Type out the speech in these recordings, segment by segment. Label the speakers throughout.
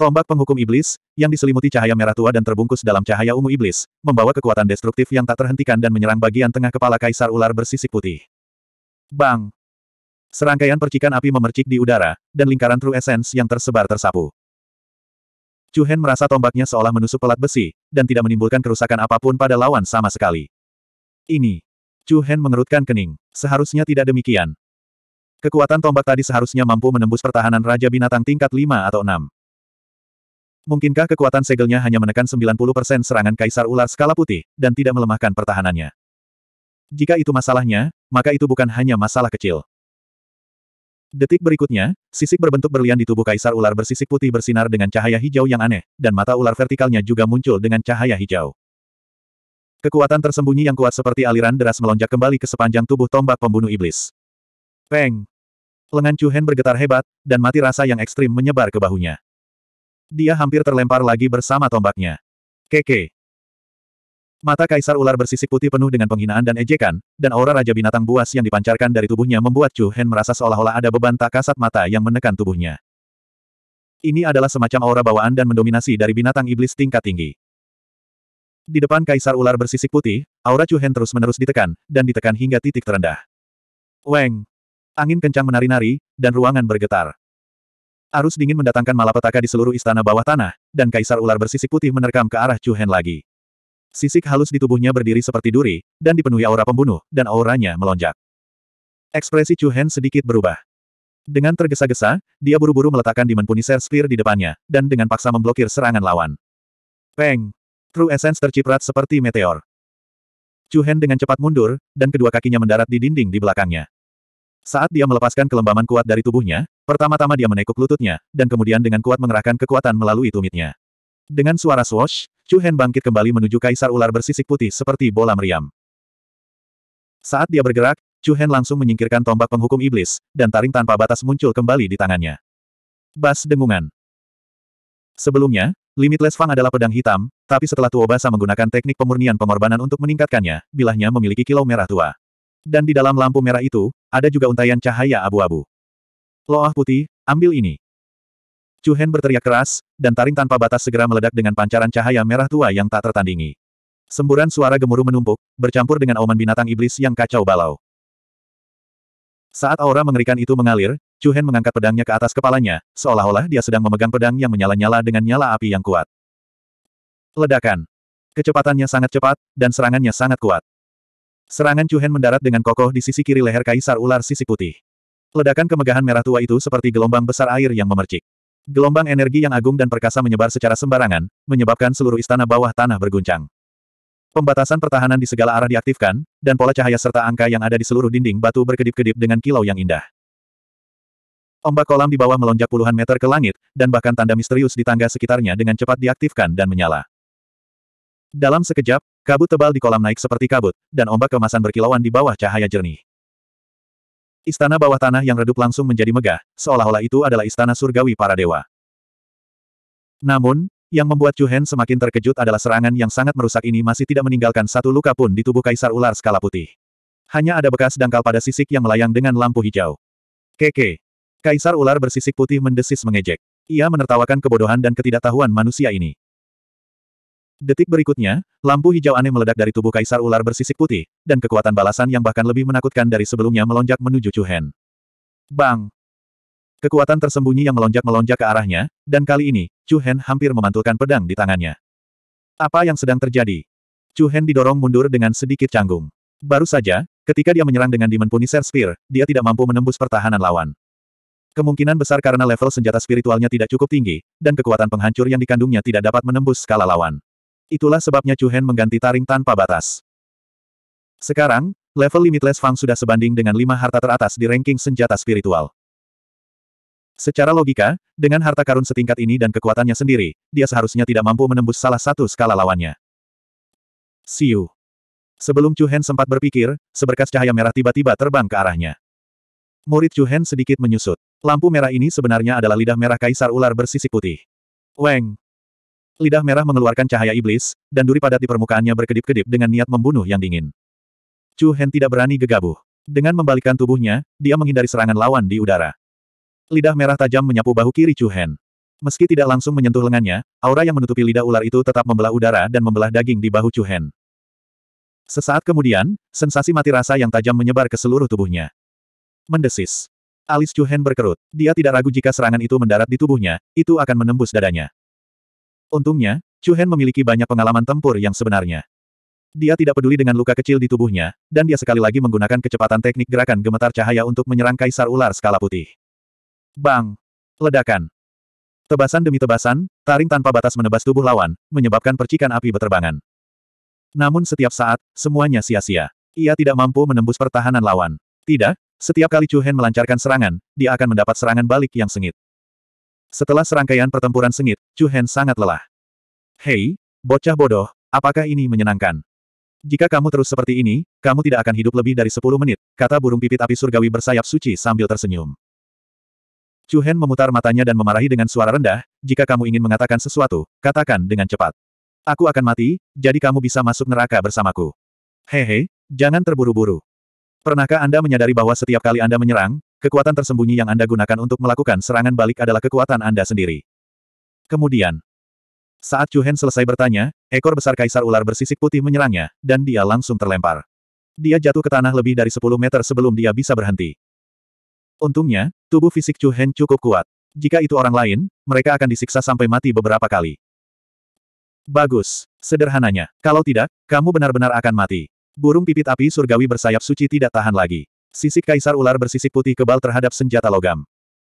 Speaker 1: Tombak penghukum iblis, yang diselimuti cahaya merah tua dan terbungkus dalam cahaya ungu iblis, membawa kekuatan destruktif yang tak terhentikan dan menyerang bagian tengah kepala kaisar ular bersisik putih. Bang! Serangkaian percikan api memercik di udara, dan lingkaran True Essence yang tersebar tersapu. Hen merasa tombaknya seolah menusuk pelat besi, dan tidak menimbulkan kerusakan apapun pada lawan sama sekali. Ini. Hen mengerutkan kening. Seharusnya tidak demikian. Kekuatan tombak tadi seharusnya mampu menembus pertahanan Raja Binatang tingkat 5 atau 6. Mungkinkah kekuatan segelnya hanya menekan 90% serangan Kaisar Ular skala putih, dan tidak melemahkan pertahanannya? Jika itu masalahnya, maka itu bukan hanya masalah kecil. Detik berikutnya, sisik berbentuk berlian di tubuh kaisar ular bersisik putih bersinar dengan cahaya hijau yang aneh, dan mata ular vertikalnya juga muncul dengan cahaya hijau. Kekuatan tersembunyi yang kuat seperti aliran deras melonjak kembali ke sepanjang tubuh tombak pembunuh iblis. Peng! Lengan Chu Hen bergetar hebat, dan mati rasa yang ekstrim menyebar ke bahunya. Dia hampir terlempar lagi bersama tombaknya. Keke. Mata kaisar ular bersisik putih penuh dengan penghinaan dan ejekan, dan aura raja binatang buas yang dipancarkan dari tubuhnya membuat Chu Hen merasa seolah-olah ada beban tak kasat mata yang menekan tubuhnya. Ini adalah semacam aura bawaan dan mendominasi dari binatang iblis tingkat tinggi. Di depan kaisar ular bersisik putih, aura Chu Hen terus-menerus ditekan, dan ditekan hingga titik terendah. Weng! Angin kencang menari-nari, dan ruangan bergetar. Arus dingin mendatangkan malapetaka di seluruh istana bawah tanah, dan kaisar ular bersisik putih menerkam ke arah Chu Hen lagi. Sisik halus di tubuhnya berdiri seperti duri, dan dipenuhi aura pembunuh, dan auranya melonjak. Ekspresi Chu Hen sedikit berubah. Dengan tergesa-gesa, dia buru-buru meletakkan Demon Punisher Spear di depannya, dan dengan paksa memblokir serangan lawan. Peng! True Essence terciprat seperti meteor. Chu Hen dengan cepat mundur, dan kedua kakinya mendarat di dinding di belakangnya. Saat dia melepaskan kelembaman kuat dari tubuhnya, pertama-tama dia menekuk lututnya, dan kemudian dengan kuat mengerahkan kekuatan melalui tumitnya. Dengan suara swash, Chu Hen bangkit kembali menuju kaisar ular bersisik putih seperti bola meriam. Saat dia bergerak, Chu Hen langsung menyingkirkan tombak penghukum iblis, dan taring tanpa batas muncul kembali di tangannya. Bas dengungan. Sebelumnya, Limitless Fang adalah pedang hitam, tapi setelah Tuobasa menggunakan teknik pemurnian pengorbanan untuk meningkatkannya, bilahnya memiliki kilau merah tua. Dan di dalam lampu merah itu, ada juga untaian cahaya abu-abu. Loah putih, ambil ini. Cuhen berteriak keras, dan taring tanpa batas segera meledak dengan pancaran cahaya merah tua yang tak tertandingi. Semburan suara gemuruh menumpuk, bercampur dengan auman binatang iblis yang kacau balau. Saat aura mengerikan itu mengalir, Cuhen mengangkat pedangnya ke atas kepalanya, seolah-olah dia sedang memegang pedang yang menyala-nyala dengan nyala api yang kuat. Ledakan. Kecepatannya sangat cepat, dan serangannya sangat kuat. Serangan Chuhen mendarat dengan kokoh di sisi kiri leher kaisar ular sisi putih. Ledakan kemegahan merah tua itu seperti gelombang besar air yang memercik. Gelombang energi yang agung dan perkasa menyebar secara sembarangan, menyebabkan seluruh istana bawah tanah berguncang. Pembatasan pertahanan di segala arah diaktifkan, dan pola cahaya serta angka yang ada di seluruh dinding batu berkedip-kedip dengan kilau yang indah. Ombak kolam di bawah melonjak puluhan meter ke langit, dan bahkan tanda misterius di tangga sekitarnya dengan cepat diaktifkan dan menyala. Dalam sekejap, kabut tebal di kolam naik seperti kabut, dan ombak kemasan berkilauan di bawah cahaya jernih. Istana bawah tanah yang redup langsung menjadi megah, seolah-olah itu adalah istana surgawi para dewa. Namun, yang membuat Chu Hen semakin terkejut adalah serangan yang sangat merusak ini masih tidak meninggalkan satu luka pun di tubuh Kaisar Ular Skala Putih. Hanya ada bekas dangkal pada sisik yang melayang dengan lampu hijau. Keke. Kaisar Ular bersisik putih mendesis mengejek. Ia menertawakan kebodohan dan ketidaktahuan manusia ini. Detik berikutnya, lampu hijau aneh meledak dari tubuh kaisar ular bersisik putih, dan kekuatan balasan yang bahkan lebih menakutkan dari sebelumnya melonjak menuju Chu Chuhen. Bang! Kekuatan tersembunyi yang melonjak-melonjak ke arahnya, dan kali ini, Chu Chuhen hampir memantulkan pedang di tangannya. Apa yang sedang terjadi? Chu Chuhen didorong mundur dengan sedikit canggung. Baru saja, ketika dia menyerang dengan Demon Punisher Spear, dia tidak mampu menembus pertahanan lawan. Kemungkinan besar karena level senjata spiritualnya tidak cukup tinggi, dan kekuatan penghancur yang dikandungnya tidak dapat menembus skala lawan. Itulah sebabnya Chu Hen mengganti taring tanpa batas. Sekarang, level Limitless Fang sudah sebanding dengan lima harta teratas di ranking senjata spiritual. Secara logika, dengan harta karun setingkat ini dan kekuatannya sendiri, dia seharusnya tidak mampu menembus salah satu skala lawannya. Siu. Sebelum Chu Hen sempat berpikir, seberkas cahaya merah tiba-tiba terbang ke arahnya. Murid Chu Hen sedikit menyusut. Lampu merah ini sebenarnya adalah lidah merah kaisar ular bersisik putih. Weng, Lidah merah mengeluarkan cahaya iblis, dan duri padat di permukaannya berkedip-kedip dengan niat membunuh yang dingin. Chu Hen tidak berani gegabah. Dengan membalikkan tubuhnya, dia menghindari serangan lawan di udara. Lidah merah tajam menyapu bahu kiri Chu Hen. Meski tidak langsung menyentuh lengannya, aura yang menutupi lidah ular itu tetap membelah udara dan membelah daging di bahu Chu Hen. Sesaat kemudian, sensasi mati rasa yang tajam menyebar ke seluruh tubuhnya. Mendesis. Alis Chu Hen berkerut. Dia tidak ragu jika serangan itu mendarat di tubuhnya, itu akan menembus dadanya. Untungnya, Chu Hen memiliki banyak pengalaman tempur yang sebenarnya. Dia tidak peduli dengan luka kecil di tubuhnya, dan dia sekali lagi menggunakan kecepatan teknik gerakan gemetar cahaya untuk menyerang kaisar ular skala putih. Bang! Ledakan! Tebasan demi tebasan, taring tanpa batas menebas tubuh lawan, menyebabkan percikan api berterbangan. Namun setiap saat, semuanya sia-sia. Ia tidak mampu menembus pertahanan lawan. Tidak, setiap kali Chu Hen melancarkan serangan, dia akan mendapat serangan balik yang sengit. Setelah serangkaian pertempuran sengit, Chu Hen sangat lelah. Hei, bocah bodoh, apakah ini menyenangkan? Jika kamu terus seperti ini, kamu tidak akan hidup lebih dari 10 menit, kata burung pipit api surgawi bersayap suci sambil tersenyum. Chu Hen memutar matanya dan memarahi dengan suara rendah, jika kamu ingin mengatakan sesuatu, katakan dengan cepat. Aku akan mati, jadi kamu bisa masuk neraka bersamaku. Hehe, jangan terburu-buru. Pernahkah Anda menyadari bahwa setiap kali Anda menyerang, Kekuatan tersembunyi yang Anda gunakan untuk melakukan serangan balik adalah kekuatan Anda sendiri. Kemudian, saat Chu Hen selesai bertanya, ekor besar kaisar ular bersisik putih menyerangnya, dan dia langsung terlempar. Dia jatuh ke tanah lebih dari 10 meter sebelum dia bisa berhenti. Untungnya, tubuh fisik Chu Hen cukup kuat. Jika itu orang lain, mereka akan disiksa sampai mati beberapa kali. Bagus. Sederhananya, kalau tidak, kamu benar-benar akan mati. Burung pipit api surgawi bersayap suci tidak tahan lagi. Sisik kaisar ular bersisik putih kebal terhadap senjata logam.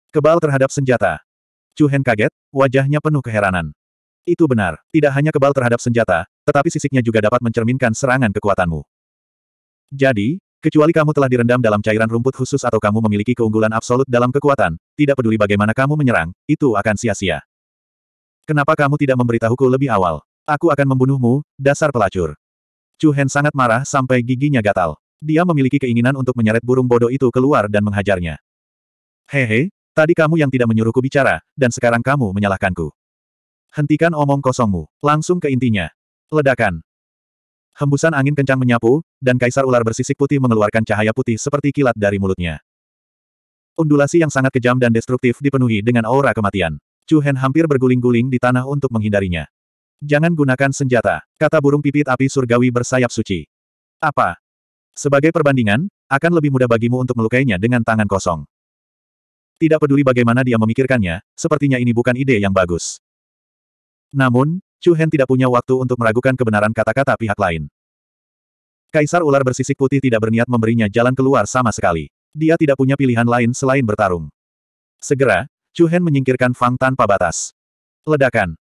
Speaker 1: Kebal terhadap senjata. Chu Hen kaget, wajahnya penuh keheranan. Itu benar, tidak hanya kebal terhadap senjata, tetapi sisiknya juga dapat mencerminkan serangan kekuatanmu. Jadi, kecuali kamu telah direndam dalam cairan rumput khusus atau kamu memiliki keunggulan absolut dalam kekuatan, tidak peduli bagaimana kamu menyerang, itu akan sia-sia. Kenapa kamu tidak memberitahuku lebih awal? Aku akan membunuhmu, dasar pelacur. Chu Hen sangat marah sampai giginya gatal. Dia memiliki keinginan untuk menyeret burung bodoh itu keluar dan menghajarnya. Hehe, tadi kamu yang tidak menyuruhku bicara, dan sekarang kamu menyalahkanku. Hentikan omong kosongmu, langsung ke intinya. Ledakan. Hembusan angin kencang menyapu, dan kaisar ular bersisik putih mengeluarkan cahaya putih seperti kilat dari mulutnya. Undulasi yang sangat kejam dan destruktif dipenuhi dengan aura kematian. Chu Hen hampir berguling-guling di tanah untuk menghindarinya. Jangan gunakan senjata, kata burung pipit api surgawi bersayap suci. Apa? Sebagai perbandingan, akan lebih mudah bagimu untuk melukainya dengan tangan kosong. Tidak peduli bagaimana dia memikirkannya, sepertinya ini bukan ide yang bagus. Namun, Chu Hen tidak punya waktu untuk meragukan kebenaran kata-kata pihak lain. Kaisar ular bersisik putih tidak berniat memberinya jalan keluar sama sekali. Dia tidak punya pilihan lain selain bertarung. Segera, Chu Hen menyingkirkan Fang tanpa batas. Ledakan.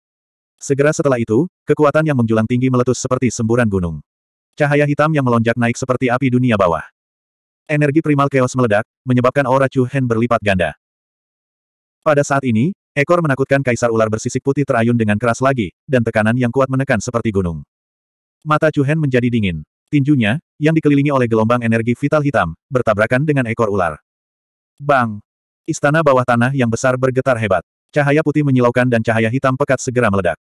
Speaker 1: Segera setelah itu, kekuatan yang menjulang tinggi meletus seperti semburan gunung. Cahaya hitam yang melonjak naik seperti api dunia bawah. Energi primal chaos meledak, menyebabkan aura Chu Hen berlipat ganda. Pada saat ini, ekor menakutkan kaisar ular bersisik putih terayun dengan keras lagi, dan tekanan yang kuat menekan seperti gunung. Mata Chu Hen menjadi dingin. Tinjunya, yang dikelilingi oleh gelombang energi vital hitam, bertabrakan dengan ekor ular. Bang! Istana bawah tanah yang besar bergetar hebat. Cahaya putih menyilaukan dan cahaya hitam pekat segera meledak.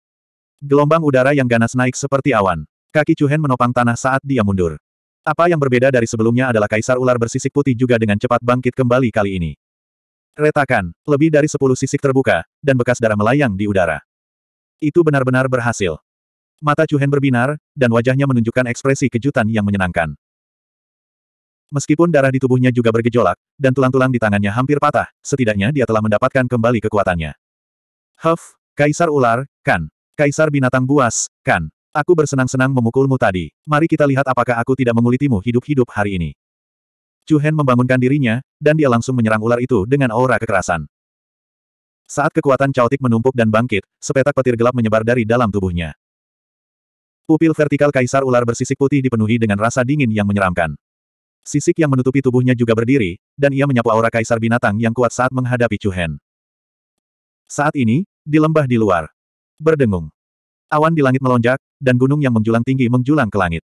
Speaker 1: Gelombang udara yang ganas naik seperti awan. Kaki Hen menopang tanah saat dia mundur. Apa yang berbeda dari sebelumnya adalah kaisar ular bersisik putih juga dengan cepat bangkit kembali kali ini. Retakan, lebih dari sepuluh sisik terbuka, dan bekas darah melayang di udara. Itu benar-benar berhasil. Mata Hen berbinar, dan wajahnya menunjukkan ekspresi kejutan yang menyenangkan. Meskipun darah di tubuhnya juga bergejolak, dan tulang-tulang di tangannya hampir patah, setidaknya dia telah mendapatkan kembali kekuatannya. Huff, Kaisar Ular, kan. Kaisar Binatang Buas, kan. Aku bersenang-senang memukulmu tadi. Mari kita lihat apakah aku tidak mengulitimu hidup-hidup hari ini. Chu Hen membangunkan dirinya, dan dia langsung menyerang ular itu dengan aura kekerasan. Saat kekuatan caotik menumpuk dan bangkit, sepetak petir gelap menyebar dari dalam tubuhnya. Pupil vertikal kaisar ular bersisik putih dipenuhi dengan rasa dingin yang menyeramkan. Sisik yang menutupi tubuhnya juga berdiri, dan ia menyapu aura kaisar binatang yang kuat saat menghadapi Chu Hen. Saat ini, di lembah di luar. Berdengung. Awan di langit melonjak, dan gunung yang menjulang tinggi menjulang ke langit.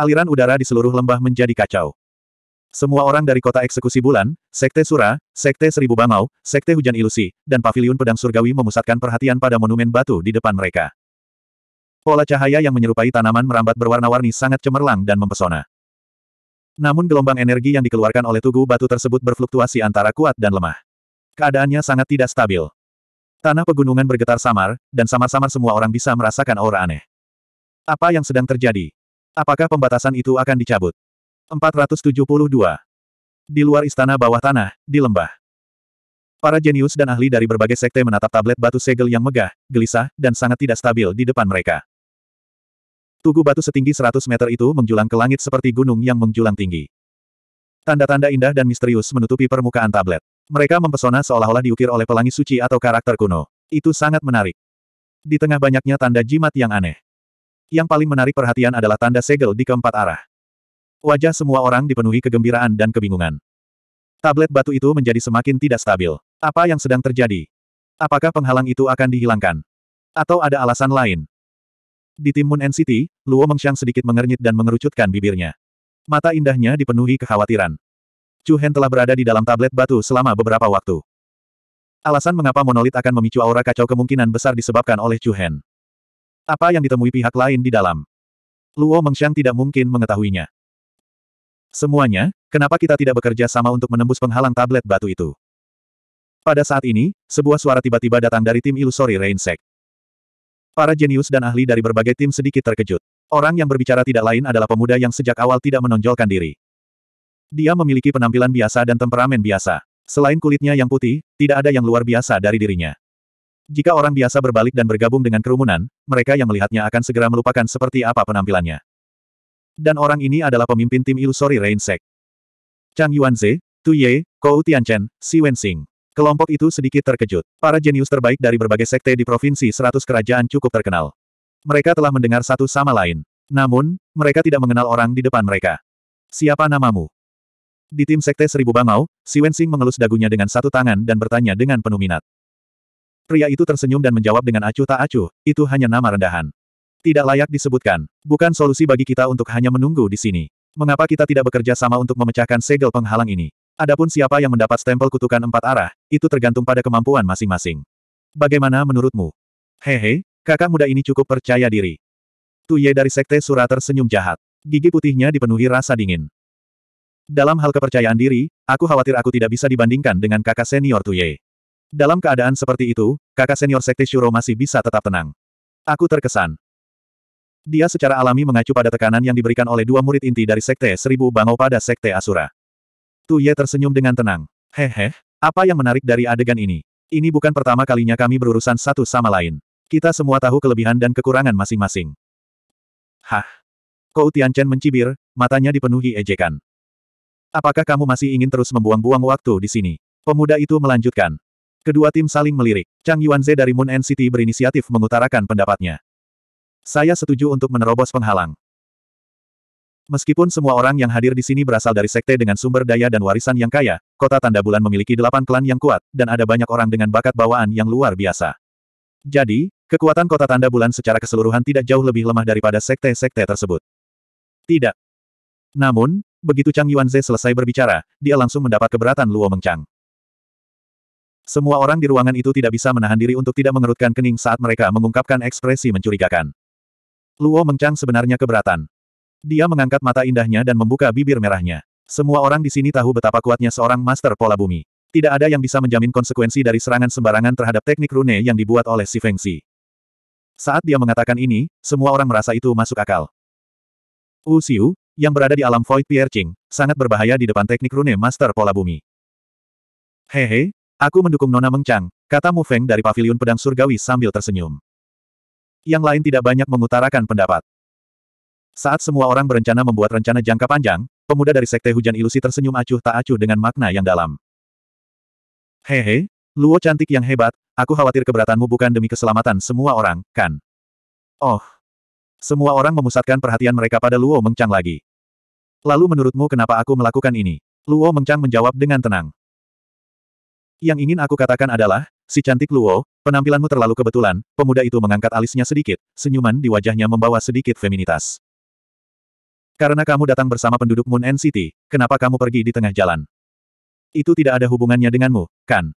Speaker 1: Aliran udara di seluruh lembah menjadi kacau. Semua orang dari kota eksekusi bulan, Sekte Sura, Sekte Seribu Bangau, Sekte Hujan Ilusi, dan Paviliun Pedang Surgawi memusatkan perhatian pada monumen batu di depan mereka. Pola cahaya yang menyerupai tanaman merambat berwarna-warni sangat cemerlang dan mempesona. Namun gelombang energi yang dikeluarkan oleh tugu batu tersebut berfluktuasi antara kuat dan lemah. Keadaannya sangat tidak stabil. Tanah pegunungan bergetar samar, dan samar-samar semua orang bisa merasakan aura aneh. Apa yang sedang terjadi? Apakah pembatasan itu akan dicabut? 472. Di luar istana bawah tanah, di lembah. Para jenius dan ahli dari berbagai sekte menatap tablet batu segel yang megah, gelisah, dan sangat tidak stabil di depan mereka. Tugu batu setinggi 100 meter itu menjulang ke langit seperti gunung yang menjulang tinggi. Tanda-tanda indah dan misterius menutupi permukaan tablet. Mereka mempesona seolah-olah diukir oleh pelangi suci atau karakter kuno. Itu sangat menarik. Di tengah banyaknya tanda jimat yang aneh. Yang paling menarik perhatian adalah tanda segel di keempat arah. Wajah semua orang dipenuhi kegembiraan dan kebingungan. Tablet batu itu menjadi semakin tidak stabil. Apa yang sedang terjadi? Apakah penghalang itu akan dihilangkan? Atau ada alasan lain? Di tim Moon NCT, Luo Mengxiang sedikit mengernyit dan mengerucutkan bibirnya. Mata indahnya dipenuhi kekhawatiran. Chu Hen telah berada di dalam tablet batu selama beberapa waktu. Alasan mengapa monolit akan memicu aura kacau kemungkinan besar disebabkan oleh Chu Hen. Apa yang ditemui pihak lain di dalam? Luo Mengxiang tidak mungkin mengetahuinya. Semuanya, kenapa kita tidak bekerja sama untuk menembus penghalang tablet batu itu? Pada saat ini, sebuah suara tiba-tiba datang dari tim ilusory Reinsek. Para jenius dan ahli dari berbagai tim sedikit terkejut. Orang yang berbicara tidak lain adalah pemuda yang sejak awal tidak menonjolkan diri. Dia memiliki penampilan biasa dan temperamen biasa. Selain kulitnya yang putih, tidak ada yang luar biasa dari dirinya. Jika orang biasa berbalik dan bergabung dengan kerumunan, mereka yang melihatnya akan segera melupakan seperti apa penampilannya. Dan orang ini adalah pemimpin tim ilusori Reinsek. Chang Yuanze, Tu Ye, Kou Tianchen, Si Wensing. Kelompok itu sedikit terkejut. Para jenius terbaik dari berbagai sekte di provinsi 100 kerajaan cukup terkenal. Mereka telah mendengar satu sama lain. Namun, mereka tidak mengenal orang di depan mereka. Siapa namamu? Di tim Sekte Seribu Bangau, si Wensing mengelus dagunya dengan satu tangan dan bertanya dengan penuh minat. Pria itu tersenyum dan menjawab dengan acuh tak acuh, itu hanya nama rendahan. Tidak layak disebutkan. Bukan solusi bagi kita untuk hanya menunggu di sini. Mengapa kita tidak bekerja sama untuk memecahkan segel penghalang ini? Adapun siapa yang mendapat stempel kutukan empat arah, itu tergantung pada kemampuan masing-masing. Bagaimana menurutmu? Hehe, kakak muda ini cukup percaya diri. Tuye dari Sekte Sura tersenyum jahat. Gigi putihnya dipenuhi rasa dingin. Dalam hal kepercayaan diri, aku khawatir aku tidak bisa dibandingkan dengan kakak senior Tuye. Dalam keadaan seperti itu, kakak senior Sekte Shuro masih bisa tetap tenang. Aku terkesan. Dia secara alami mengacu pada tekanan yang diberikan oleh dua murid inti dari Sekte Seribu Bangau pada Sekte Asura. Tuye tersenyum dengan tenang. Hehe, apa yang menarik dari adegan ini? Ini bukan pertama kalinya kami berurusan satu sama lain. Kita semua tahu kelebihan dan kekurangan masing-masing. Hah? Kou Chen mencibir, matanya dipenuhi ejekan. Apakah kamu masih ingin terus membuang-buang waktu di sini? Pemuda itu melanjutkan. Kedua tim saling melirik. Chang Yuanze dari Moon N City berinisiatif mengutarakan pendapatnya. Saya setuju untuk menerobos penghalang. Meskipun semua orang yang hadir di sini berasal dari sekte dengan sumber daya dan warisan yang kaya, kota tanda bulan memiliki delapan klan yang kuat, dan ada banyak orang dengan bakat bawaan yang luar biasa. Jadi, kekuatan kota tanda bulan secara keseluruhan tidak jauh lebih lemah daripada sekte-sekte tersebut. Tidak. Namun, Begitu Chang Yuanze selesai berbicara, dia langsung mendapat keberatan Luo Mengchang. Semua orang di ruangan itu tidak bisa menahan diri untuk tidak mengerutkan kening saat mereka mengungkapkan ekspresi mencurigakan. Luo Mengchang sebenarnya keberatan. Dia mengangkat mata indahnya dan membuka bibir merahnya. Semua orang di sini tahu betapa kuatnya seorang master pola bumi. Tidak ada yang bisa menjamin konsekuensi dari serangan sembarangan terhadap teknik rune yang dibuat oleh si Feng Xi. Saat dia mengatakan ini, semua orang merasa itu masuk akal. Wu Xiu, yang berada di alam Void Piercing, sangat berbahaya di depan teknik rune Master Pola Bumi. Hehe, aku mendukung Nona Mengchang, kata Mu Feng dari Paviliun Pedang Surgawi sambil tersenyum. Yang lain tidak banyak mengutarakan pendapat. Saat semua orang berencana membuat rencana jangka panjang, pemuda dari Sekte Hujan Ilusi tersenyum acuh tak acuh dengan makna yang dalam. Hehe, Luo cantik yang hebat, aku khawatir keberatanmu bukan demi keselamatan semua orang, kan? Oh, semua orang memusatkan perhatian mereka pada Luo Mengchang lagi. Lalu menurutmu kenapa aku melakukan ini? Luo Mengchang menjawab dengan tenang. Yang ingin aku katakan adalah, si cantik Luo, penampilanmu terlalu kebetulan, pemuda itu mengangkat alisnya sedikit, senyuman di wajahnya membawa sedikit feminitas. Karena kamu datang bersama penduduk Moon and City, kenapa kamu pergi di tengah jalan? Itu tidak ada hubungannya denganmu, kan?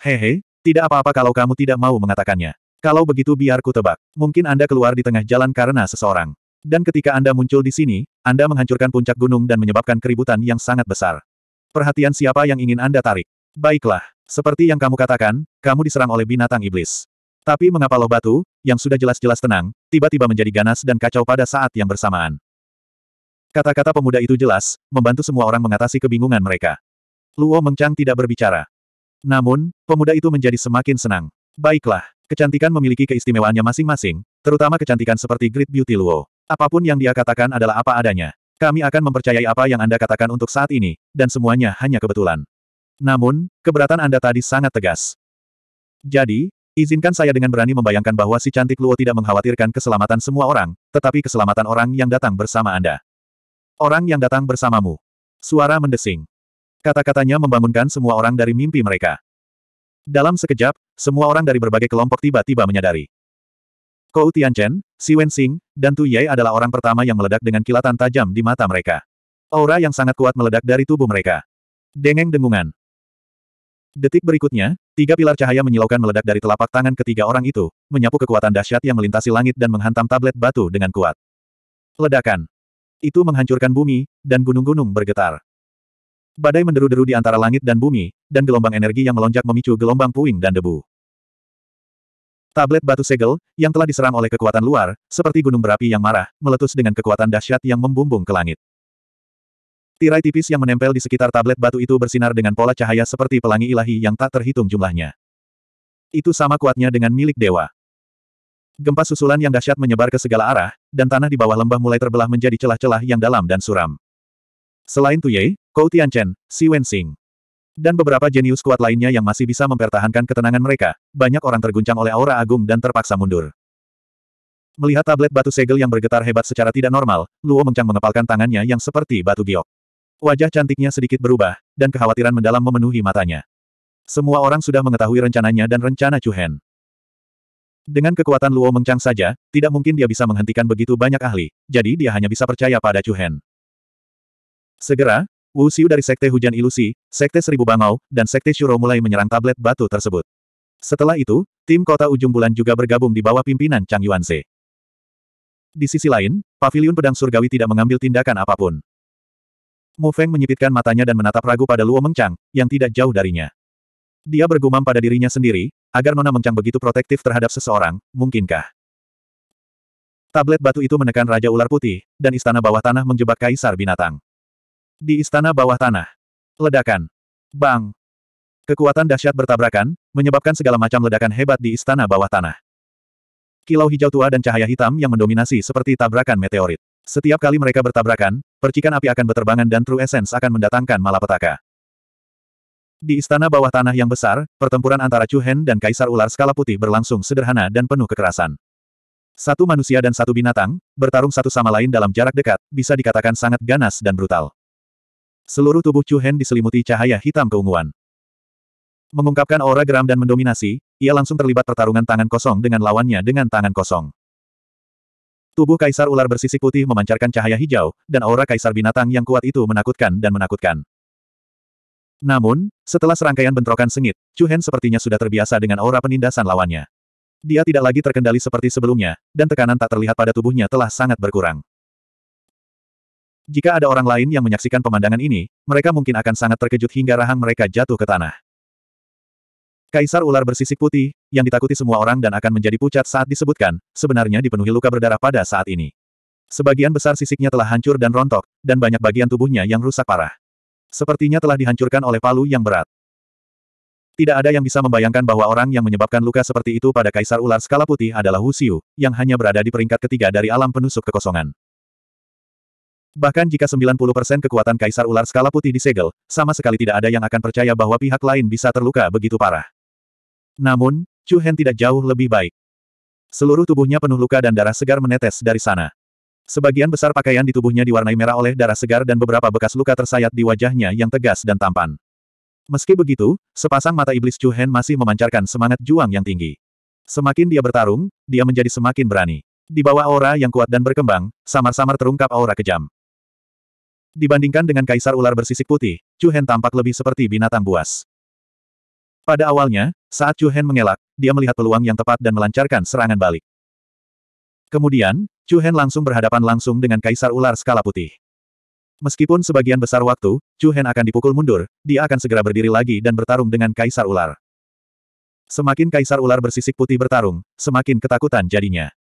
Speaker 1: Hehe, tidak apa-apa kalau kamu tidak mau mengatakannya. Kalau begitu biar ku tebak, mungkin Anda keluar di tengah jalan karena seseorang. Dan ketika Anda muncul di sini, Anda menghancurkan puncak gunung dan menyebabkan keributan yang sangat besar. Perhatian siapa yang ingin Anda tarik? Baiklah, seperti yang kamu katakan, kamu diserang oleh binatang iblis. Tapi mengapa loh batu, yang sudah jelas-jelas tenang, tiba-tiba menjadi ganas dan kacau pada saat yang bersamaan? Kata-kata pemuda itu jelas, membantu semua orang mengatasi kebingungan mereka. Luo Mengchang tidak berbicara. Namun, pemuda itu menjadi semakin senang. Baiklah, kecantikan memiliki keistimewaannya masing-masing, terutama kecantikan seperti Great Beauty Luo. Apapun yang dia katakan adalah apa adanya. Kami akan mempercayai apa yang Anda katakan untuk saat ini, dan semuanya hanya kebetulan. Namun, keberatan Anda tadi sangat tegas. Jadi, izinkan saya dengan berani membayangkan bahwa si cantik Luo tidak mengkhawatirkan keselamatan semua orang, tetapi keselamatan orang yang datang bersama Anda. Orang yang datang bersamamu. Suara mendesing. Kata-katanya membangunkan semua orang dari mimpi mereka. Dalam sekejap, semua orang dari berbagai kelompok tiba-tiba menyadari. Kou Tianchen, Si Wenxing, dan Tu Ye adalah orang pertama yang meledak dengan kilatan tajam di mata mereka. Aura yang sangat kuat meledak dari tubuh mereka. Dengeng dengungan. Detik berikutnya, tiga pilar cahaya menyilaukan meledak dari telapak tangan ketiga orang itu, menyapu kekuatan dahsyat yang melintasi langit dan menghantam tablet batu dengan kuat. Ledakan. Itu menghancurkan bumi, dan gunung-gunung bergetar. Badai menderu-deru di antara langit dan bumi, dan gelombang energi yang melonjak memicu gelombang puing dan debu. Tablet batu segel, yang telah diserang oleh kekuatan luar, seperti gunung berapi yang marah, meletus dengan kekuatan dahsyat yang membumbung ke langit. Tirai tipis yang menempel di sekitar tablet batu itu bersinar dengan pola cahaya seperti pelangi ilahi yang tak terhitung jumlahnya. Itu sama kuatnya dengan milik dewa. Gempa susulan yang dahsyat menyebar ke segala arah, dan tanah di bawah lembah mulai terbelah menjadi celah-celah yang dalam dan suram. Selain Tuye, Kou Tianchen, Si Wenxing, dan beberapa jenius kuat lainnya yang masih bisa mempertahankan ketenangan mereka, banyak orang terguncang oleh aura agung dan terpaksa mundur. Melihat tablet batu segel yang bergetar hebat secara tidak normal, Luo Mengchang mengepalkan tangannya yang seperti batu giok. Wajah cantiknya sedikit berubah, dan kekhawatiran mendalam memenuhi matanya. Semua orang sudah mengetahui rencananya dan rencana Chuhen. Dengan kekuatan Luo Mengchang saja, tidak mungkin dia bisa menghentikan begitu banyak ahli, jadi dia hanya bisa percaya pada Chuhen. Segera, Wu Xiu dari Sekte Hujan Ilusi, Sekte Seribu Bangau, dan Sekte Shuro mulai menyerang tablet batu tersebut. Setelah itu, tim kota ujung bulan juga bergabung di bawah pimpinan Chang Yuanze. Di sisi lain, Paviliun Pedang Surgawi tidak mengambil tindakan apapun. Mu Feng menyipitkan matanya dan menatap ragu pada Luo Mengchang, yang tidak jauh darinya. Dia bergumam pada dirinya sendiri, agar Nona Mengcang begitu protektif terhadap seseorang, mungkinkah? Tablet batu itu menekan Raja Ular Putih, dan istana bawah tanah menjebak Kaisar Binatang. Di istana bawah tanah. Ledakan. Bang. Kekuatan dahsyat bertabrakan, menyebabkan segala macam ledakan hebat di istana bawah tanah. Kilau hijau tua dan cahaya hitam yang mendominasi seperti tabrakan meteorit. Setiap kali mereka bertabrakan, percikan api akan berterbangan dan True Essence akan mendatangkan malapetaka. Di istana bawah tanah yang besar, pertempuran antara Chu Hen dan Kaisar Ular Skala Putih berlangsung sederhana dan penuh kekerasan. Satu manusia dan satu binatang, bertarung satu sama lain dalam jarak dekat, bisa dikatakan sangat ganas dan brutal. Seluruh tubuh Chu Hen diselimuti cahaya hitam keunguan. Mengungkapkan aura geram dan mendominasi, ia langsung terlibat pertarungan tangan kosong dengan lawannya dengan tangan kosong. Tubuh kaisar ular bersisik putih memancarkan cahaya hijau, dan aura kaisar binatang yang kuat itu menakutkan dan menakutkan. Namun, setelah serangkaian bentrokan sengit, Chu Hen sepertinya sudah terbiasa dengan aura penindasan lawannya. Dia tidak lagi terkendali seperti sebelumnya, dan tekanan tak terlihat pada tubuhnya telah sangat berkurang. Jika ada orang lain yang menyaksikan pemandangan ini, mereka mungkin akan sangat terkejut hingga rahang mereka jatuh ke tanah. Kaisar ular bersisik putih, yang ditakuti semua orang dan akan menjadi pucat saat disebutkan, sebenarnya dipenuhi luka berdarah pada saat ini. Sebagian besar sisiknya telah hancur dan rontok, dan banyak bagian tubuhnya yang rusak parah. Sepertinya telah dihancurkan oleh palu yang berat. Tidak ada yang bisa membayangkan bahwa orang yang menyebabkan luka seperti itu pada kaisar ular skala putih adalah Wu yang hanya berada di peringkat ketiga dari alam penusuk kekosongan. Bahkan jika 90% kekuatan Kaisar Ular Skala Putih disegel, sama sekali tidak ada yang akan percaya bahwa pihak lain bisa terluka begitu parah. Namun, Chu Hen tidak jauh lebih baik. Seluruh tubuhnya penuh luka dan darah segar menetes dari sana. Sebagian besar pakaian di tubuhnya diwarnai merah oleh darah segar dan beberapa bekas luka tersayat di wajahnya yang tegas dan tampan. Meski begitu, sepasang mata iblis Chu Hen masih memancarkan semangat juang yang tinggi. Semakin dia bertarung, dia menjadi semakin berani. Di bawah aura yang kuat dan berkembang, samar-samar terungkap aura kejam. Dibandingkan dengan kaisar ular bersisik putih, Chu Hen tampak lebih seperti binatang buas. Pada awalnya, saat Chu Hen mengelak, dia melihat peluang yang tepat dan melancarkan serangan balik. Kemudian, Chu Hen langsung berhadapan langsung dengan kaisar ular skala putih. Meskipun sebagian besar waktu, Chu Hen akan dipukul mundur, dia akan segera berdiri lagi dan bertarung dengan kaisar ular. Semakin kaisar ular bersisik putih bertarung, semakin ketakutan jadinya.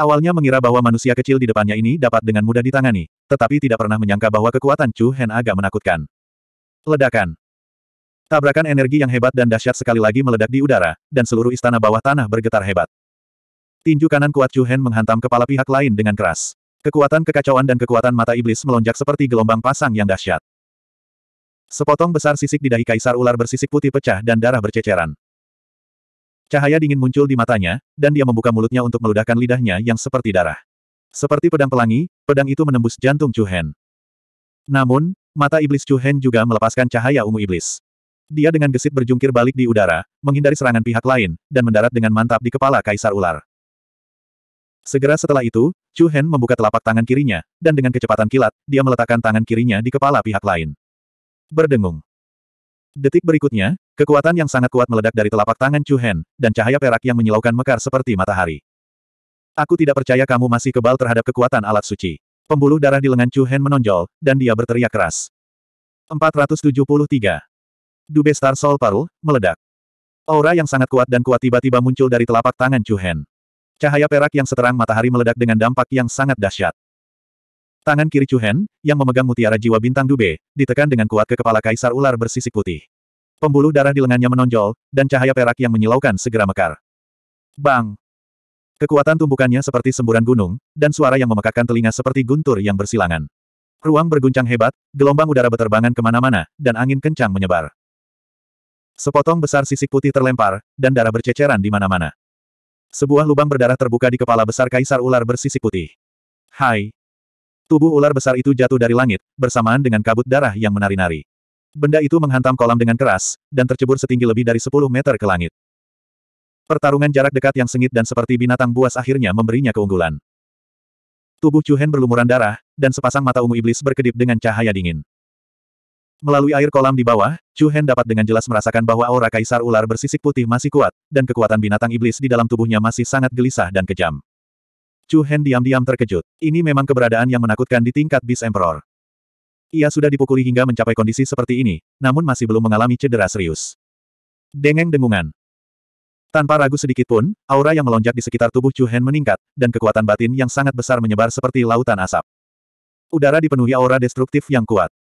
Speaker 1: Awalnya mengira bahwa manusia kecil di depannya ini dapat dengan mudah ditangani, tetapi tidak pernah menyangka bahwa kekuatan Chu Hen agak menakutkan. Ledakan. Tabrakan energi yang hebat dan dahsyat sekali lagi meledak di udara, dan seluruh istana bawah tanah bergetar hebat. Tinju kanan kuat Chu Hen menghantam kepala pihak lain dengan keras. Kekuatan kekacauan dan kekuatan mata iblis melonjak seperti gelombang pasang yang dahsyat. Sepotong besar sisik di dahi kaisar ular bersisik putih pecah dan darah berceceran. Cahaya dingin muncul di matanya, dan dia membuka mulutnya untuk meludahkan lidahnya yang seperti darah. Seperti pedang pelangi, pedang itu menembus jantung Chu Hen. Namun, mata iblis Chu Hen juga melepaskan cahaya ungu iblis. Dia dengan gesit berjungkir balik di udara, menghindari serangan pihak lain, dan mendarat dengan mantap di kepala Kaisar Ular. Segera setelah itu, Chu Hen membuka telapak tangan kirinya, dan dengan kecepatan kilat, dia meletakkan tangan kirinya di kepala pihak lain. Berdengung. Detik berikutnya, kekuatan yang sangat kuat meledak dari telapak tangan Chu Hen, dan cahaya perak yang menyilaukan mekar seperti matahari. Aku tidak percaya kamu masih kebal terhadap kekuatan alat suci. Pembuluh darah di lengan Chu Hen menonjol, dan dia berteriak keras. 473. Dube Star Soul Parul, meledak. Aura yang sangat kuat dan kuat tiba-tiba muncul dari telapak tangan Chu Hen. Cahaya perak yang seterang matahari meledak dengan dampak yang sangat dahsyat. Tangan kiri Chuhen, yang memegang mutiara jiwa bintang Dube, ditekan dengan kuat ke kepala kaisar ular bersisik putih. Pembuluh darah di lengannya menonjol, dan cahaya perak yang menyilaukan segera mekar. Bang! Kekuatan tumbukannya seperti semburan gunung, dan suara yang memekakkan telinga seperti guntur yang bersilangan. Ruang berguncang hebat, gelombang udara berterbangan kemana-mana, dan angin kencang menyebar. Sepotong besar sisik putih terlempar, dan darah berceceran di mana-mana. Sebuah lubang berdarah terbuka di kepala besar kaisar ular bersisik putih. Hai! Tubuh ular besar itu jatuh dari langit, bersamaan dengan kabut darah yang menari-nari. Benda itu menghantam kolam dengan keras, dan tercebur setinggi lebih dari 10 meter ke langit. Pertarungan jarak dekat yang sengit dan seperti binatang buas akhirnya memberinya keunggulan. Tubuh Chuhen berlumuran darah, dan sepasang mata ungu iblis berkedip dengan cahaya dingin. Melalui air kolam di bawah, Chuhen dapat dengan jelas merasakan bahwa aura kaisar ular bersisik putih masih kuat, dan kekuatan binatang iblis di dalam tubuhnya masih sangat gelisah dan kejam. Chu Hen diam-diam terkejut. Ini memang keberadaan yang menakutkan di tingkat bis Emperor. Ia sudah dipukuli hingga mencapai kondisi seperti ini, namun masih belum mengalami cedera serius. Dengeng dengungan. Tanpa ragu sedikit pun, aura yang melonjak di sekitar tubuh Chu Hen meningkat, dan kekuatan batin yang sangat besar menyebar seperti lautan asap. Udara dipenuhi aura destruktif yang kuat.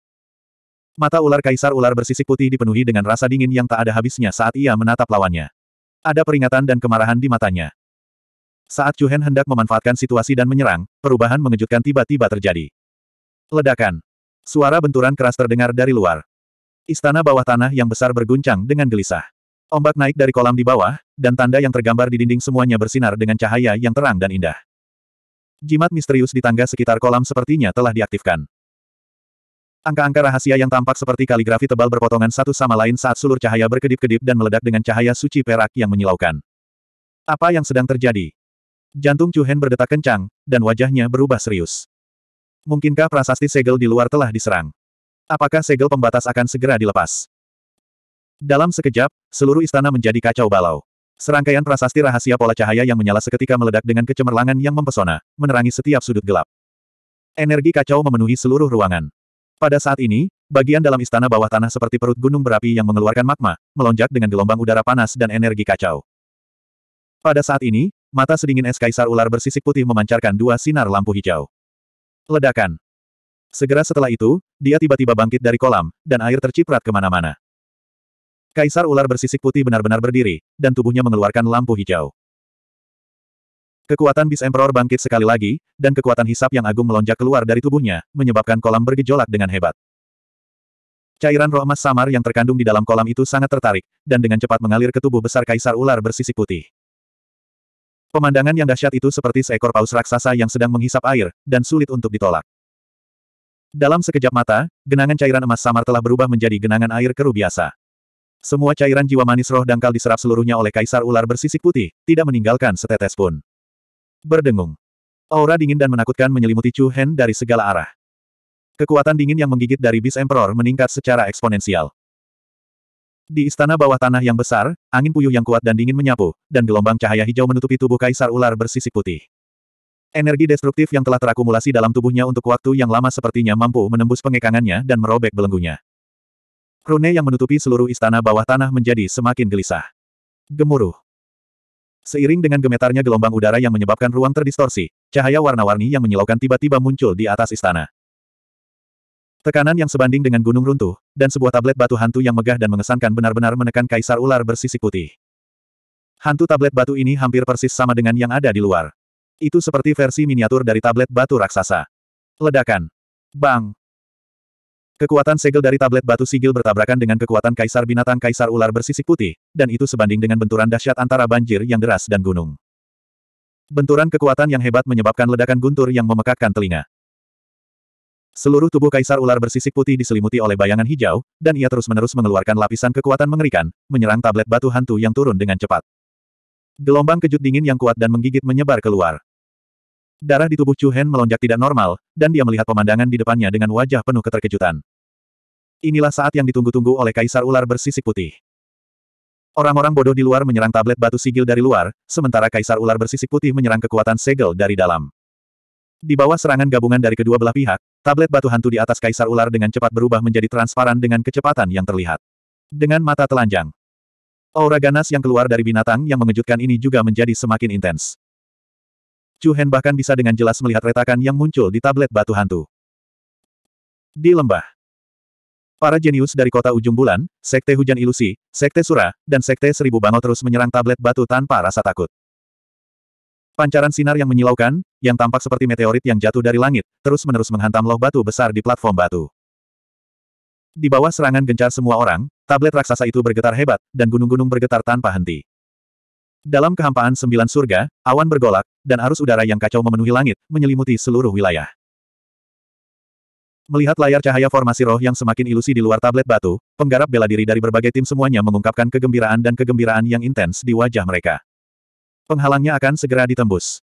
Speaker 1: Mata ular kaisar ular bersisik putih dipenuhi dengan rasa dingin yang tak ada habisnya saat ia menatap lawannya. Ada peringatan dan kemarahan di matanya. Saat Chuhen hendak memanfaatkan situasi dan menyerang, perubahan mengejutkan tiba-tiba terjadi. Ledakan. Suara benturan keras terdengar dari luar. Istana bawah tanah yang besar berguncang dengan gelisah. Ombak naik dari kolam di bawah, dan tanda yang tergambar di dinding semuanya bersinar dengan cahaya yang terang dan indah. Jimat misterius di tangga sekitar kolam sepertinya telah diaktifkan. Angka-angka rahasia yang tampak seperti kaligrafi tebal berpotongan satu sama lain saat seluruh cahaya berkedip-kedip dan meledak dengan cahaya suci perak yang menyilaukan. Apa yang sedang terjadi? Jantung Chu Hen berdetak kencang, dan wajahnya berubah serius. Mungkinkah prasasti segel di luar telah diserang? Apakah segel pembatas akan segera dilepas? Dalam sekejap, seluruh istana menjadi kacau balau. Serangkaian prasasti rahasia pola cahaya yang menyala seketika meledak dengan kecemerlangan yang mempesona, menerangi setiap sudut gelap. Energi kacau memenuhi seluruh ruangan. Pada saat ini, bagian dalam istana bawah tanah seperti perut gunung berapi yang mengeluarkan magma, melonjak dengan gelombang udara panas dan energi kacau. Pada saat ini, Mata sedingin es kaisar ular bersisik putih memancarkan dua sinar lampu hijau. Ledakan. Segera setelah itu, dia tiba-tiba bangkit dari kolam, dan air terciprat kemana-mana. Kaisar ular bersisik putih benar-benar berdiri, dan tubuhnya mengeluarkan lampu hijau. Kekuatan bis Emperor bangkit sekali lagi, dan kekuatan hisap yang agung melonjak keluar dari tubuhnya, menyebabkan kolam bergejolak dengan hebat. Cairan roh emas samar yang terkandung di dalam kolam itu sangat tertarik, dan dengan cepat mengalir ke tubuh besar kaisar ular bersisik putih. Pemandangan yang dahsyat itu seperti seekor paus raksasa yang sedang menghisap air, dan sulit untuk ditolak. Dalam sekejap mata, genangan cairan emas samar telah berubah menjadi genangan air keruh biasa. Semua cairan jiwa manis roh dangkal diserap seluruhnya oleh kaisar ular bersisik putih, tidak meninggalkan setetes pun. Berdengung. Aura dingin dan menakutkan menyelimuti Chu Hen dari segala arah. Kekuatan dingin yang menggigit dari Bis Emperor meningkat secara eksponensial. Di istana bawah tanah yang besar, angin puyuh yang kuat dan dingin menyapu, dan gelombang cahaya hijau menutupi tubuh kaisar ular bersisik putih. Energi destruktif yang telah terakumulasi dalam tubuhnya untuk waktu yang lama sepertinya mampu menembus pengekangannya dan merobek belenggunya. Rune yang menutupi seluruh istana bawah tanah menjadi semakin gelisah. Gemuruh. Seiring dengan gemetarnya gelombang udara yang menyebabkan ruang terdistorsi, cahaya warna-warni yang menyilaukan tiba-tiba muncul di atas istana. Tekanan yang sebanding dengan gunung runtuh, dan sebuah tablet batu hantu yang megah dan mengesankan benar-benar menekan kaisar ular bersisik putih. Hantu tablet batu ini hampir persis sama dengan yang ada di luar. Itu seperti versi miniatur dari tablet batu raksasa. Ledakan. Bang. Kekuatan segel dari tablet batu sigil bertabrakan dengan kekuatan kaisar binatang kaisar ular bersisik putih, dan itu sebanding dengan benturan dahsyat antara banjir yang deras dan gunung. Benturan kekuatan yang hebat menyebabkan ledakan guntur yang memekakkan telinga. Seluruh tubuh kaisar ular bersisik putih diselimuti oleh bayangan hijau, dan ia terus-menerus mengeluarkan lapisan kekuatan mengerikan, menyerang tablet batu hantu yang turun dengan cepat. Gelombang kejut dingin yang kuat dan menggigit menyebar keluar. Darah di tubuh Chu Hen melonjak tidak normal, dan dia melihat pemandangan di depannya dengan wajah penuh keterkejutan. Inilah saat yang ditunggu-tunggu oleh kaisar ular bersisik putih. Orang-orang bodoh di luar menyerang tablet batu sigil dari luar, sementara kaisar ular bersisik putih menyerang kekuatan segel dari dalam. Di bawah serangan gabungan dari kedua belah pihak, Tablet batu hantu di atas kaisar ular dengan cepat berubah menjadi transparan dengan kecepatan yang terlihat. Dengan mata telanjang. Aura ganas yang keluar dari binatang yang mengejutkan ini juga menjadi semakin intens. Chu Hen bahkan bisa dengan jelas melihat retakan yang muncul di tablet batu hantu. Di lembah. Para jenius dari kota ujung bulan, Sekte Hujan Ilusi, Sekte Sura, dan Sekte Seribu Bango terus menyerang tablet batu tanpa rasa takut. Pancaran sinar yang menyilaukan, yang tampak seperti meteorit yang jatuh dari langit, terus-menerus menghantam loh batu besar di platform batu. Di bawah serangan gencar semua orang, tablet raksasa itu bergetar hebat, dan gunung-gunung bergetar tanpa henti. Dalam kehampaan sembilan surga, awan bergolak, dan arus udara yang kacau memenuhi langit, menyelimuti seluruh wilayah. Melihat layar cahaya formasi roh yang semakin ilusi di luar tablet batu, penggarap bela diri dari berbagai tim semuanya mengungkapkan kegembiraan dan kegembiraan yang intens di wajah mereka. Penghalangnya akan segera ditembus.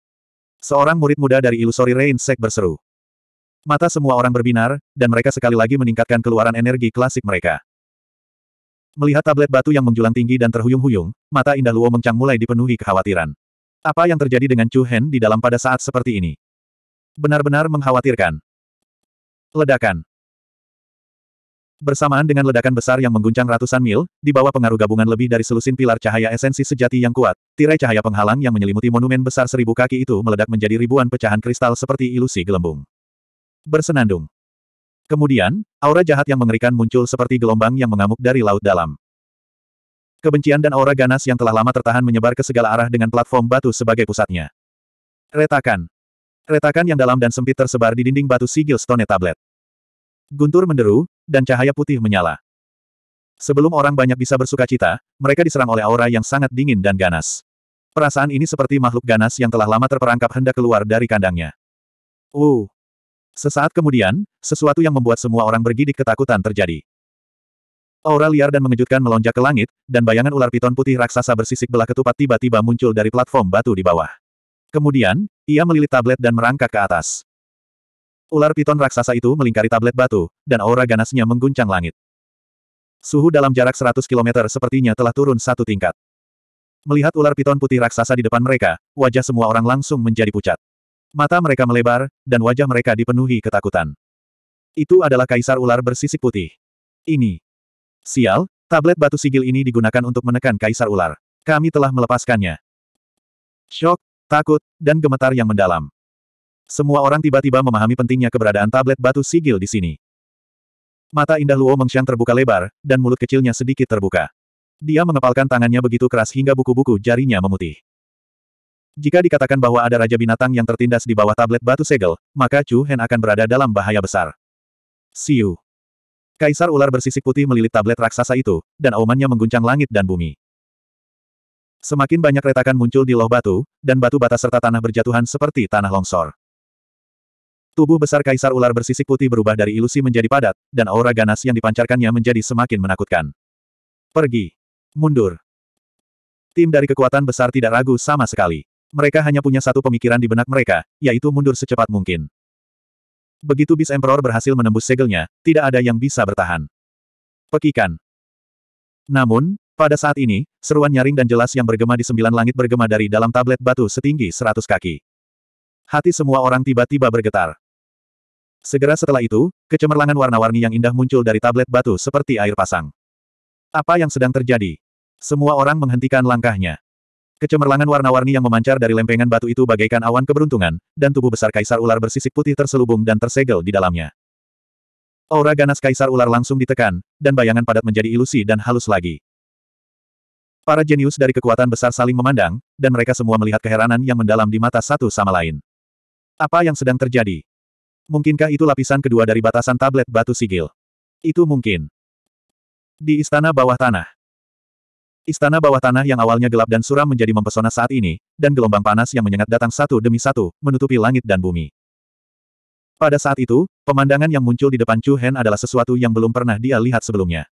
Speaker 1: Seorang murid muda dari ilusori Rain Sect berseru. Mata semua orang berbinar, dan mereka sekali lagi meningkatkan keluaran energi klasik mereka. Melihat tablet batu yang menjulang tinggi dan terhuyung-huyung, mata indah Luo Mengcang mulai dipenuhi kekhawatiran. Apa yang terjadi dengan Chu Hen di dalam pada saat seperti ini? Benar-benar mengkhawatirkan. Ledakan. Bersamaan dengan ledakan besar yang mengguncang ratusan mil, di bawah pengaruh gabungan lebih dari selusin pilar cahaya esensi sejati yang kuat, tirai cahaya penghalang yang menyelimuti monumen besar seribu kaki itu meledak menjadi ribuan pecahan kristal seperti ilusi gelembung. Bersenandung. Kemudian, aura jahat yang mengerikan muncul seperti gelombang yang mengamuk dari laut dalam. Kebencian dan aura ganas yang telah lama tertahan menyebar ke segala arah dengan platform batu sebagai pusatnya. Retakan. Retakan yang dalam dan sempit tersebar di dinding batu sigil stone tablet. Guntur menderu, dan cahaya putih menyala. Sebelum orang banyak bisa bersuka cita, mereka diserang oleh aura yang sangat dingin dan ganas. Perasaan ini seperti makhluk ganas yang telah lama terperangkap hendak keluar dari kandangnya. Uh. Sesaat kemudian, sesuatu yang membuat semua orang bergidik ketakutan terjadi. Aura liar dan mengejutkan melonjak ke langit, dan bayangan ular piton putih raksasa bersisik belah ketupat tiba-tiba muncul dari platform batu di bawah. Kemudian, ia melilit tablet dan merangkak ke atas. Ular piton raksasa itu melingkari tablet batu, dan aura ganasnya mengguncang langit. Suhu dalam jarak 100 km sepertinya telah turun satu tingkat. Melihat ular piton putih raksasa di depan mereka, wajah semua orang langsung menjadi pucat. Mata mereka melebar, dan wajah mereka dipenuhi ketakutan. Itu adalah kaisar ular bersisik putih. Ini. Sial, tablet batu sigil ini digunakan untuk menekan kaisar ular. Kami telah melepaskannya. Shock, takut, dan gemetar yang mendalam. Semua orang tiba-tiba memahami pentingnya keberadaan tablet batu sigil di sini. Mata indah Luo Mengxiang terbuka lebar, dan mulut kecilnya sedikit terbuka. Dia mengepalkan tangannya begitu keras hingga buku-buku jarinya memutih. Jika dikatakan bahwa ada raja binatang yang tertindas di bawah tablet batu segel, maka Chu Hen akan berada dalam bahaya besar. Siu. Kaisar ular bersisik putih melilit tablet raksasa itu, dan aumannya mengguncang langit dan bumi. Semakin banyak retakan muncul di loh batu, dan batu bata serta tanah berjatuhan seperti tanah longsor. Tubuh besar kaisar ular bersisik putih berubah dari ilusi menjadi padat, dan aura ganas yang dipancarkannya menjadi semakin menakutkan. Pergi. Mundur. Tim dari kekuatan besar tidak ragu sama sekali. Mereka hanya punya satu pemikiran di benak mereka, yaitu mundur secepat mungkin. Begitu bis Emperor berhasil menembus segelnya, tidak ada yang bisa bertahan. Pekikan. Namun, pada saat ini, seruan nyaring dan jelas yang bergema di sembilan langit bergema dari dalam tablet batu setinggi seratus kaki hati semua orang tiba-tiba bergetar. Segera setelah itu, kecemerlangan warna-warni yang indah muncul dari tablet batu seperti air pasang. Apa yang sedang terjadi? Semua orang menghentikan langkahnya. Kecemerlangan warna-warni yang memancar dari lempengan batu itu bagaikan awan keberuntungan, dan tubuh besar kaisar ular bersisik putih terselubung dan tersegel di dalamnya. Aura ganas kaisar ular langsung ditekan, dan bayangan padat menjadi ilusi dan halus lagi. Para jenius dari kekuatan besar saling memandang, dan mereka semua melihat keheranan yang mendalam di mata satu sama lain. Apa yang sedang terjadi? Mungkinkah itu lapisan kedua dari batasan tablet batu sigil? Itu mungkin. Di istana bawah tanah. Istana bawah tanah yang awalnya gelap dan suram menjadi mempesona saat ini, dan gelombang panas yang menyengat datang satu demi satu, menutupi langit dan bumi. Pada saat itu, pemandangan yang muncul di depan Chu Hen adalah sesuatu yang belum pernah dia lihat sebelumnya.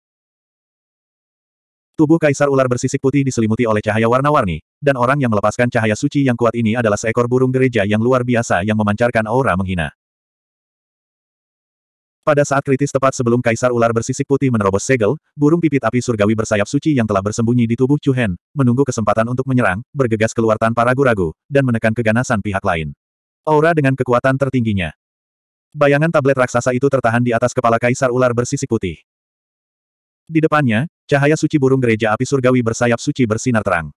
Speaker 1: Tubuh Kaisar Ular bersisik putih diselimuti oleh cahaya warna-warni, dan orang yang melepaskan cahaya suci yang kuat ini adalah seekor burung gereja yang luar biasa yang memancarkan aura menghina. Pada saat kritis tepat sebelum Kaisar Ular bersisik putih menerobos segel, burung pipit api surgawi bersayap suci yang telah bersembunyi di tubuh Chuhen, menunggu kesempatan untuk menyerang, bergegas keluar tanpa ragu-ragu, dan menekan keganasan pihak lain. Aura dengan kekuatan tertingginya. Bayangan tablet raksasa itu tertahan di atas kepala Kaisar Ular bersisik putih. Di depannya, Cahaya suci burung gereja api surgawi bersayap suci bersinar terang.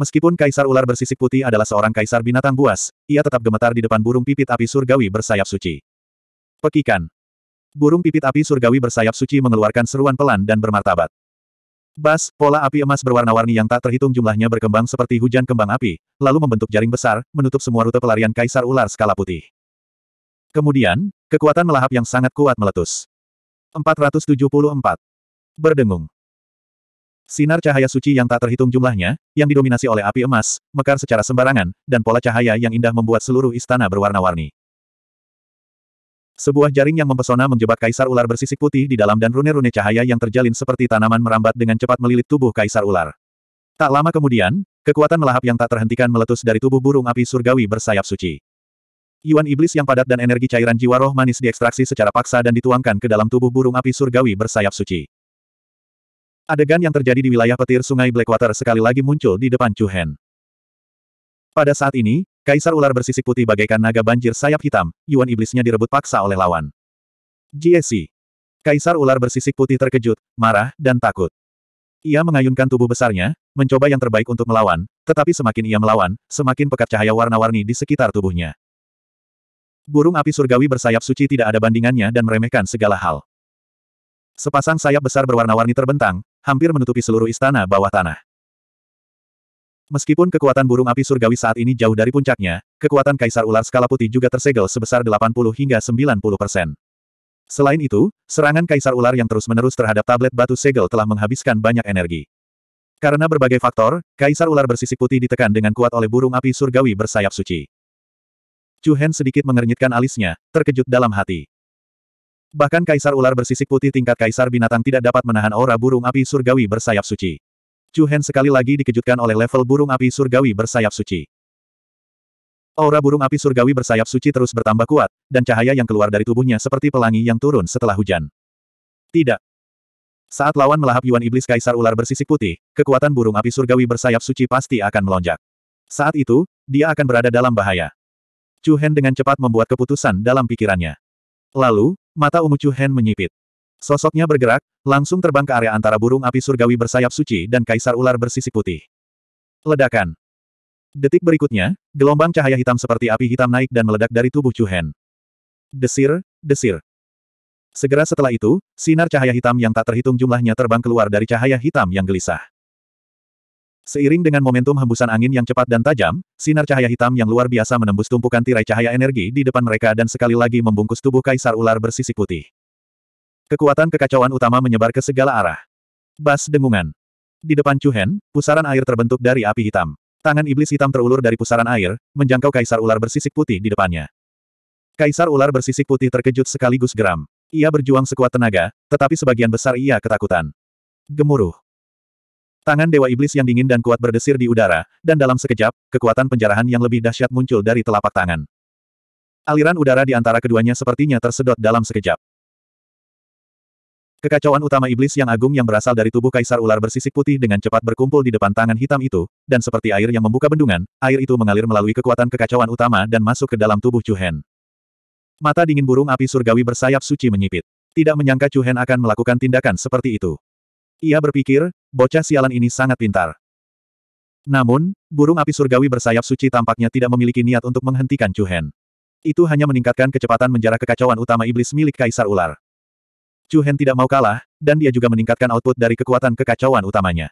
Speaker 1: Meskipun kaisar ular bersisik putih adalah seorang kaisar binatang buas, ia tetap gemetar di depan burung pipit api surgawi bersayap suci. Pekikan. Burung pipit api surgawi bersayap suci mengeluarkan seruan pelan dan bermartabat. Bas, pola api emas berwarna-warni yang tak terhitung jumlahnya berkembang seperti hujan kembang api, lalu membentuk jaring besar, menutup semua rute pelarian kaisar ular skala putih. Kemudian, kekuatan melahap yang sangat kuat meletus. 474 berdengung. Sinar cahaya suci yang tak terhitung jumlahnya, yang didominasi oleh api emas, mekar secara sembarangan, dan pola cahaya yang indah membuat seluruh istana berwarna-warni. Sebuah jaring yang mempesona menjebak kaisar ular bersisik putih di dalam dan rune-rune cahaya yang terjalin seperti tanaman merambat dengan cepat melilit tubuh kaisar ular. Tak lama kemudian, kekuatan melahap yang tak terhentikan meletus dari tubuh burung api surgawi bersayap suci. Iwan iblis yang padat dan energi cairan jiwa roh manis diekstraksi secara paksa dan dituangkan ke dalam tubuh burung api surgawi bersayap suci. Adegan yang terjadi di wilayah petir sungai Blackwater sekali lagi muncul di depan Chu Hen. Pada saat ini, Kaisar Ular bersisik putih bagaikan naga banjir sayap hitam, Yuan iblisnya direbut paksa oleh lawan. Jiesi. Kaisar Ular bersisik putih terkejut, marah, dan takut. Ia mengayunkan tubuh besarnya, mencoba yang terbaik untuk melawan, tetapi semakin ia melawan, semakin pekat cahaya warna-warni di sekitar tubuhnya. Burung api surgawi bersayap suci tidak ada bandingannya dan meremehkan segala hal. Sepasang sayap besar berwarna-warni terbentang, hampir menutupi seluruh istana bawah tanah. Meskipun kekuatan burung api surgawi saat ini jauh dari puncaknya, kekuatan kaisar ular skala putih juga tersegel sebesar 80 hingga 90 persen. Selain itu, serangan kaisar ular yang terus-menerus terhadap tablet batu segel telah menghabiskan banyak energi. Karena berbagai faktor, kaisar ular bersisik putih ditekan dengan kuat oleh burung api surgawi bersayap suci. Chu Hen sedikit mengernyitkan alisnya, terkejut dalam hati. Bahkan kaisar ular bersisik putih tingkat kaisar binatang tidak dapat menahan aura burung api surgawi bersayap suci. Chu Hen sekali lagi dikejutkan oleh level burung api surgawi bersayap suci. Aura burung api surgawi bersayap suci terus bertambah kuat, dan cahaya yang keluar dari tubuhnya seperti pelangi yang turun setelah hujan. Tidak. Saat lawan melahap Yuan Iblis Kaisar Ular bersisik putih, kekuatan burung api surgawi bersayap suci pasti akan melonjak. Saat itu, dia akan berada dalam bahaya. Chu Hen dengan cepat membuat keputusan dalam pikirannya. Lalu, mata Umucu Hen menyipit. Sosoknya bergerak, langsung terbang ke area antara burung api surgawi bersayap suci dan kaisar ular bersisik putih. Ledakan. Detik berikutnya, gelombang cahaya hitam seperti api hitam naik dan meledak dari tubuh Chu Hen. Desir, desir. Segera setelah itu, sinar cahaya hitam yang tak terhitung jumlahnya terbang keluar dari cahaya hitam yang gelisah. Seiring dengan momentum hembusan angin yang cepat dan tajam, sinar cahaya hitam yang luar biasa menembus tumpukan tirai cahaya energi di depan mereka dan sekali lagi membungkus tubuh kaisar ular bersisik putih. Kekuatan kekacauan utama menyebar ke segala arah. Bas dengungan. Di depan Chuhen, pusaran air terbentuk dari api hitam. Tangan iblis hitam terulur dari pusaran air, menjangkau kaisar ular bersisik putih di depannya. Kaisar ular bersisik putih terkejut sekaligus geram. Ia berjuang sekuat tenaga, tetapi sebagian besar ia ketakutan. Gemuruh. Tangan Dewa Iblis yang dingin dan kuat berdesir di udara, dan dalam sekejap, kekuatan penjarahan yang lebih dahsyat muncul dari telapak tangan. Aliran udara di antara keduanya sepertinya tersedot dalam sekejap. Kekacauan utama iblis yang agung yang berasal dari tubuh kaisar ular bersisik putih dengan cepat berkumpul di depan tangan hitam itu, dan seperti air yang membuka bendungan, air itu mengalir melalui kekuatan kekacauan utama dan masuk ke dalam tubuh Chuhen. Mata dingin burung api surgawi bersayap suci menyipit. Tidak menyangka Chuhen akan melakukan tindakan seperti itu. Ia berpikir, bocah sialan ini sangat pintar. Namun, burung api surgawi bersayap suci tampaknya tidak memiliki niat untuk menghentikan Chu Hen. Itu hanya meningkatkan kecepatan menjarah kekacauan utama iblis milik Kaisar Ular. Chu Hen tidak mau kalah, dan dia juga meningkatkan output dari kekuatan kekacauan utamanya.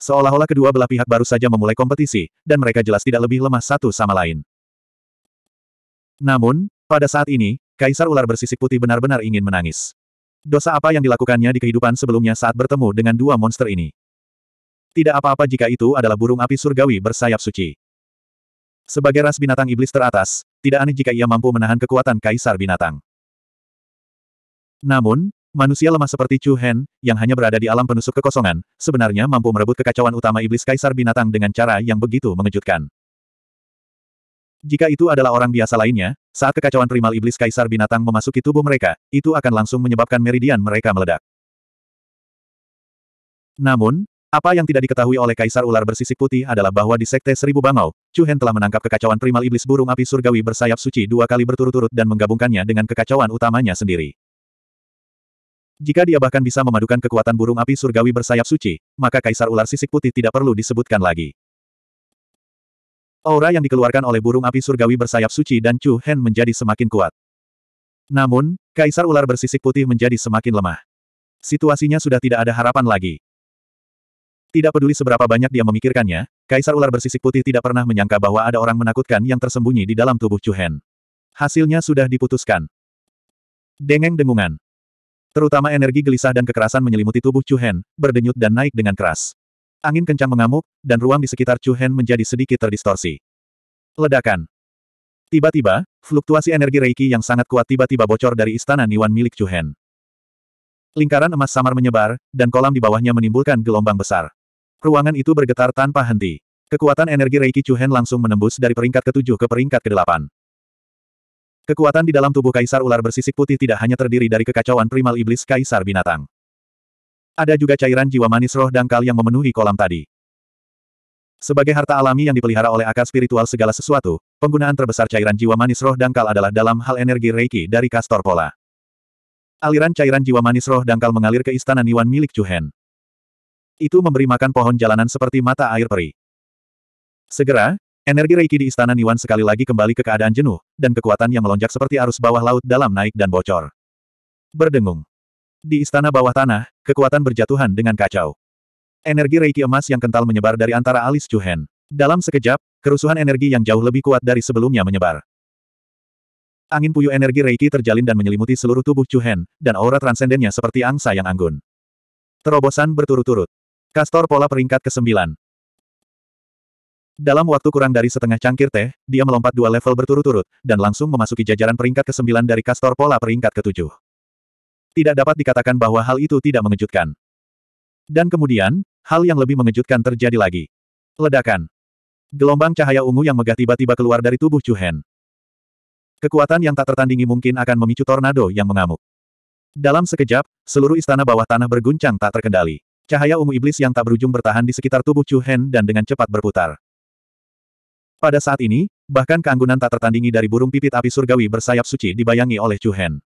Speaker 1: Seolah-olah kedua belah pihak baru saja memulai kompetisi, dan mereka jelas tidak lebih lemah satu sama lain. Namun, pada saat ini, Kaisar Ular bersisik putih benar-benar ingin menangis. Dosa apa yang dilakukannya di kehidupan sebelumnya saat bertemu dengan dua monster ini? Tidak apa-apa jika itu adalah burung api surgawi bersayap suci. Sebagai ras binatang iblis teratas, tidak aneh jika ia mampu menahan kekuatan kaisar binatang. Namun, manusia lemah seperti Chu Hen, yang hanya berada di alam penusuk kekosongan, sebenarnya mampu merebut kekacauan utama iblis kaisar binatang dengan cara yang begitu mengejutkan. Jika itu adalah orang biasa lainnya, saat kekacauan primal iblis kaisar binatang memasuki tubuh mereka, itu akan langsung menyebabkan meridian mereka meledak. Namun, apa yang tidak diketahui oleh kaisar ular bersisik putih adalah bahwa di Sekte Seribu Bangau, Chu Hen telah menangkap kekacauan primal iblis burung api surgawi bersayap suci dua kali berturut-turut dan menggabungkannya dengan kekacauan utamanya sendiri. Jika dia bahkan bisa memadukan kekuatan burung api surgawi bersayap suci, maka kaisar ular sisik putih tidak perlu disebutkan lagi. Aura yang dikeluarkan oleh burung api surgawi bersayap suci dan Chu Hen menjadi semakin kuat. Namun, Kaisar Ular bersisik putih menjadi semakin lemah. Situasinya sudah tidak ada harapan lagi. Tidak peduli seberapa banyak dia memikirkannya, Kaisar Ular bersisik putih tidak pernah menyangka bahwa ada orang menakutkan yang tersembunyi di dalam tubuh Chu Hen. Hasilnya sudah diputuskan. Dengeng dengungan. Terutama energi gelisah dan kekerasan menyelimuti tubuh Chu Hen, berdenyut dan naik dengan keras. Angin kencang mengamuk, dan ruang di sekitar Chu Hen menjadi sedikit terdistorsi. Ledakan. Tiba-tiba, fluktuasi energi Reiki yang sangat kuat tiba-tiba bocor dari istana Niwan milik Chu Hen. Lingkaran emas samar menyebar, dan kolam di bawahnya menimbulkan gelombang besar. Ruangan itu bergetar tanpa henti. Kekuatan energi Reiki Chu Hen langsung menembus dari peringkat ketujuh ke peringkat kedelapan. Kekuatan di dalam tubuh Kaisar Ular bersisik putih tidak hanya terdiri dari kekacauan primal iblis Kaisar Binatang. Ada juga cairan jiwa manis roh dangkal yang memenuhi kolam tadi. Sebagai harta alami yang dipelihara oleh akar spiritual segala sesuatu, penggunaan terbesar cairan jiwa manis roh dangkal adalah dalam hal energi Reiki dari Kastor Pola. Aliran cairan jiwa manis roh dangkal mengalir ke istana Niwan milik Chuhen. Itu memberi makan pohon jalanan seperti mata air peri. Segera, energi Reiki di istana Niwan sekali lagi kembali ke keadaan jenuh, dan kekuatan yang melonjak seperti arus bawah laut dalam naik dan bocor. Berdengung. Di istana bawah tanah, kekuatan berjatuhan dengan kacau. Energi reiki emas yang kental menyebar dari antara alis Chuhen. Dalam sekejap, kerusuhan energi yang jauh lebih kuat dari sebelumnya menyebar. Angin puyuh energi reiki terjalin dan menyelimuti seluruh tubuh Chuhen, dan aura transendennya seperti angsa yang anggun. Terobosan berturut-turut. Kastor pola peringkat ke-9. Dalam waktu kurang dari setengah cangkir teh, dia melompat dua level berturut-turut, dan langsung memasuki jajaran peringkat ke-9 dari kastor pola peringkat ke-7 tidak dapat dikatakan bahwa hal itu tidak mengejutkan. Dan kemudian, hal yang lebih mengejutkan terjadi lagi. Ledakan. Gelombang cahaya ungu yang megah tiba-tiba keluar dari tubuh Chu Hen. Kekuatan yang tak tertandingi mungkin akan memicu tornado yang mengamuk. Dalam sekejap, seluruh istana bawah tanah berguncang tak terkendali. Cahaya ungu iblis yang tak berujung bertahan di sekitar tubuh Chu Hen dan dengan cepat berputar. Pada saat ini, bahkan keanggunan tak tertandingi dari burung pipit api surgawi bersayap suci dibayangi oleh Chu Hen.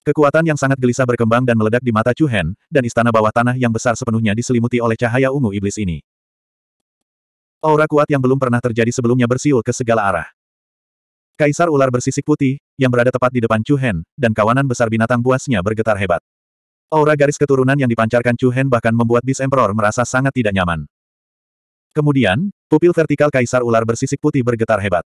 Speaker 1: Kekuatan yang sangat gelisah berkembang dan meledak di mata Chu Hen, dan istana bawah tanah yang besar sepenuhnya diselimuti oleh cahaya ungu iblis ini. Aura kuat yang belum pernah terjadi sebelumnya bersiul ke segala arah. Kaisar ular bersisik putih, yang berada tepat di depan Chu Hen, dan kawanan besar binatang buasnya bergetar hebat. Aura garis keturunan yang dipancarkan Chu Hen bahkan membuat Beast Emperor merasa sangat tidak nyaman. Kemudian, pupil vertikal kaisar ular bersisik putih bergetar hebat.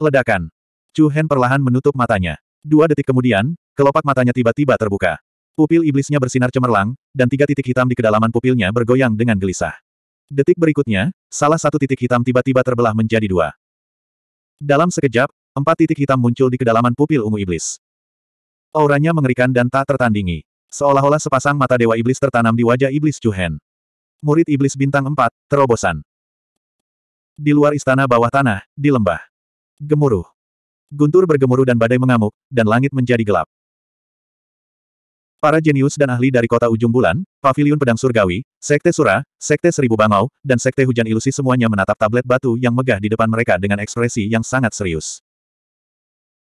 Speaker 1: Ledakan. Chu Hen perlahan menutup matanya. Dua detik kemudian, kelopak matanya tiba-tiba terbuka. Pupil iblisnya bersinar cemerlang, dan tiga titik hitam di kedalaman pupilnya bergoyang dengan gelisah. Detik berikutnya, salah satu titik hitam tiba-tiba terbelah menjadi dua. Dalam sekejap, empat titik hitam muncul di kedalaman pupil ungu iblis. Auranya mengerikan dan tak tertandingi. Seolah-olah sepasang mata dewa iblis tertanam di wajah iblis Juhen. Murid iblis bintang empat, terobosan. Di luar istana bawah tanah, di lembah. Gemuruh. Guntur bergemuruh dan badai mengamuk, dan langit menjadi gelap. Para jenius dan ahli dari kota ujung bulan, pavilion pedang surgawi, sekte sura, sekte seribu bangau, dan sekte hujan ilusi semuanya menatap tablet batu yang megah di depan mereka dengan ekspresi yang sangat serius.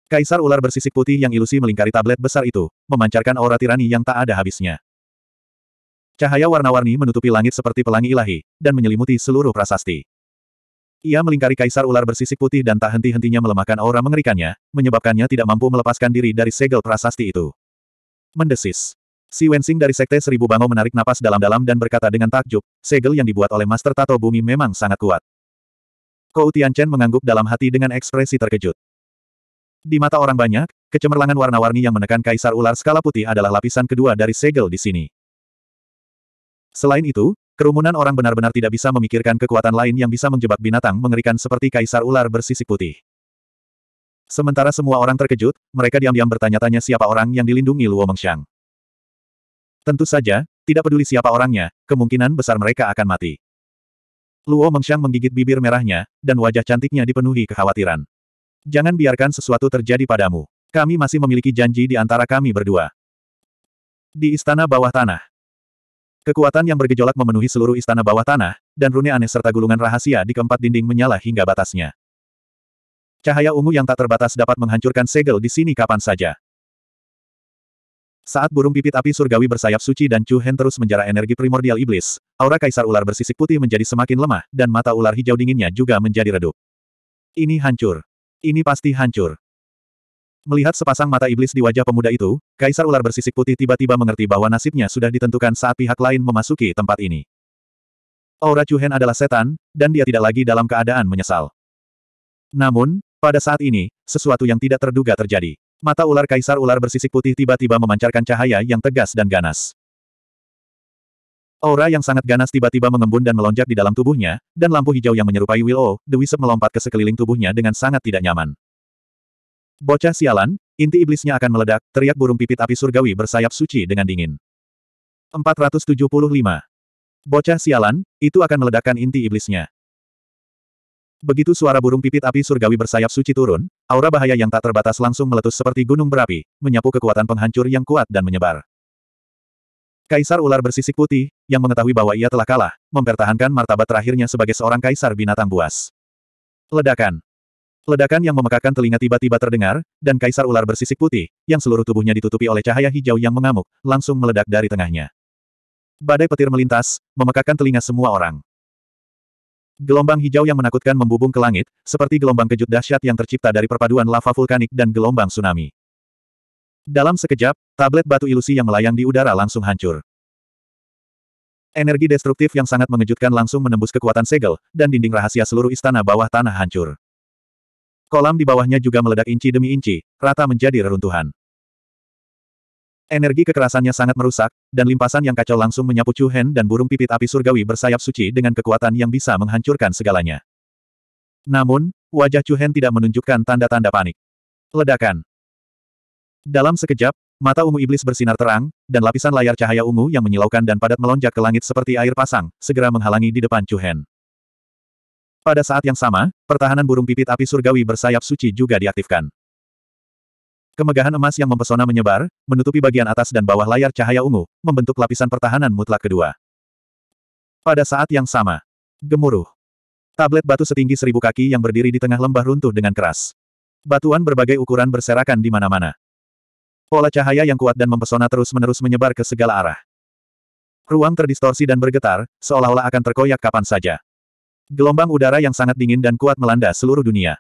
Speaker 1: Kaisar ular bersisik putih yang ilusi melingkari tablet besar itu, memancarkan aura tirani yang tak ada habisnya. Cahaya warna-warni menutupi langit seperti pelangi ilahi, dan menyelimuti seluruh prasasti. Ia melingkari kaisar ular bersisik putih dan tak henti-hentinya melemahkan aura mengerikannya, menyebabkannya tidak mampu melepaskan diri dari segel prasasti itu. Mendesis. Si Wensing dari Sekte Seribu Bangau menarik napas dalam-dalam dan berkata dengan takjub, segel yang dibuat oleh Master Tato Bumi memang sangat kuat. Kou Tianchen mengangguk dalam hati dengan ekspresi terkejut. Di mata orang banyak, kecemerlangan warna-warni yang menekan kaisar ular skala putih adalah lapisan kedua dari segel di sini. Selain itu, Kerumunan orang benar-benar tidak bisa memikirkan kekuatan lain yang bisa menjebak binatang mengerikan seperti kaisar ular bersisik putih. Sementara semua orang terkejut, mereka diam-diam bertanya-tanya siapa orang yang dilindungi Luo Mengxiang. Tentu saja, tidak peduli siapa orangnya, kemungkinan besar mereka akan mati. Luo Mengxiang menggigit bibir merahnya, dan wajah cantiknya dipenuhi kekhawatiran. Jangan biarkan sesuatu terjadi padamu. Kami masih memiliki janji di antara kami berdua. Di istana bawah tanah, Kekuatan yang bergejolak memenuhi seluruh istana bawah tanah, dan rune aneh serta gulungan rahasia di keempat dinding menyala hingga batasnya. Cahaya ungu yang tak terbatas dapat menghancurkan segel di sini kapan saja. Saat burung pipit api surgawi bersayap suci dan Chu Hen terus menjara energi primordial iblis, aura kaisar ular bersisik putih menjadi semakin lemah, dan mata ular hijau dinginnya juga menjadi redup. Ini hancur. Ini pasti hancur. Melihat sepasang mata iblis di wajah pemuda itu, Kaisar Ular bersisik putih tiba-tiba mengerti bahwa nasibnya sudah ditentukan saat pihak lain memasuki tempat ini. Aura Chuhen adalah setan, dan dia tidak lagi dalam keadaan menyesal. Namun, pada saat ini, sesuatu yang tidak terduga terjadi. Mata ular Kaisar Ular bersisik putih tiba-tiba memancarkan cahaya yang tegas dan ganas. Aura yang sangat ganas tiba-tiba mengembun dan melonjak di dalam tubuhnya, dan lampu hijau yang menyerupai Willow, Dewi melompat ke sekeliling tubuhnya dengan sangat tidak nyaman. Bocah sialan, inti iblisnya akan meledak, teriak burung pipit api surgawi bersayap suci dengan dingin. 475. Bocah sialan, itu akan meledakkan inti iblisnya. Begitu suara burung pipit api surgawi bersayap suci turun, aura bahaya yang tak terbatas langsung meletus seperti gunung berapi, menyapu kekuatan penghancur yang kuat dan menyebar. Kaisar ular bersisik putih, yang mengetahui bahwa ia telah kalah, mempertahankan martabat terakhirnya sebagai seorang kaisar binatang buas. Ledakan. Ledakan yang memekakan telinga tiba-tiba terdengar, dan kaisar ular bersisik putih, yang seluruh tubuhnya ditutupi oleh cahaya hijau yang mengamuk, langsung meledak dari tengahnya. Badai petir melintas, memekakan telinga semua orang. Gelombang hijau yang menakutkan membubung ke langit, seperti gelombang kejut dahsyat yang tercipta dari perpaduan lava vulkanik dan gelombang tsunami. Dalam sekejap, tablet batu ilusi yang melayang di udara langsung hancur. Energi destruktif yang sangat mengejutkan langsung menembus kekuatan segel, dan dinding rahasia seluruh istana bawah tanah hancur. Kolam di bawahnya juga meledak inci demi inci, rata menjadi reruntuhan. Energi kekerasannya sangat merusak, dan limpasan yang kacau langsung menyapu Chu Hen dan burung pipit api surgawi bersayap suci dengan kekuatan yang bisa menghancurkan segalanya. Namun, wajah Chu Hen tidak menunjukkan tanda-tanda panik. Ledakan. Dalam sekejap, mata ungu iblis bersinar terang, dan lapisan layar cahaya ungu yang menyilaukan dan padat melonjak ke langit seperti air pasang, segera menghalangi di depan Chu Hen. Pada saat yang sama, pertahanan burung pipit api surgawi bersayap suci juga diaktifkan. Kemegahan emas yang mempesona menyebar, menutupi bagian atas dan bawah layar cahaya ungu, membentuk lapisan pertahanan mutlak kedua. Pada saat yang sama, gemuruh. Tablet batu setinggi seribu kaki yang berdiri di tengah lembah runtuh dengan keras. Batuan berbagai ukuran berserakan di mana-mana. Pola cahaya yang kuat dan mempesona terus-menerus menyebar ke segala arah. Ruang terdistorsi dan bergetar, seolah-olah akan terkoyak kapan saja. Gelombang udara yang sangat dingin dan kuat melanda seluruh dunia.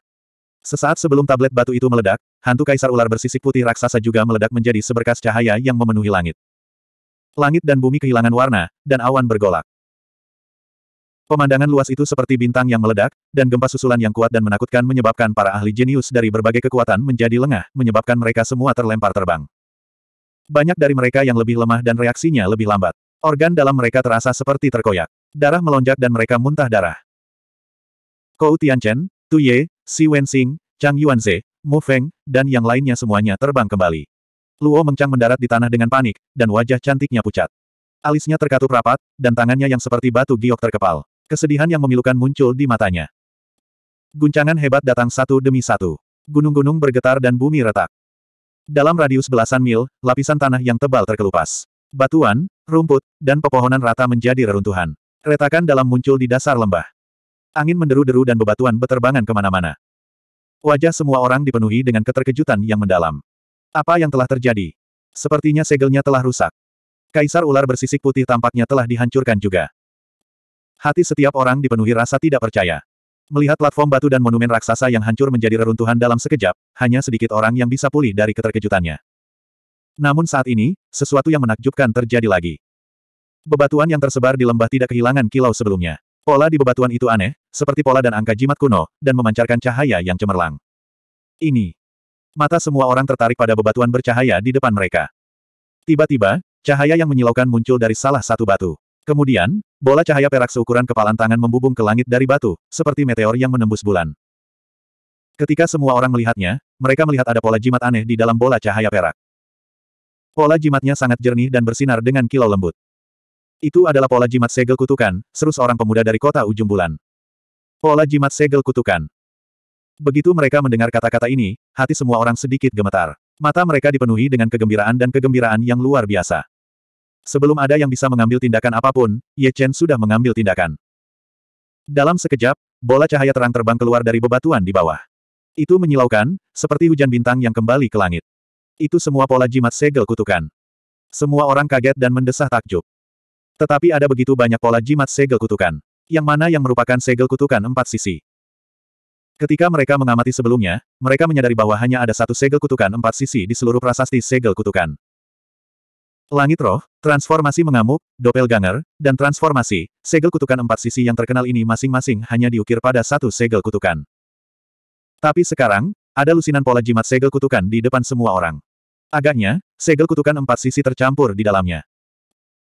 Speaker 1: Sesaat sebelum tablet batu itu meledak, hantu kaisar ular bersisik putih raksasa juga meledak menjadi seberkas cahaya yang memenuhi langit. Langit dan bumi kehilangan warna, dan awan bergolak. Pemandangan luas itu seperti bintang yang meledak, dan gempa susulan yang kuat dan menakutkan menyebabkan para ahli jenius dari berbagai kekuatan menjadi lengah, menyebabkan mereka semua terlempar terbang. Banyak dari mereka yang lebih lemah dan reaksinya lebih lambat. Organ dalam mereka terasa seperti terkoyak. Darah melonjak dan mereka muntah darah. Kou Tianchen, Tu Ye, Si Wenxing, Chang Yuanze, Mu Feng, dan yang lainnya semuanya terbang kembali. Luo Mengchang mendarat di tanah dengan panik, dan wajah cantiknya pucat. Alisnya terkatup rapat, dan tangannya yang seperti batu giok terkepal. Kesedihan yang memilukan muncul di matanya. Guncangan hebat datang satu demi satu. Gunung-gunung bergetar dan bumi retak. Dalam radius belasan mil, lapisan tanah yang tebal terkelupas. Batuan, rumput, dan pepohonan rata menjadi reruntuhan. Retakan dalam muncul di dasar lembah. Angin menderu-deru dan bebatuan beterbangan kemana-mana. Wajah semua orang dipenuhi dengan keterkejutan yang mendalam. Apa yang telah terjadi? Sepertinya segelnya telah rusak. Kaisar ular bersisik putih tampaknya telah dihancurkan juga. Hati setiap orang dipenuhi rasa tidak percaya. Melihat platform batu dan monumen raksasa yang hancur menjadi reruntuhan dalam sekejap, hanya sedikit orang yang bisa pulih dari keterkejutannya. Namun saat ini, sesuatu yang menakjubkan terjadi lagi. Bebatuan yang tersebar di lembah tidak kehilangan kilau sebelumnya. Pola di bebatuan itu aneh, seperti pola dan angka jimat kuno, dan memancarkan cahaya yang cemerlang. Ini. Mata semua orang tertarik pada bebatuan bercahaya di depan mereka. Tiba-tiba, cahaya yang menyilaukan muncul dari salah satu batu. Kemudian, bola cahaya perak seukuran kepalan tangan membubung ke langit dari batu, seperti meteor yang menembus bulan. Ketika semua orang melihatnya, mereka melihat ada pola jimat aneh di dalam bola cahaya perak. Pola jimatnya sangat jernih dan bersinar dengan kilau lembut. Itu adalah pola jimat segel kutukan, seru seorang pemuda dari kota ujung bulan. Pola jimat segel kutukan. Begitu mereka mendengar kata-kata ini, hati semua orang sedikit gemetar. Mata mereka dipenuhi dengan kegembiraan dan kegembiraan yang luar biasa. Sebelum ada yang bisa mengambil tindakan apapun, Ye Chen sudah mengambil tindakan. Dalam sekejap, bola cahaya terang terbang keluar dari bebatuan di bawah. Itu menyilaukan, seperti hujan bintang yang kembali ke langit. Itu semua pola jimat segel kutukan. Semua orang kaget dan mendesah takjub. Tetapi ada begitu banyak pola jimat segel kutukan. Yang mana yang merupakan segel kutukan empat sisi. Ketika mereka mengamati sebelumnya, mereka menyadari bahwa hanya ada satu segel kutukan empat sisi di seluruh prasasti segel kutukan. Langit roh, transformasi mengamuk, doppelganger, dan transformasi, segel kutukan empat sisi yang terkenal ini masing-masing hanya diukir pada satu segel kutukan. Tapi sekarang, ada lusinan pola jimat segel kutukan di depan semua orang. Agaknya, segel kutukan empat sisi tercampur di dalamnya.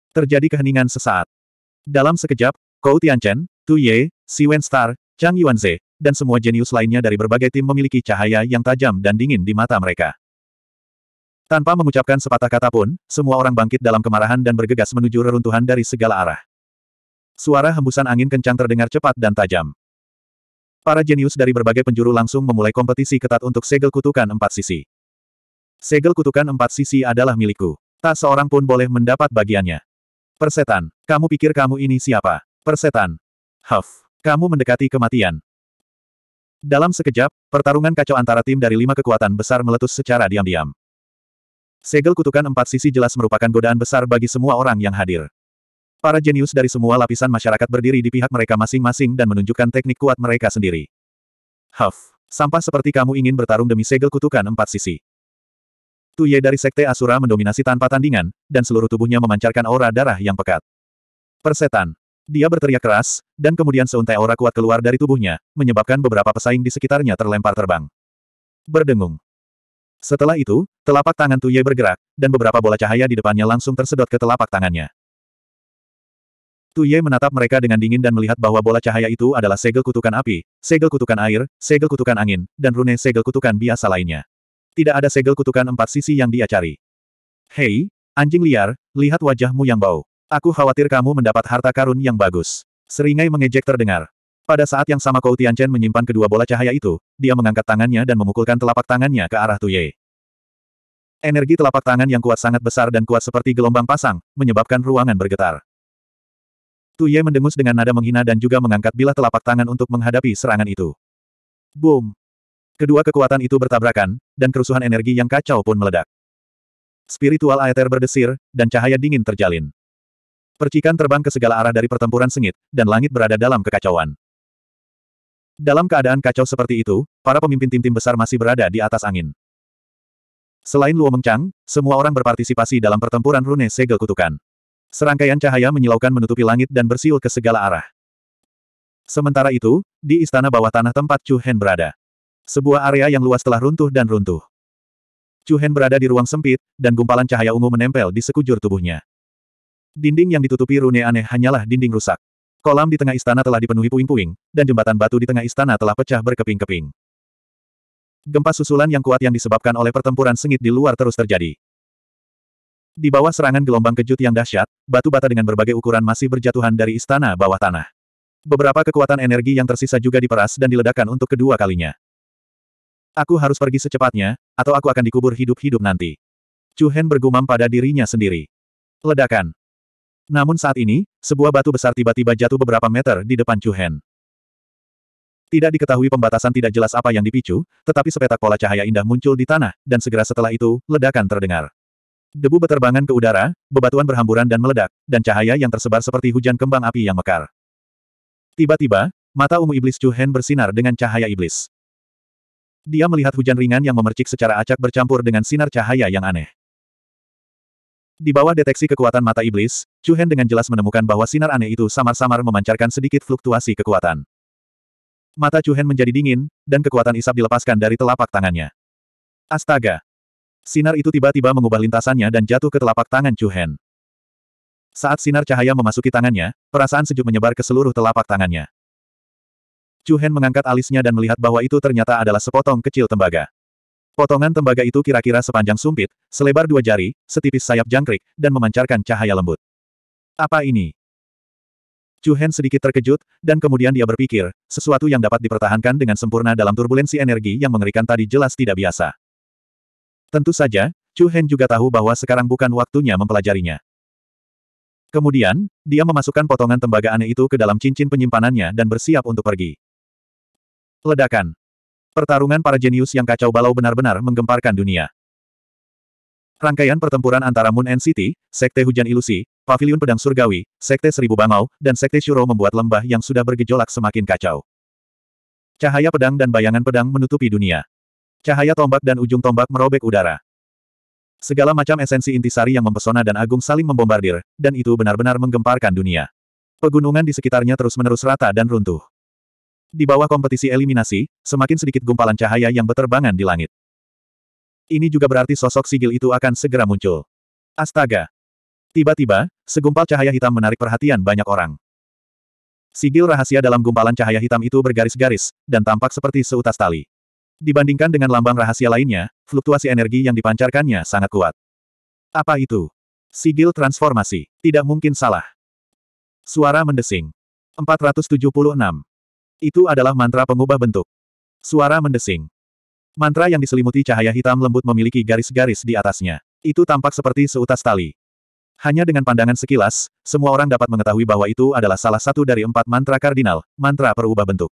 Speaker 1: Terjadi keheningan sesaat. Dalam sekejap, Kou Tianchen, Tu Ye, Si Wen Star, Chang Yuanze, dan semua jenius lainnya dari berbagai tim memiliki cahaya yang tajam dan dingin di mata mereka. Tanpa mengucapkan sepatah kata pun, semua orang bangkit dalam kemarahan dan bergegas menuju reruntuhan dari segala arah. Suara hembusan angin kencang terdengar cepat dan tajam. Para jenius dari berbagai penjuru langsung memulai kompetisi ketat untuk segel kutukan empat sisi. Segel kutukan empat sisi adalah milikku. Tak seorang pun boleh mendapat bagiannya. Persetan, kamu pikir kamu ini siapa? Persetan. Huff, kamu mendekati kematian. Dalam sekejap, pertarungan kacau antara tim dari lima kekuatan besar meletus secara diam-diam. Segel kutukan empat sisi jelas merupakan godaan besar bagi semua orang yang hadir. Para jenius dari semua lapisan masyarakat berdiri di pihak mereka masing-masing dan menunjukkan teknik kuat mereka sendiri. Huff, sampah seperti kamu ingin bertarung demi segel kutukan empat sisi. Tu Ye dari Sekte Asura mendominasi tanpa tandingan, dan seluruh tubuhnya memancarkan aura darah yang pekat. Persetan. Dia berteriak keras, dan kemudian seuntai aura kuat keluar dari tubuhnya, menyebabkan beberapa pesaing di sekitarnya terlempar terbang. Berdengung. Setelah itu, telapak tangan Tu Ye bergerak, dan beberapa bola cahaya di depannya langsung tersedot ke telapak tangannya. Tu Ye menatap mereka dengan dingin dan melihat bahwa bola cahaya itu adalah segel kutukan api, segel kutukan air, segel kutukan angin, dan rune segel kutukan biasa lainnya. Tidak ada segel kutukan empat sisi yang dia cari. Hei, anjing liar, lihat wajahmu yang bau. Aku khawatir kamu mendapat harta karun yang bagus. Seringai mengejek terdengar. Pada saat yang sama Kou Tianchen menyimpan kedua bola cahaya itu, dia mengangkat tangannya dan memukulkan telapak tangannya ke arah Tuye. Energi telapak tangan yang kuat sangat besar dan kuat seperti gelombang pasang, menyebabkan ruangan bergetar. Tuye mendengus dengan nada menghina dan juga mengangkat bilah telapak tangan untuk menghadapi serangan itu. Boom! Kedua kekuatan itu bertabrakan, dan kerusuhan energi yang kacau pun meledak. Spiritual aether berdesir, dan cahaya dingin terjalin. Percikan terbang ke segala arah dari pertempuran sengit, dan langit berada dalam kekacauan. Dalam keadaan kacau seperti itu, para pemimpin tim-tim besar masih berada di atas angin. Selain Luo Mengchang, semua orang berpartisipasi dalam pertempuran rune segel kutukan. Serangkaian cahaya menyilaukan menutupi langit dan bersiul ke segala arah. Sementara itu, di istana bawah tanah tempat Chu Hen berada. Sebuah area yang luas telah runtuh dan runtuh. Cuhen berada di ruang sempit, dan gumpalan cahaya ungu menempel di sekujur tubuhnya. Dinding yang ditutupi rune aneh hanyalah dinding rusak. Kolam di tengah istana telah dipenuhi puing-puing, dan jembatan batu di tengah istana telah pecah berkeping-keping. Gempa susulan yang kuat yang disebabkan oleh pertempuran sengit di luar terus terjadi. Di bawah serangan gelombang kejut yang dahsyat, batu bata dengan berbagai ukuran masih berjatuhan dari istana bawah tanah. Beberapa kekuatan energi yang tersisa juga diperas dan diledakkan untuk kedua kalinya. Aku harus pergi secepatnya, atau aku akan dikubur hidup-hidup nanti. Chu Hen bergumam pada dirinya sendiri. Ledakan. Namun saat ini, sebuah batu besar tiba-tiba jatuh beberapa meter di depan Chu Hen. Tidak diketahui pembatasan tidak jelas apa yang dipicu, tetapi sepetak pola cahaya indah muncul di tanah, dan segera setelah itu, ledakan terdengar. Debu beterbangan ke udara, bebatuan berhamburan dan meledak, dan cahaya yang tersebar seperti hujan kembang api yang mekar. Tiba-tiba, mata ungu iblis Chu Hen bersinar dengan cahaya iblis. Dia melihat hujan ringan yang memercik secara acak bercampur dengan sinar cahaya yang aneh. Di bawah deteksi kekuatan mata iblis, Chu Hen dengan jelas menemukan bahwa sinar aneh itu samar-samar memancarkan sedikit fluktuasi kekuatan. Mata Chu Hen menjadi dingin, dan kekuatan isap dilepaskan dari telapak tangannya. Astaga! Sinar itu tiba-tiba mengubah lintasannya dan jatuh ke telapak tangan Chu Hen. Saat sinar cahaya memasuki tangannya, perasaan sejuk menyebar ke seluruh telapak tangannya. Chu Hen mengangkat alisnya dan melihat bahwa itu ternyata adalah sepotong kecil tembaga. Potongan tembaga itu kira-kira sepanjang sumpit, selebar dua jari, setipis sayap jangkrik, dan memancarkan cahaya lembut. Apa ini? Chu Hen sedikit terkejut, dan kemudian dia berpikir, sesuatu yang dapat dipertahankan dengan sempurna dalam turbulensi energi yang mengerikan tadi jelas tidak biasa. Tentu saja, Chu Hen juga tahu bahwa sekarang bukan waktunya mempelajarinya. Kemudian, dia memasukkan potongan tembaga aneh itu ke dalam cincin penyimpanannya dan bersiap untuk pergi. Ledakan. Pertarungan para jenius yang kacau balau benar-benar menggemparkan dunia. Rangkaian pertempuran antara Moon and City, Sekte Hujan Ilusi, Paviliun Pedang Surgawi, Sekte Seribu Bangau, dan Sekte Shuro membuat lembah yang sudah bergejolak semakin kacau. Cahaya pedang dan bayangan pedang menutupi dunia. Cahaya tombak dan ujung tombak merobek udara. Segala macam esensi intisari yang mempesona dan agung saling membombardir, dan itu benar-benar menggemparkan dunia. Pegunungan di sekitarnya terus-menerus rata dan runtuh. Di bawah kompetisi eliminasi, semakin sedikit gumpalan cahaya yang berterbangan di langit. Ini juga berarti sosok sigil itu akan segera muncul. Astaga! Tiba-tiba, segumpal cahaya hitam menarik perhatian banyak orang. Sigil rahasia dalam gumpalan cahaya hitam itu bergaris-garis, dan tampak seperti seutas tali. Dibandingkan dengan lambang rahasia lainnya, fluktuasi energi yang dipancarkannya sangat kuat. Apa itu? Sigil transformasi. Tidak mungkin salah. Suara mendesing. 476. Itu adalah mantra pengubah bentuk. Suara mendesing. Mantra yang diselimuti cahaya hitam lembut memiliki garis-garis di atasnya. Itu tampak seperti seutas tali. Hanya dengan pandangan sekilas, semua orang dapat mengetahui bahwa itu adalah salah satu dari empat mantra kardinal, mantra perubah bentuk.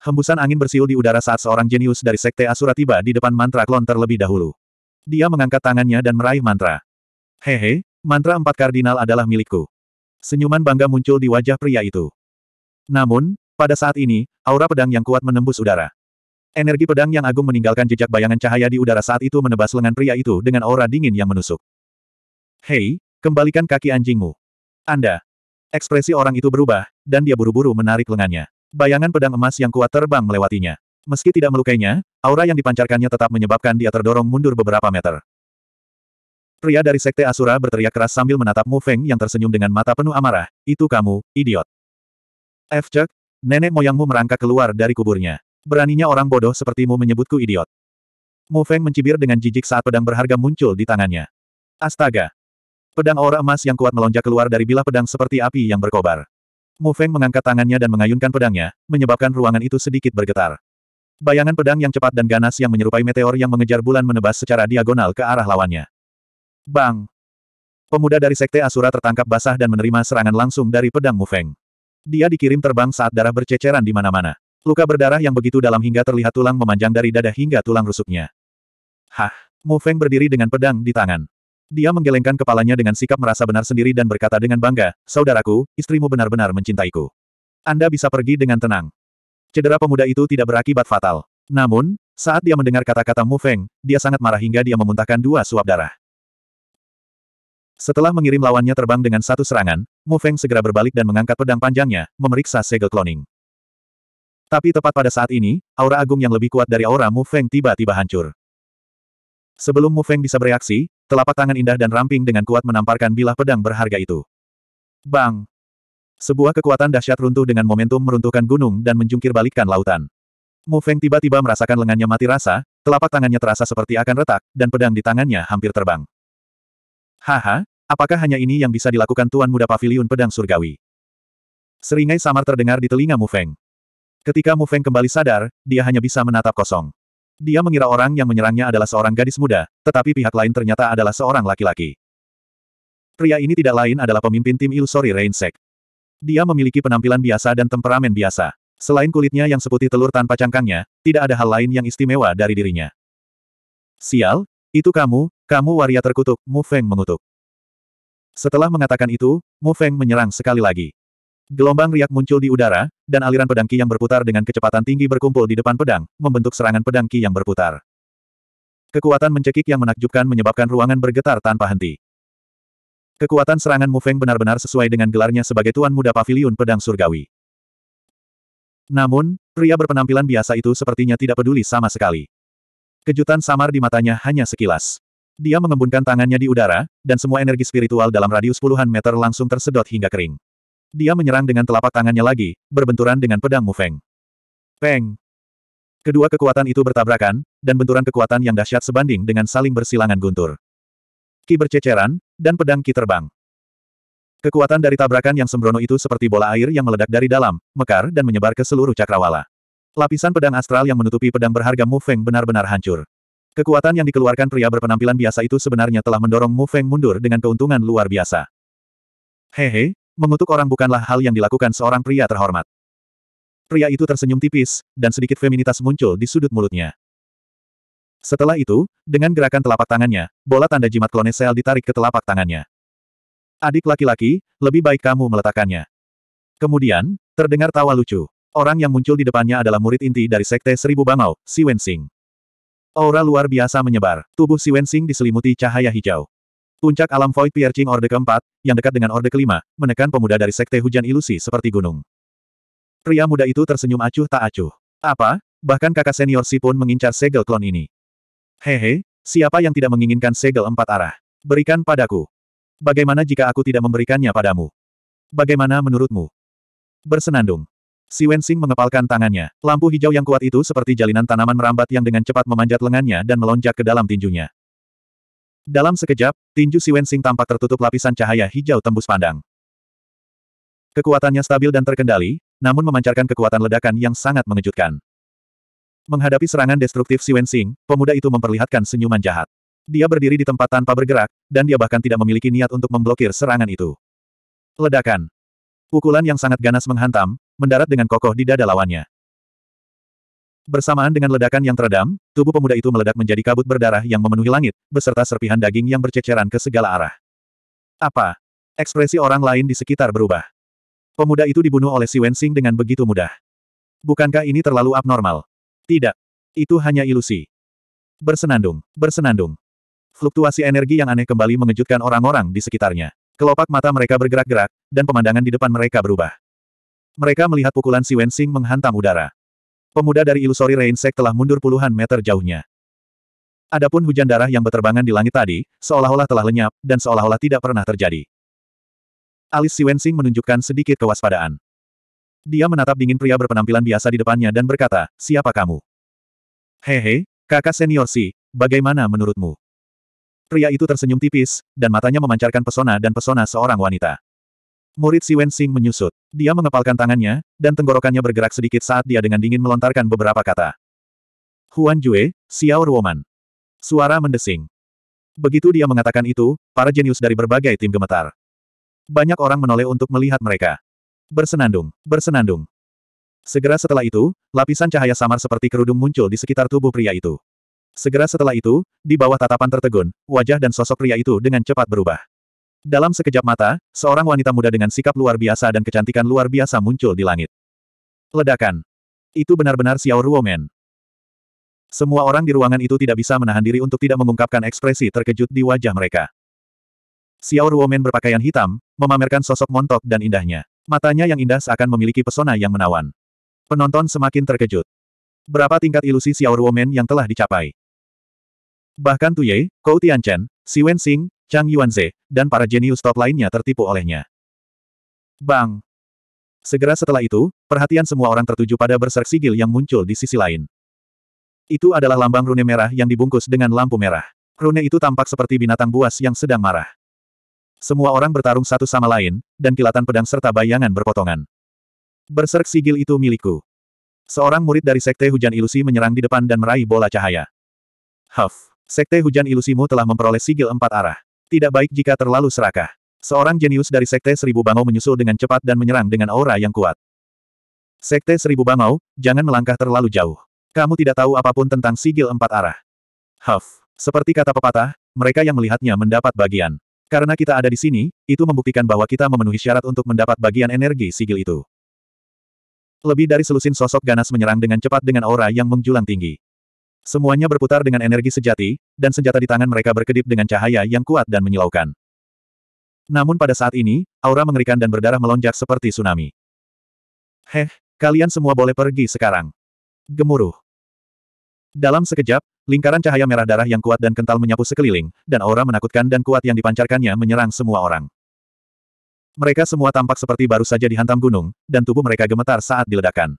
Speaker 1: Hembusan angin bersiul di udara saat seorang jenius dari Sekte Asura tiba di depan mantra klon terlebih dahulu. Dia mengangkat tangannya dan meraih mantra. Hehe, mantra empat kardinal adalah milikku. Senyuman bangga muncul di wajah pria itu. Namun, pada saat ini, aura pedang yang kuat menembus udara. Energi pedang yang agung meninggalkan jejak bayangan cahaya di udara saat itu menebas lengan pria itu dengan aura dingin yang menusuk. Hei, kembalikan kaki anjingmu. Anda. Ekspresi orang itu berubah, dan dia buru-buru menarik lengannya. Bayangan pedang emas yang kuat terbang melewatinya. Meski tidak melukainya, aura yang dipancarkannya tetap menyebabkan dia terdorong mundur beberapa meter. Pria dari Sekte Asura berteriak keras sambil menatap Mu Feng yang tersenyum dengan mata penuh amarah, itu kamu, idiot. F. Efcek, Nenek moyangmu merangkak keluar dari kuburnya. Beraninya orang bodoh sepertimu menyebutku idiot. Mu Feng mencibir dengan jijik saat pedang berharga muncul di tangannya. Astaga! Pedang aura emas yang kuat melonjak keluar dari bilah pedang seperti api yang berkobar. Mu Feng mengangkat tangannya dan mengayunkan pedangnya, menyebabkan ruangan itu sedikit bergetar. Bayangan pedang yang cepat dan ganas yang menyerupai meteor yang mengejar bulan menebas secara diagonal ke arah lawannya. Bang! Pemuda dari Sekte Asura tertangkap basah dan menerima serangan langsung dari pedang Mu Feng. Dia dikirim terbang saat darah berceceran di mana-mana. Luka berdarah yang begitu dalam hingga terlihat tulang memanjang dari dada hingga tulang rusuknya. Hah! Mu Feng berdiri dengan pedang di tangan. Dia menggelengkan kepalanya dengan sikap merasa benar sendiri dan berkata dengan bangga, Saudaraku, istrimu benar-benar mencintaiku. Anda bisa pergi dengan tenang. Cedera pemuda itu tidak berakibat fatal. Namun, saat dia mendengar kata-kata Mu Feng, dia sangat marah hingga dia memuntahkan dua suap darah. Setelah mengirim lawannya terbang dengan satu serangan, Mu Feng segera berbalik dan mengangkat pedang panjangnya, memeriksa segel cloning. Tapi tepat pada saat ini, aura agung yang lebih kuat dari aura Mu Feng tiba-tiba hancur. Sebelum Mu Feng bisa bereaksi, telapak tangan indah dan ramping dengan kuat menamparkan bilah pedang berharga itu. Bang! Sebuah kekuatan dahsyat runtuh dengan momentum meruntuhkan gunung dan menjungkir balikkan lautan. Mu Feng tiba-tiba merasakan lengannya mati rasa, telapak tangannya terasa seperti akan retak, dan pedang di tangannya hampir terbang. Haha, Apakah hanya ini yang bisa dilakukan Tuan Muda Paviliun Pedang Surgawi? Seringai samar terdengar di telinga Mu Feng. Ketika Mu Feng kembali sadar, dia hanya bisa menatap kosong. Dia mengira orang yang menyerangnya adalah seorang gadis muda, tetapi pihak lain ternyata adalah seorang laki-laki. Pria ini tidak lain adalah pemimpin tim Ilsori Reinsek. Dia memiliki penampilan biasa dan temperamen biasa. Selain kulitnya yang seputih telur tanpa cangkangnya, tidak ada hal lain yang istimewa dari dirinya. Sial, itu kamu, kamu waria terkutuk, Mu Feng mengutuk. Setelah mengatakan itu, Mu Feng menyerang sekali lagi. Gelombang riak muncul di udara, dan aliran pedang Qi yang berputar dengan kecepatan tinggi berkumpul di depan pedang, membentuk serangan pedang Qi yang berputar. Kekuatan mencekik yang menakjubkan menyebabkan ruangan bergetar tanpa henti. Kekuatan serangan Mu Feng benar-benar sesuai dengan gelarnya sebagai Tuan Muda Paviliun Pedang Surgawi. Namun, pria berpenampilan biasa itu sepertinya tidak peduli sama sekali. Kejutan samar di matanya hanya sekilas. Dia mengembunkan tangannya di udara, dan semua energi spiritual dalam radius puluhan meter langsung tersedot hingga kering. Dia menyerang dengan telapak tangannya lagi, berbenturan dengan pedang Mu Feng. Peng! Kedua kekuatan itu bertabrakan, dan benturan kekuatan yang dahsyat sebanding dengan saling bersilangan guntur. Ki berceceran, dan pedang Ki terbang. Kekuatan dari tabrakan yang sembrono itu seperti bola air yang meledak dari dalam, mekar dan menyebar ke seluruh cakrawala. Lapisan pedang astral yang menutupi pedang berharga Mu Feng benar-benar hancur. Kekuatan yang dikeluarkan pria berpenampilan biasa itu sebenarnya telah mendorong Mu Feng mundur dengan keuntungan luar biasa. Hehe, mengutuk orang bukanlah hal yang dilakukan seorang pria terhormat. Pria itu tersenyum tipis, dan sedikit feminitas muncul di sudut mulutnya. Setelah itu, dengan gerakan telapak tangannya, bola tanda jimat klonesel ditarik ke telapak tangannya. Adik laki-laki, lebih baik kamu meletakkannya. Kemudian, terdengar tawa lucu. Orang yang muncul di depannya adalah murid inti dari Sekte Seribu Bangau, Si Wensing. Aura luar biasa menyebar, tubuh si Wensing diselimuti cahaya hijau. Puncak alam Void Piercing Orde keempat, yang dekat dengan Orde kelima, menekan pemuda dari Sekte Hujan Ilusi seperti gunung. Pria muda itu tersenyum acuh tak acuh. Apa? Bahkan kakak senior si pun mengincar segel klon ini. Hehe, siapa yang tidak menginginkan segel empat arah? Berikan padaku. Bagaimana jika aku tidak memberikannya padamu? Bagaimana menurutmu? Bersenandung. Si Wensing mengepalkan tangannya. Lampu hijau yang kuat itu seperti jalinan tanaman merambat yang dengan cepat memanjat lengannya dan melonjak ke dalam tinjunya. Dalam sekejap, tinju si Wensing tampak tertutup lapisan cahaya hijau tembus pandang. Kekuatannya stabil dan terkendali, namun memancarkan kekuatan ledakan yang sangat mengejutkan. Menghadapi serangan destruktif si Wensing, pemuda itu memperlihatkan senyuman jahat. Dia berdiri di tempat tanpa bergerak, dan dia bahkan tidak memiliki niat untuk memblokir serangan itu. Ledakan. Pukulan yang sangat ganas menghantam, mendarat dengan kokoh di dada lawannya. Bersamaan dengan ledakan yang teredam, tubuh pemuda itu meledak menjadi kabut berdarah yang memenuhi langit, beserta serpihan daging yang berceceran ke segala arah. Apa? Ekspresi orang lain di sekitar berubah. Pemuda itu dibunuh oleh si Wensing dengan begitu mudah. Bukankah ini terlalu abnormal? Tidak. Itu hanya ilusi. Bersenandung, bersenandung. Fluktuasi energi yang aneh kembali mengejutkan orang-orang di sekitarnya. Kelopak mata mereka bergerak-gerak, dan pemandangan di depan mereka berubah. Mereka melihat pukulan si Wensing menghantam udara. Pemuda dari ilusori Reinsek telah mundur puluhan meter jauhnya. Adapun hujan darah yang berterbangan di langit tadi, seolah-olah telah lenyap, dan seolah-olah tidak pernah terjadi. Alis si Wensing menunjukkan sedikit kewaspadaan. Dia menatap dingin pria berpenampilan biasa di depannya dan berkata, siapa kamu? Hehe, kakak senior si, bagaimana menurutmu? Pria itu tersenyum tipis, dan matanya memancarkan pesona dan pesona seorang wanita. Murid Si Wen Xing menyusut. Dia mengepalkan tangannya, dan tenggorokannya bergerak sedikit saat dia dengan dingin melontarkan beberapa kata. Huan Jue, Xiao Ruoman. Suara mendesing. Begitu dia mengatakan itu, para jenius dari berbagai tim gemetar. Banyak orang menoleh untuk melihat mereka. Bersenandung, bersenandung. Segera setelah itu, lapisan cahaya samar seperti kerudung muncul di sekitar tubuh pria itu. Segera setelah itu, di bawah tatapan tertegun, wajah dan sosok pria itu dengan cepat berubah. Dalam sekejap mata, seorang wanita muda dengan sikap luar biasa dan kecantikan luar biasa muncul di langit. Ledakan. Itu benar-benar Xiao Ruomen. Semua orang di ruangan itu tidak bisa menahan diri untuk tidak mengungkapkan ekspresi terkejut di wajah mereka. Xiao Ruomen berpakaian hitam, memamerkan sosok montok dan indahnya. Matanya yang indah seakan memiliki pesona yang menawan. Penonton semakin terkejut. Berapa tingkat ilusi Xiao Ruomen yang telah dicapai? Bahkan Tu Ye, Kou Tianchen, Si Wenxing, Chang Yuanze, dan para jenius top lainnya tertipu olehnya. Bang! Segera setelah itu, perhatian semua orang tertuju pada berserk sigil yang muncul di sisi lain. Itu adalah lambang rune merah yang dibungkus dengan lampu merah. Rune itu tampak seperti binatang buas yang sedang marah. Semua orang bertarung satu sama lain, dan kilatan pedang serta bayangan berpotongan. Berserk sigil itu milikku. Seorang murid dari Sekte Hujan Ilusi menyerang di depan dan meraih bola cahaya. Huff. Sekte Hujan Ilusimu telah memperoleh sigil empat arah. Tidak baik jika terlalu serakah. Seorang jenius dari Sekte Seribu Bangau menyusul dengan cepat dan menyerang dengan aura yang kuat. Sekte Seribu Bangau, jangan melangkah terlalu jauh. Kamu tidak tahu apapun tentang sigil empat arah. Huff. Seperti kata pepatah, mereka yang melihatnya mendapat bagian. Karena kita ada di sini, itu membuktikan bahwa kita memenuhi syarat untuk mendapat bagian energi sigil itu. Lebih dari selusin sosok ganas menyerang dengan cepat dengan aura yang menjulang tinggi. Semuanya berputar dengan energi sejati, dan senjata di tangan mereka berkedip dengan cahaya yang kuat dan menyilaukan. Namun pada saat ini, aura mengerikan dan berdarah melonjak seperti tsunami. Heh, kalian semua boleh pergi sekarang. Gemuruh. Dalam sekejap, lingkaran cahaya merah darah yang kuat dan kental menyapu sekeliling, dan aura menakutkan dan kuat yang dipancarkannya menyerang semua orang. Mereka semua tampak seperti baru saja dihantam gunung, dan tubuh mereka gemetar saat diledakkan.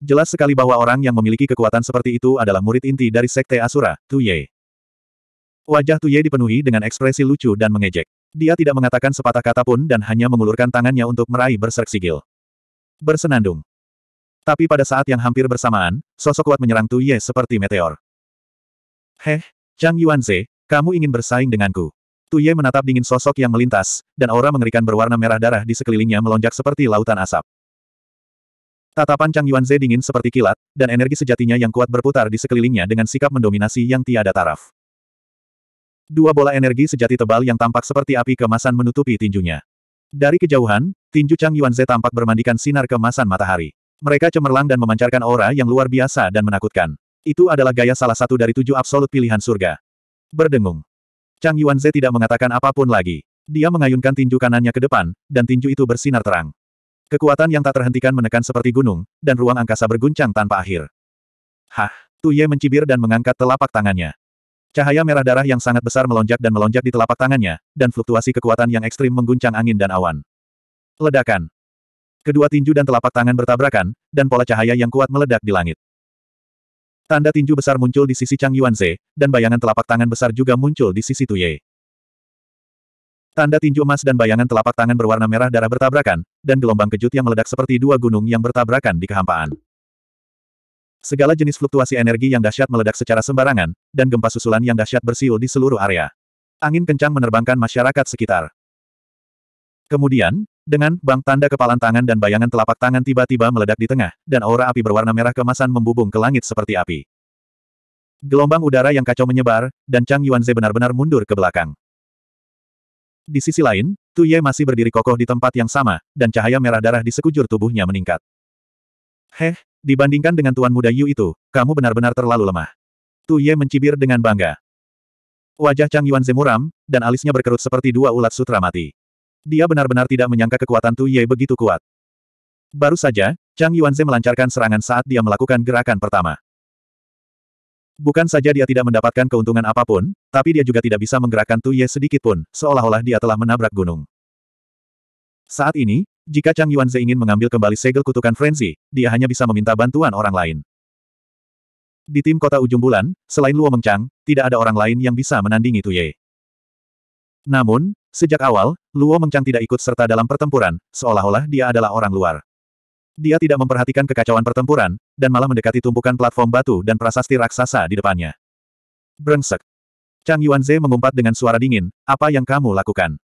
Speaker 1: Jelas sekali bahwa orang yang memiliki kekuatan seperti itu adalah murid inti dari Sekte Asura, Tuye. Wajah Tuye dipenuhi dengan ekspresi lucu dan mengejek. Dia tidak mengatakan sepatah kata pun dan hanya mengulurkan tangannya untuk meraih berserk sigil. Bersenandung. Tapi pada saat yang hampir bersamaan, sosok kuat menyerang Tuye seperti meteor. Heh, Chang Yuanze, kamu ingin bersaing denganku. Tuye menatap dingin sosok yang melintas, dan aura mengerikan berwarna merah darah di sekelilingnya melonjak seperti lautan asap. Tatapan Chang Yuanze dingin seperti kilat, dan energi sejatinya yang kuat berputar di sekelilingnya dengan sikap mendominasi yang tiada taraf. Dua bola energi sejati tebal yang tampak seperti api kemasan menutupi tinjunya. Dari kejauhan, tinju Chang Yuanze tampak bermandikan sinar kemasan matahari. Mereka cemerlang dan memancarkan aura yang luar biasa dan menakutkan. Itu adalah gaya salah satu dari tujuh absolut pilihan surga. Berdengung. Chang Yuanze tidak mengatakan apapun lagi. Dia mengayunkan tinju kanannya ke depan, dan tinju itu bersinar terang. Kekuatan yang tak terhentikan menekan seperti gunung, dan ruang angkasa berguncang tanpa akhir. Hah! Tuye mencibir dan mengangkat telapak tangannya. Cahaya merah darah yang sangat besar melonjak dan melonjak di telapak tangannya, dan fluktuasi kekuatan yang ekstrim mengguncang angin dan awan. Ledakan. Kedua tinju dan telapak tangan bertabrakan, dan pola cahaya yang kuat meledak di langit. Tanda tinju besar muncul di sisi Chang Yuanze, dan bayangan telapak tangan besar juga muncul di sisi Tuye. Tanda tinju emas dan bayangan telapak tangan berwarna merah darah bertabrakan, dan gelombang kejut yang meledak seperti dua gunung yang bertabrakan di kehampaan. Segala jenis fluktuasi energi yang dahsyat meledak secara sembarangan, dan gempa susulan yang dahsyat bersiul di seluruh area. Angin kencang menerbangkan masyarakat sekitar. Kemudian, dengan bang tanda kepalan tangan dan bayangan telapak tangan tiba-tiba meledak di tengah, dan aura api berwarna merah kemasan membubung ke langit seperti api. Gelombang udara yang kacau menyebar, dan Chang Yuanze benar-benar mundur ke belakang. Di sisi lain, Tuye masih berdiri kokoh di tempat yang sama, dan cahaya merah darah di sekujur tubuhnya meningkat. Heh, dibandingkan dengan tuan muda Yu itu, kamu benar-benar terlalu lemah. Tuye mencibir dengan bangga. Wajah Chang Yuan zemuram, dan alisnya berkerut seperti dua ulat sutra mati. Dia benar-benar tidak menyangka kekuatan Tuye begitu kuat. Baru saja, Chang Yuanze melancarkan serangan saat dia melakukan gerakan pertama. Bukan saja dia tidak mendapatkan keuntungan apapun, tapi dia juga tidak bisa menggerakkan Tu sedikit pun, seolah-olah dia telah menabrak gunung. Saat ini, jika Chang Yuanze ingin mengambil kembali segel kutukan frenzy, dia hanya bisa meminta bantuan orang lain. Di tim kota ujung bulan, selain Luo Mengchang, tidak ada orang lain yang bisa menandingi Tu Ye. Namun, sejak awal, Luo Mengchang tidak ikut serta dalam pertempuran, seolah-olah dia adalah orang luar. Dia tidak memperhatikan kekacauan pertempuran, dan malah mendekati tumpukan platform batu dan prasasti raksasa di depannya. Brengsek. Chang Yuanze mengumpat dengan suara dingin, apa yang kamu lakukan?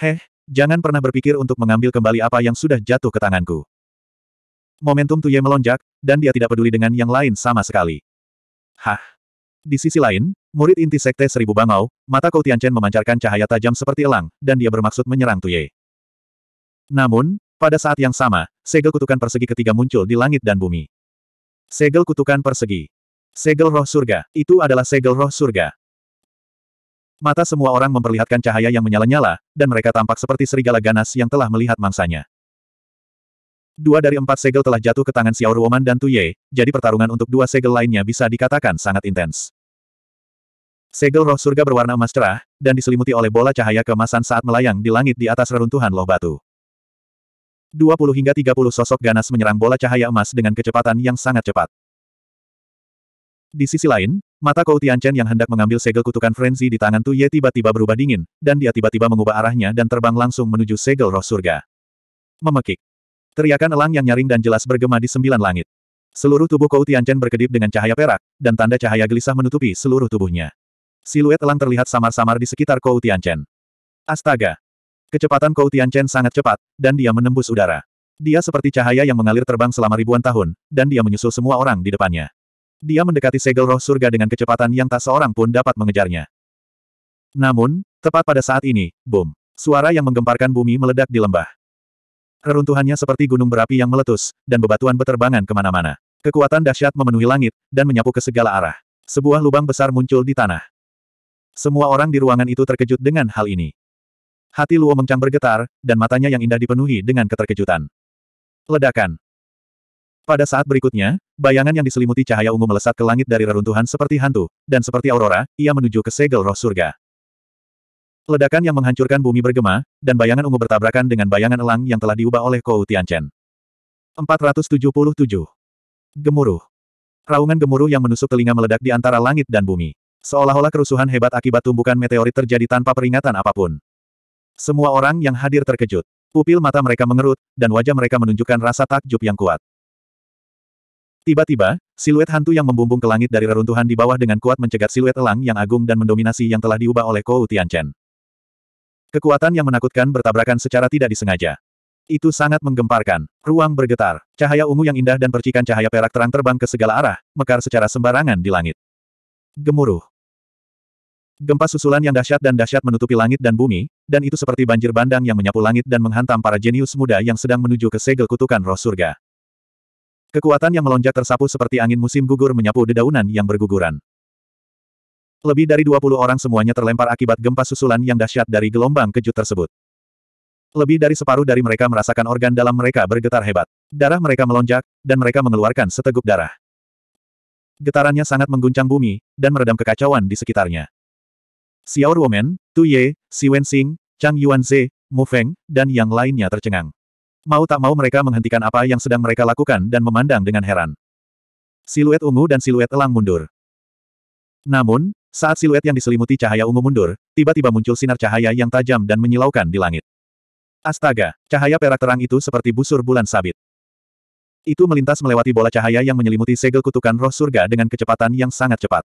Speaker 1: Heh, jangan pernah berpikir untuk mengambil kembali apa yang sudah jatuh ke tanganku. Momentum Tuye melonjak, dan dia tidak peduli dengan yang lain sama sekali. Hah. Di sisi lain, murid inti sekte Seribu Bangau, mata Kau Chen memancarkan cahaya tajam seperti elang, dan dia bermaksud menyerang Tuye. Namun, pada saat yang sama, segel kutukan persegi ketiga muncul di langit dan bumi. Segel kutukan persegi. Segel roh surga, itu adalah segel roh surga. Mata semua orang memperlihatkan cahaya yang menyala-nyala, dan mereka tampak seperti serigala ganas yang telah melihat mangsanya. Dua dari empat segel telah jatuh ke tangan Xiao Ruoman dan Tuye, jadi pertarungan untuk dua segel lainnya bisa dikatakan sangat intens. Segel roh surga berwarna emas cerah, dan diselimuti oleh bola cahaya kemasan saat melayang di langit di atas reruntuhan loh batu. 20 hingga 30 sosok ganas menyerang bola cahaya emas dengan kecepatan yang sangat cepat. Di sisi lain, mata Kou Tianchen yang hendak mengambil segel kutukan frenzy di tangan Tuye tiba-tiba berubah dingin, dan dia tiba-tiba mengubah arahnya dan terbang langsung menuju segel roh surga. Memekik. Teriakan elang yang nyaring dan jelas bergema di sembilan langit. Seluruh tubuh Kou Tianchen berkedip dengan cahaya perak, dan tanda cahaya gelisah menutupi seluruh tubuhnya. Siluet elang terlihat samar-samar di sekitar Kou Tianchen. Astaga! Kecepatan Kou Chen sangat cepat, dan dia menembus udara. Dia seperti cahaya yang mengalir terbang selama ribuan tahun, dan dia menyusul semua orang di depannya. Dia mendekati segel roh surga dengan kecepatan yang tak seorang pun dapat mengejarnya. Namun, tepat pada saat ini, boom, suara yang menggemparkan bumi meledak di lembah. Reruntuhannya seperti gunung berapi yang meletus, dan bebatuan beterbangan kemana-mana. Kekuatan dahsyat memenuhi langit, dan menyapu ke segala arah. Sebuah lubang besar muncul di tanah. Semua orang di ruangan itu terkejut dengan hal ini. Hati Luo Mengcang bergetar, dan matanya yang indah dipenuhi dengan keterkejutan. Ledakan. Pada saat berikutnya, bayangan yang diselimuti cahaya ungu melesat ke langit dari reruntuhan seperti hantu, dan seperti aurora, ia menuju ke segel roh surga. Ledakan yang menghancurkan bumi bergema, dan bayangan ungu bertabrakan dengan bayangan elang yang telah diubah oleh Kou Tianchen. 477. Gemuruh. Raungan gemuruh yang menusuk telinga meledak di antara langit dan bumi. Seolah-olah kerusuhan hebat akibat tumbukan meteorit terjadi tanpa peringatan apapun. Semua orang yang hadir terkejut. Pupil mata mereka mengerut, dan wajah mereka menunjukkan rasa takjub yang kuat. Tiba-tiba, siluet hantu yang membumbung ke langit dari reruntuhan di bawah dengan kuat mencegat siluet elang yang agung dan mendominasi yang telah diubah oleh Kou Tianchen. Kekuatan yang menakutkan bertabrakan secara tidak disengaja. Itu sangat menggemparkan. Ruang bergetar. Cahaya ungu yang indah dan percikan cahaya perak terang terbang ke segala arah, mekar secara sembarangan di langit. Gemuruh. Gempa susulan yang dahsyat dan dahsyat menutupi langit dan bumi, dan itu seperti banjir bandang yang menyapu langit dan menghantam para jenius muda yang sedang menuju ke segel kutukan roh surga. Kekuatan yang melonjak tersapu seperti angin musim gugur menyapu dedaunan yang berguguran. Lebih dari 20 orang semuanya terlempar akibat gempa susulan yang dahsyat dari gelombang kejut tersebut. Lebih dari separuh dari mereka merasakan organ dalam mereka bergetar hebat. Darah mereka melonjak, dan mereka mengeluarkan seteguk darah. Getarannya sangat mengguncang bumi, dan meredam kekacauan di sekitarnya. Xiao Ruomen, Tu Ye, Si Wenxing, Chang Yuanze, Mu Feng, dan yang lainnya tercengang. Mau tak mau mereka menghentikan apa yang sedang mereka lakukan dan memandang dengan heran. Siluet ungu dan siluet elang mundur. Namun, saat siluet yang diselimuti cahaya ungu mundur, tiba-tiba muncul sinar cahaya yang tajam dan menyilaukan di langit. Astaga, cahaya perak terang itu seperti busur bulan sabit. Itu melintas melewati bola cahaya yang menyelimuti segel kutukan roh surga dengan kecepatan yang sangat cepat.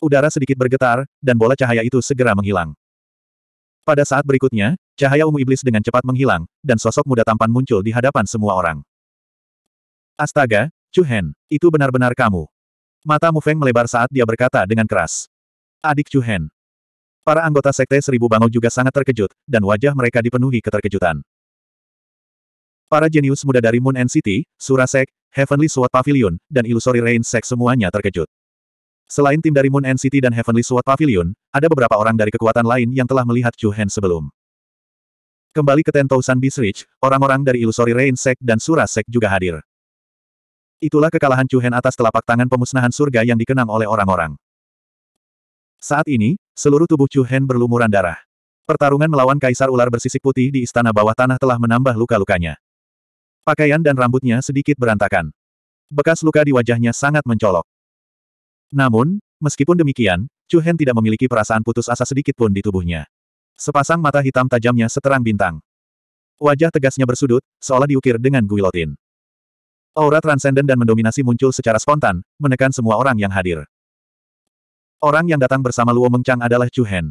Speaker 1: Udara sedikit bergetar, dan bola cahaya itu segera menghilang. Pada saat berikutnya, cahaya ungu iblis dengan cepat menghilang, dan sosok muda tampan muncul di hadapan semua orang. Astaga, Chu Hen, itu benar-benar kamu. Mata Mu Feng melebar saat dia berkata dengan keras. Adik Chu Hen. Para anggota Sekte Seribu Bangau juga sangat terkejut, dan wajah mereka dipenuhi keterkejutan. Para jenius muda dari Moon and City, Surasek, Heavenly Sword Pavilion, dan Illusory Rain Sek semuanya terkejut. Selain tim dari Moon NCT dan Heavenly Sword Pavilion, ada beberapa orang dari kekuatan lain yang telah melihat Chu Hen sebelum. Kembali ke Tentousan Beast Ridge, orang-orang dari Illusory Rain Sect dan Sura Sek juga hadir. Itulah kekalahan Chu Hen atas telapak tangan pemusnahan surga yang dikenang oleh orang-orang. Saat ini, seluruh tubuh Chu Hen berlumuran darah. Pertarungan melawan Kaisar Ular bersisik putih di istana bawah tanah telah menambah luka-lukanya. Pakaian dan rambutnya sedikit berantakan. Bekas luka di wajahnya sangat mencolok. Namun, meskipun demikian, Chu Hen tidak memiliki perasaan putus asa sedikit pun di tubuhnya. Sepasang mata hitam tajamnya seterang bintang. Wajah tegasnya bersudut, seolah diukir dengan guilotin. Aura transenden dan mendominasi muncul secara spontan, menekan semua orang yang hadir. Orang yang datang bersama Luo Mengchang adalah Chu Hen.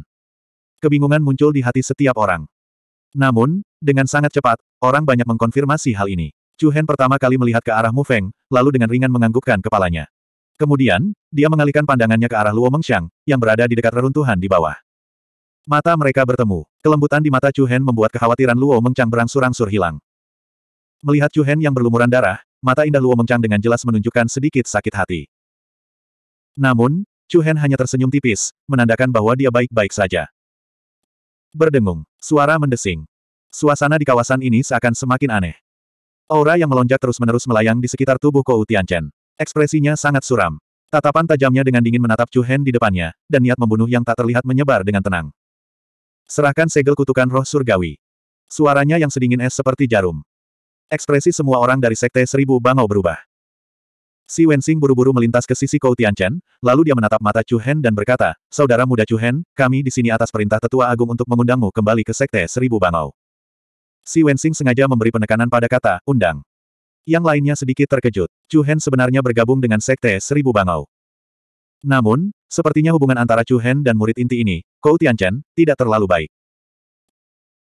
Speaker 1: Kebingungan muncul di hati setiap orang. Namun, dengan sangat cepat, orang banyak mengkonfirmasi hal ini. Chu Hen pertama kali melihat ke arah Mu Feng, lalu dengan ringan menganggukkan kepalanya. Kemudian, dia mengalihkan pandangannya ke arah Luo Mengxiang, yang berada di dekat reruntuhan di bawah. Mata mereka bertemu. Kelembutan di mata Chu Hen membuat kekhawatiran Luo Mengxiang berangsur-angsur hilang. Melihat Chu Hen yang berlumuran darah, mata indah Luo Mengxiang dengan jelas menunjukkan sedikit sakit hati. Namun, Chu Hen hanya tersenyum tipis, menandakan bahwa dia baik-baik saja. Berdengung, suara mendesing. Suasana di kawasan ini seakan semakin aneh. Aura yang melonjak terus-menerus melayang di sekitar tubuh Kou Tianchen. Ekspresinya sangat suram. Tatapan tajamnya dengan dingin menatap Chu Hen di depannya, dan niat membunuh yang tak terlihat menyebar dengan tenang. Serahkan segel kutukan roh surgawi. Suaranya yang sedingin es seperti jarum. Ekspresi semua orang dari Sekte Seribu Bangau berubah. Si Wensing buru-buru melintas ke sisi Kou Tianchen, lalu dia menatap mata Chu Hen dan berkata, Saudara muda Chu Hen, kami di sini atas perintah Tetua Agung untuk mengundangmu kembali ke Sekte Seribu Bangau. Si Wensing sengaja memberi penekanan pada kata, undang yang lainnya sedikit terkejut. Chu Hen sebenarnya bergabung dengan Sekte Seribu Bangau. Namun, sepertinya hubungan antara Chu Hen dan murid inti ini, Kou Tianchen, tidak terlalu baik.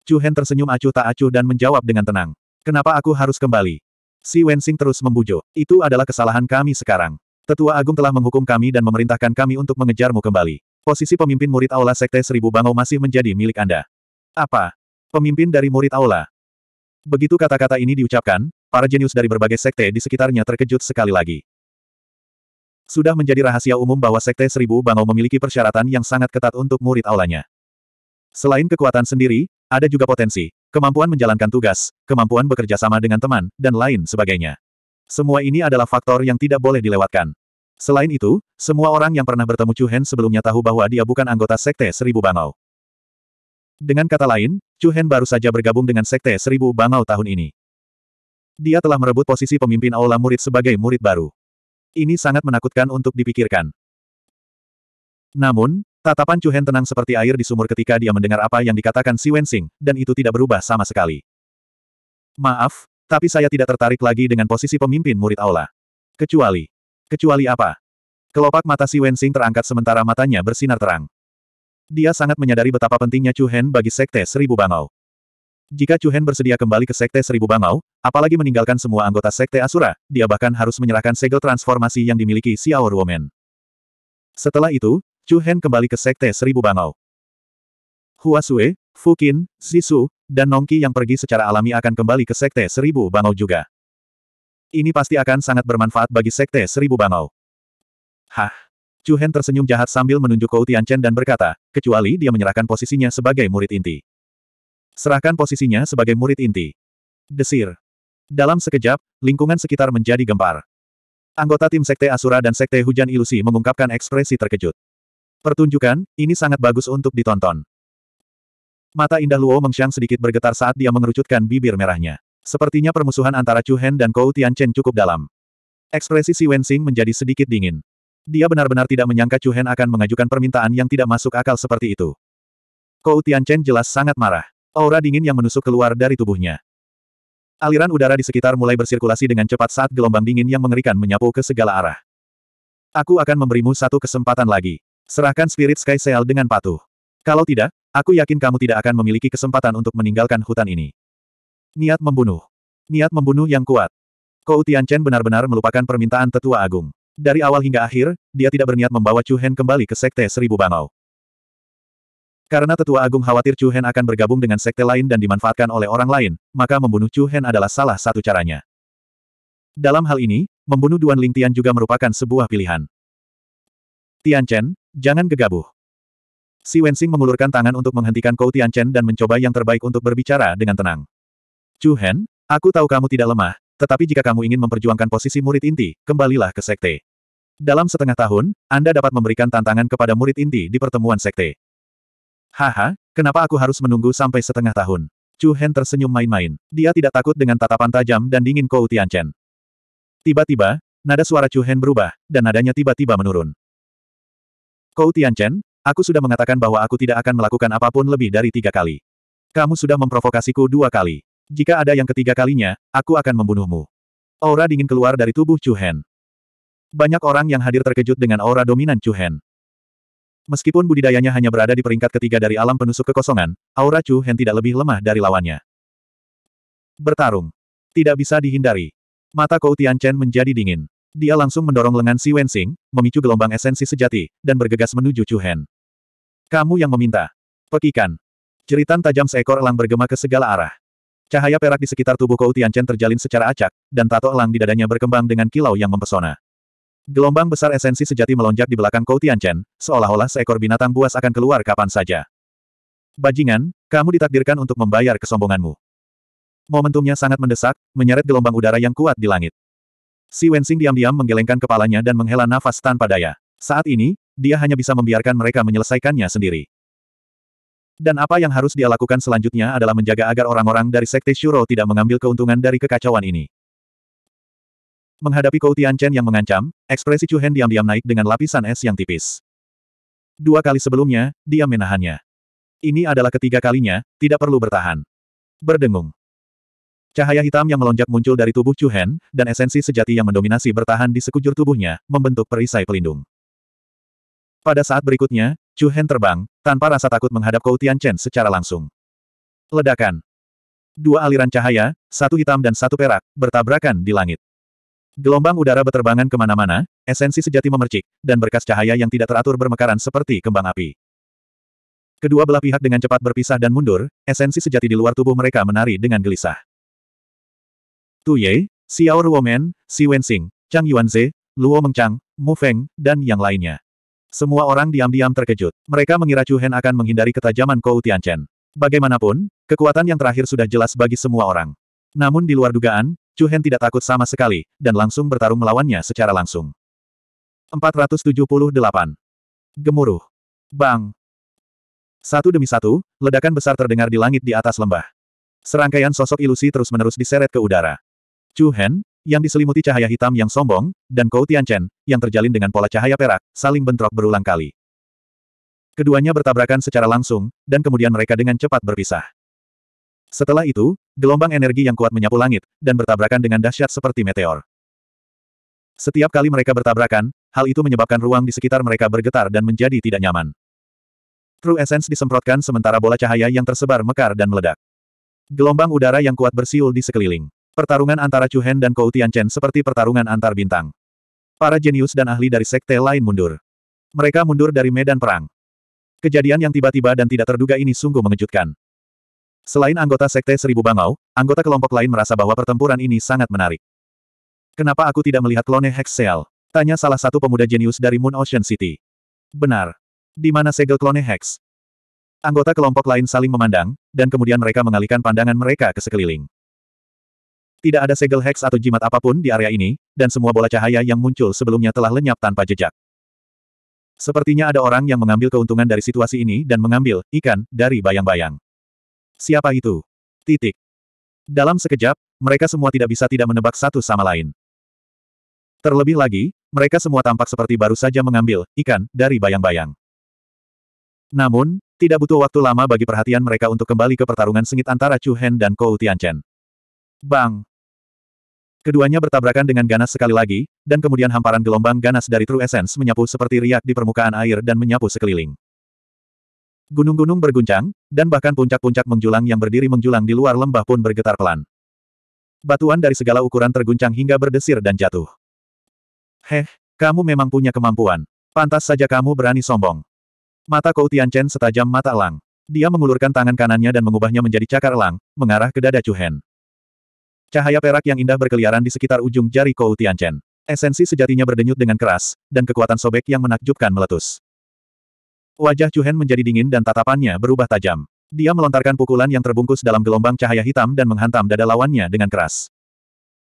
Speaker 1: Chu Hen tersenyum acuh tak acuh dan menjawab dengan tenang. Kenapa aku harus kembali? Si Wensing terus membujuk. Itu adalah kesalahan kami sekarang. Tetua Agung telah menghukum kami dan memerintahkan kami untuk mengejarmu kembali. Posisi pemimpin murid Aula Sekte Seribu Bangau masih menjadi milik Anda. Apa? Pemimpin dari murid Aula, Begitu kata-kata ini diucapkan, para jenius dari berbagai sekte di sekitarnya terkejut sekali lagi. Sudah menjadi rahasia umum bahwa Sekte Seribu Bangau memiliki persyaratan yang sangat ketat untuk murid aulanya. Selain kekuatan sendiri, ada juga potensi, kemampuan menjalankan tugas, kemampuan bekerja sama dengan teman, dan lain sebagainya. Semua ini adalah faktor yang tidak boleh dilewatkan. Selain itu, semua orang yang pernah bertemu Chu Hen sebelumnya tahu bahwa dia bukan anggota Sekte Seribu Bangau. Dengan kata lain, Chu Hen baru saja bergabung dengan Sekte Seribu Bangau tahun ini. Dia telah merebut posisi pemimpin aula murid sebagai murid baru. Ini sangat menakutkan untuk dipikirkan. Namun, tatapan Chu Hen tenang seperti air di sumur ketika dia mendengar apa yang dikatakan Si Wensing, dan itu tidak berubah sama sekali. Maaf, tapi saya tidak tertarik lagi dengan posisi pemimpin murid aula. Kecuali. Kecuali apa? Kelopak mata Si Wensing terangkat sementara matanya bersinar terang. Dia sangat menyadari betapa pentingnya Chu Hen bagi Sekte Seribu Bangau. Jika Chu Hen bersedia kembali ke Sekte Seribu Bangau, apalagi meninggalkan semua anggota Sekte Asura, dia bahkan harus menyerahkan segel transformasi yang dimiliki Xiao Ruomen. Setelah itu, Chu Hen kembali ke Sekte Seribu Bangau. Hua Sue, Qin, Zisu, dan Nongki yang pergi secara alami akan kembali ke Sekte Seribu Bangau juga. Ini pasti akan sangat bermanfaat bagi Sekte Seribu Bangau. Hah? Chu Hen tersenyum jahat sambil menunjuk Kou Chen dan berkata, kecuali dia menyerahkan posisinya sebagai murid inti. Serahkan posisinya sebagai murid inti. Desir. Dalam sekejap, lingkungan sekitar menjadi gempar. Anggota tim Sekte Asura dan Sekte Hujan Ilusi mengungkapkan ekspresi terkejut. Pertunjukan, ini sangat bagus untuk ditonton. Mata indah Luo Mengxiang sedikit bergetar saat dia mengerucutkan bibir merahnya. Sepertinya permusuhan antara Chu Hen dan Kou Chen cukup dalam. Ekspresi Si Wen Xing menjadi sedikit dingin. Dia benar-benar tidak menyangka Chu Hen akan mengajukan permintaan yang tidak masuk akal seperti itu. Kou Chen jelas sangat marah. Aura dingin yang menusuk keluar dari tubuhnya. Aliran udara di sekitar mulai bersirkulasi dengan cepat saat gelombang dingin yang mengerikan menyapu ke segala arah. Aku akan memberimu satu kesempatan lagi. Serahkan Spirit Sky Seal dengan patuh. Kalau tidak, aku yakin kamu tidak akan memiliki kesempatan untuk meninggalkan hutan ini. Niat membunuh. Niat membunuh yang kuat. Kou Chen benar-benar melupakan permintaan tetua agung. Dari awal hingga akhir, dia tidak berniat membawa Chu Hen kembali ke Sekte Seribu Bangau. Karena Tetua Agung khawatir Chu Hen akan bergabung dengan sekte lain dan dimanfaatkan oleh orang lain, maka membunuh Chu Hen adalah salah satu caranya. Dalam hal ini, membunuh Duan Lingtian juga merupakan sebuah pilihan. Tian Chen, jangan gegabah. Si Wensing mengulurkan tangan untuk menghentikan Kou Tian Chen dan mencoba yang terbaik untuk berbicara dengan tenang. Chu Hen, aku tahu kamu tidak lemah, tetapi jika kamu ingin memperjuangkan posisi murid inti, kembalilah ke sekte. Dalam setengah tahun, Anda dapat memberikan tantangan kepada murid inti di pertemuan sekte. Haha, kenapa aku harus menunggu sampai setengah tahun? Chu Hen tersenyum main-main. Dia tidak takut dengan tatapan tajam dan dingin Kou Tianchen. Tiba-tiba, nada suara Chu Hen berubah, dan nadanya tiba-tiba menurun. Kou Tianchen, aku sudah mengatakan bahwa aku tidak akan melakukan apapun lebih dari tiga kali. Kamu sudah memprovokasiku dua kali. Jika ada yang ketiga kalinya, aku akan membunuhmu. Aura dingin keluar dari tubuh Chu Hen. Banyak orang yang hadir terkejut dengan aura dominan Chu Hen. Meskipun budidayanya hanya berada di peringkat ketiga dari alam penusuk kekosongan, aura Chu Hen tidak lebih lemah dari lawannya. Bertarung. Tidak bisa dihindari. Mata Kou Tian Chen menjadi dingin. Dia langsung mendorong lengan Si Wensing, memicu gelombang esensi sejati, dan bergegas menuju Chu Hen. Kamu yang meminta. Pekikan. Ceritan tajam seekor elang bergema ke segala arah. Cahaya perak di sekitar tubuh Kou Tian Chen terjalin secara acak, dan tato elang di dadanya berkembang dengan kilau yang mempesona. Gelombang besar esensi sejati melonjak di belakang Kou Tianchen, seolah-olah seekor binatang buas akan keluar kapan saja. Bajingan, kamu ditakdirkan untuk membayar kesombonganmu. Momentumnya sangat mendesak, menyeret gelombang udara yang kuat di langit. Si Wensing diam-diam menggelengkan kepalanya dan menghela nafas tanpa daya. Saat ini, dia hanya bisa membiarkan mereka menyelesaikannya sendiri. Dan apa yang harus dia lakukan selanjutnya adalah menjaga agar orang-orang dari Sekte Shuro tidak mengambil keuntungan dari kekacauan ini. Menghadapi Kou Tianchen yang mengancam, ekspresi Chu Hen diam-diam naik dengan lapisan es yang tipis. Dua kali sebelumnya, dia menahannya. Ini adalah ketiga kalinya, tidak perlu bertahan. Berdengung. Cahaya hitam yang melonjak muncul dari tubuh Chu Hen, dan esensi sejati yang mendominasi bertahan di sekujur tubuhnya, membentuk perisai pelindung. Pada saat berikutnya, Chu Hen terbang, tanpa rasa takut menghadap Kou Tianchen secara langsung. Ledakan. Dua aliran cahaya, satu hitam dan satu perak, bertabrakan di langit. Gelombang udara beterbangan kemana-mana, esensi sejati memercik, dan berkas cahaya yang tidak teratur bermekaran seperti kembang api. Kedua belah pihak dengan cepat berpisah dan mundur, esensi sejati di luar tubuh mereka menari dengan gelisah. Tu Ye, Xiao Ruomen, Si Wenxing, Chang Yuanze, Luo Mengchang, Mu Feng, dan yang lainnya. Semua orang diam-diam terkejut. Mereka mengira Chu Hen akan menghindari ketajaman Kou Tianchen. Bagaimanapun, kekuatan yang terakhir sudah jelas bagi semua orang. Namun di luar dugaan, Chu Hen tidak takut sama sekali, dan langsung bertarung melawannya secara langsung. 478. Gemuruh. Bang. Satu demi satu, ledakan besar terdengar di langit di atas lembah. Serangkaian sosok ilusi terus-menerus diseret ke udara. Chu Hen, yang diselimuti cahaya hitam yang sombong, dan Kou Chen, yang terjalin dengan pola cahaya perak, saling bentrok berulang kali. Keduanya bertabrakan secara langsung, dan kemudian mereka dengan cepat berpisah. Setelah itu, gelombang energi yang kuat menyapu langit, dan bertabrakan dengan dahsyat seperti meteor. Setiap kali mereka bertabrakan, hal itu menyebabkan ruang di sekitar mereka bergetar dan menjadi tidak nyaman. True Essence disemprotkan sementara bola cahaya yang tersebar mekar dan meledak. Gelombang udara yang kuat bersiul di sekeliling. Pertarungan antara Chu Hen dan Kou Tianchen seperti pertarungan antar bintang. Para jenius dan ahli dari sekte lain mundur. Mereka mundur dari medan perang. Kejadian yang tiba-tiba dan tidak terduga ini sungguh mengejutkan. Selain anggota Sekte Seribu Bangau, anggota kelompok lain merasa bahwa pertempuran ini sangat menarik. Kenapa aku tidak melihat klone Hex Seal? Tanya salah satu pemuda jenius dari Moon Ocean City. Benar. Di mana segel klone Hex? Anggota kelompok lain saling memandang, dan kemudian mereka mengalihkan pandangan mereka ke sekeliling. Tidak ada segel hex atau jimat apapun di area ini, dan semua bola cahaya yang muncul sebelumnya telah lenyap tanpa jejak. Sepertinya ada orang yang mengambil keuntungan dari situasi ini dan mengambil ikan dari bayang-bayang. Siapa itu? Titik. Dalam sekejap, mereka semua tidak bisa tidak menebak satu sama lain. Terlebih lagi, mereka semua tampak seperti baru saja mengambil ikan dari bayang-bayang. Namun, tidak butuh waktu lama bagi perhatian mereka untuk kembali ke pertarungan sengit antara Chu Hen dan Kou Tianchen. Bang! Keduanya bertabrakan dengan ganas sekali lagi, dan kemudian hamparan gelombang ganas dari True Essence menyapu seperti riak di permukaan air dan menyapu sekeliling. Gunung-gunung berguncang, dan bahkan puncak-puncak menjulang yang berdiri menjulang di luar lembah pun bergetar pelan. Batuan dari segala ukuran terguncang hingga berdesir dan jatuh. Heh, kamu memang punya kemampuan. Pantas saja kamu berani sombong. Mata Kou Tianchen setajam mata elang. Dia mengulurkan tangan kanannya dan mengubahnya menjadi cakar elang, mengarah ke dada Chu Hen. Cahaya perak yang indah berkeliaran di sekitar ujung jari Kou Tianchen. Esensi sejatinya berdenyut dengan keras, dan kekuatan sobek yang menakjubkan meletus. Wajah Chu Hen menjadi dingin dan tatapannya berubah tajam. Dia melontarkan pukulan yang terbungkus dalam gelombang cahaya hitam dan menghantam dada lawannya dengan keras.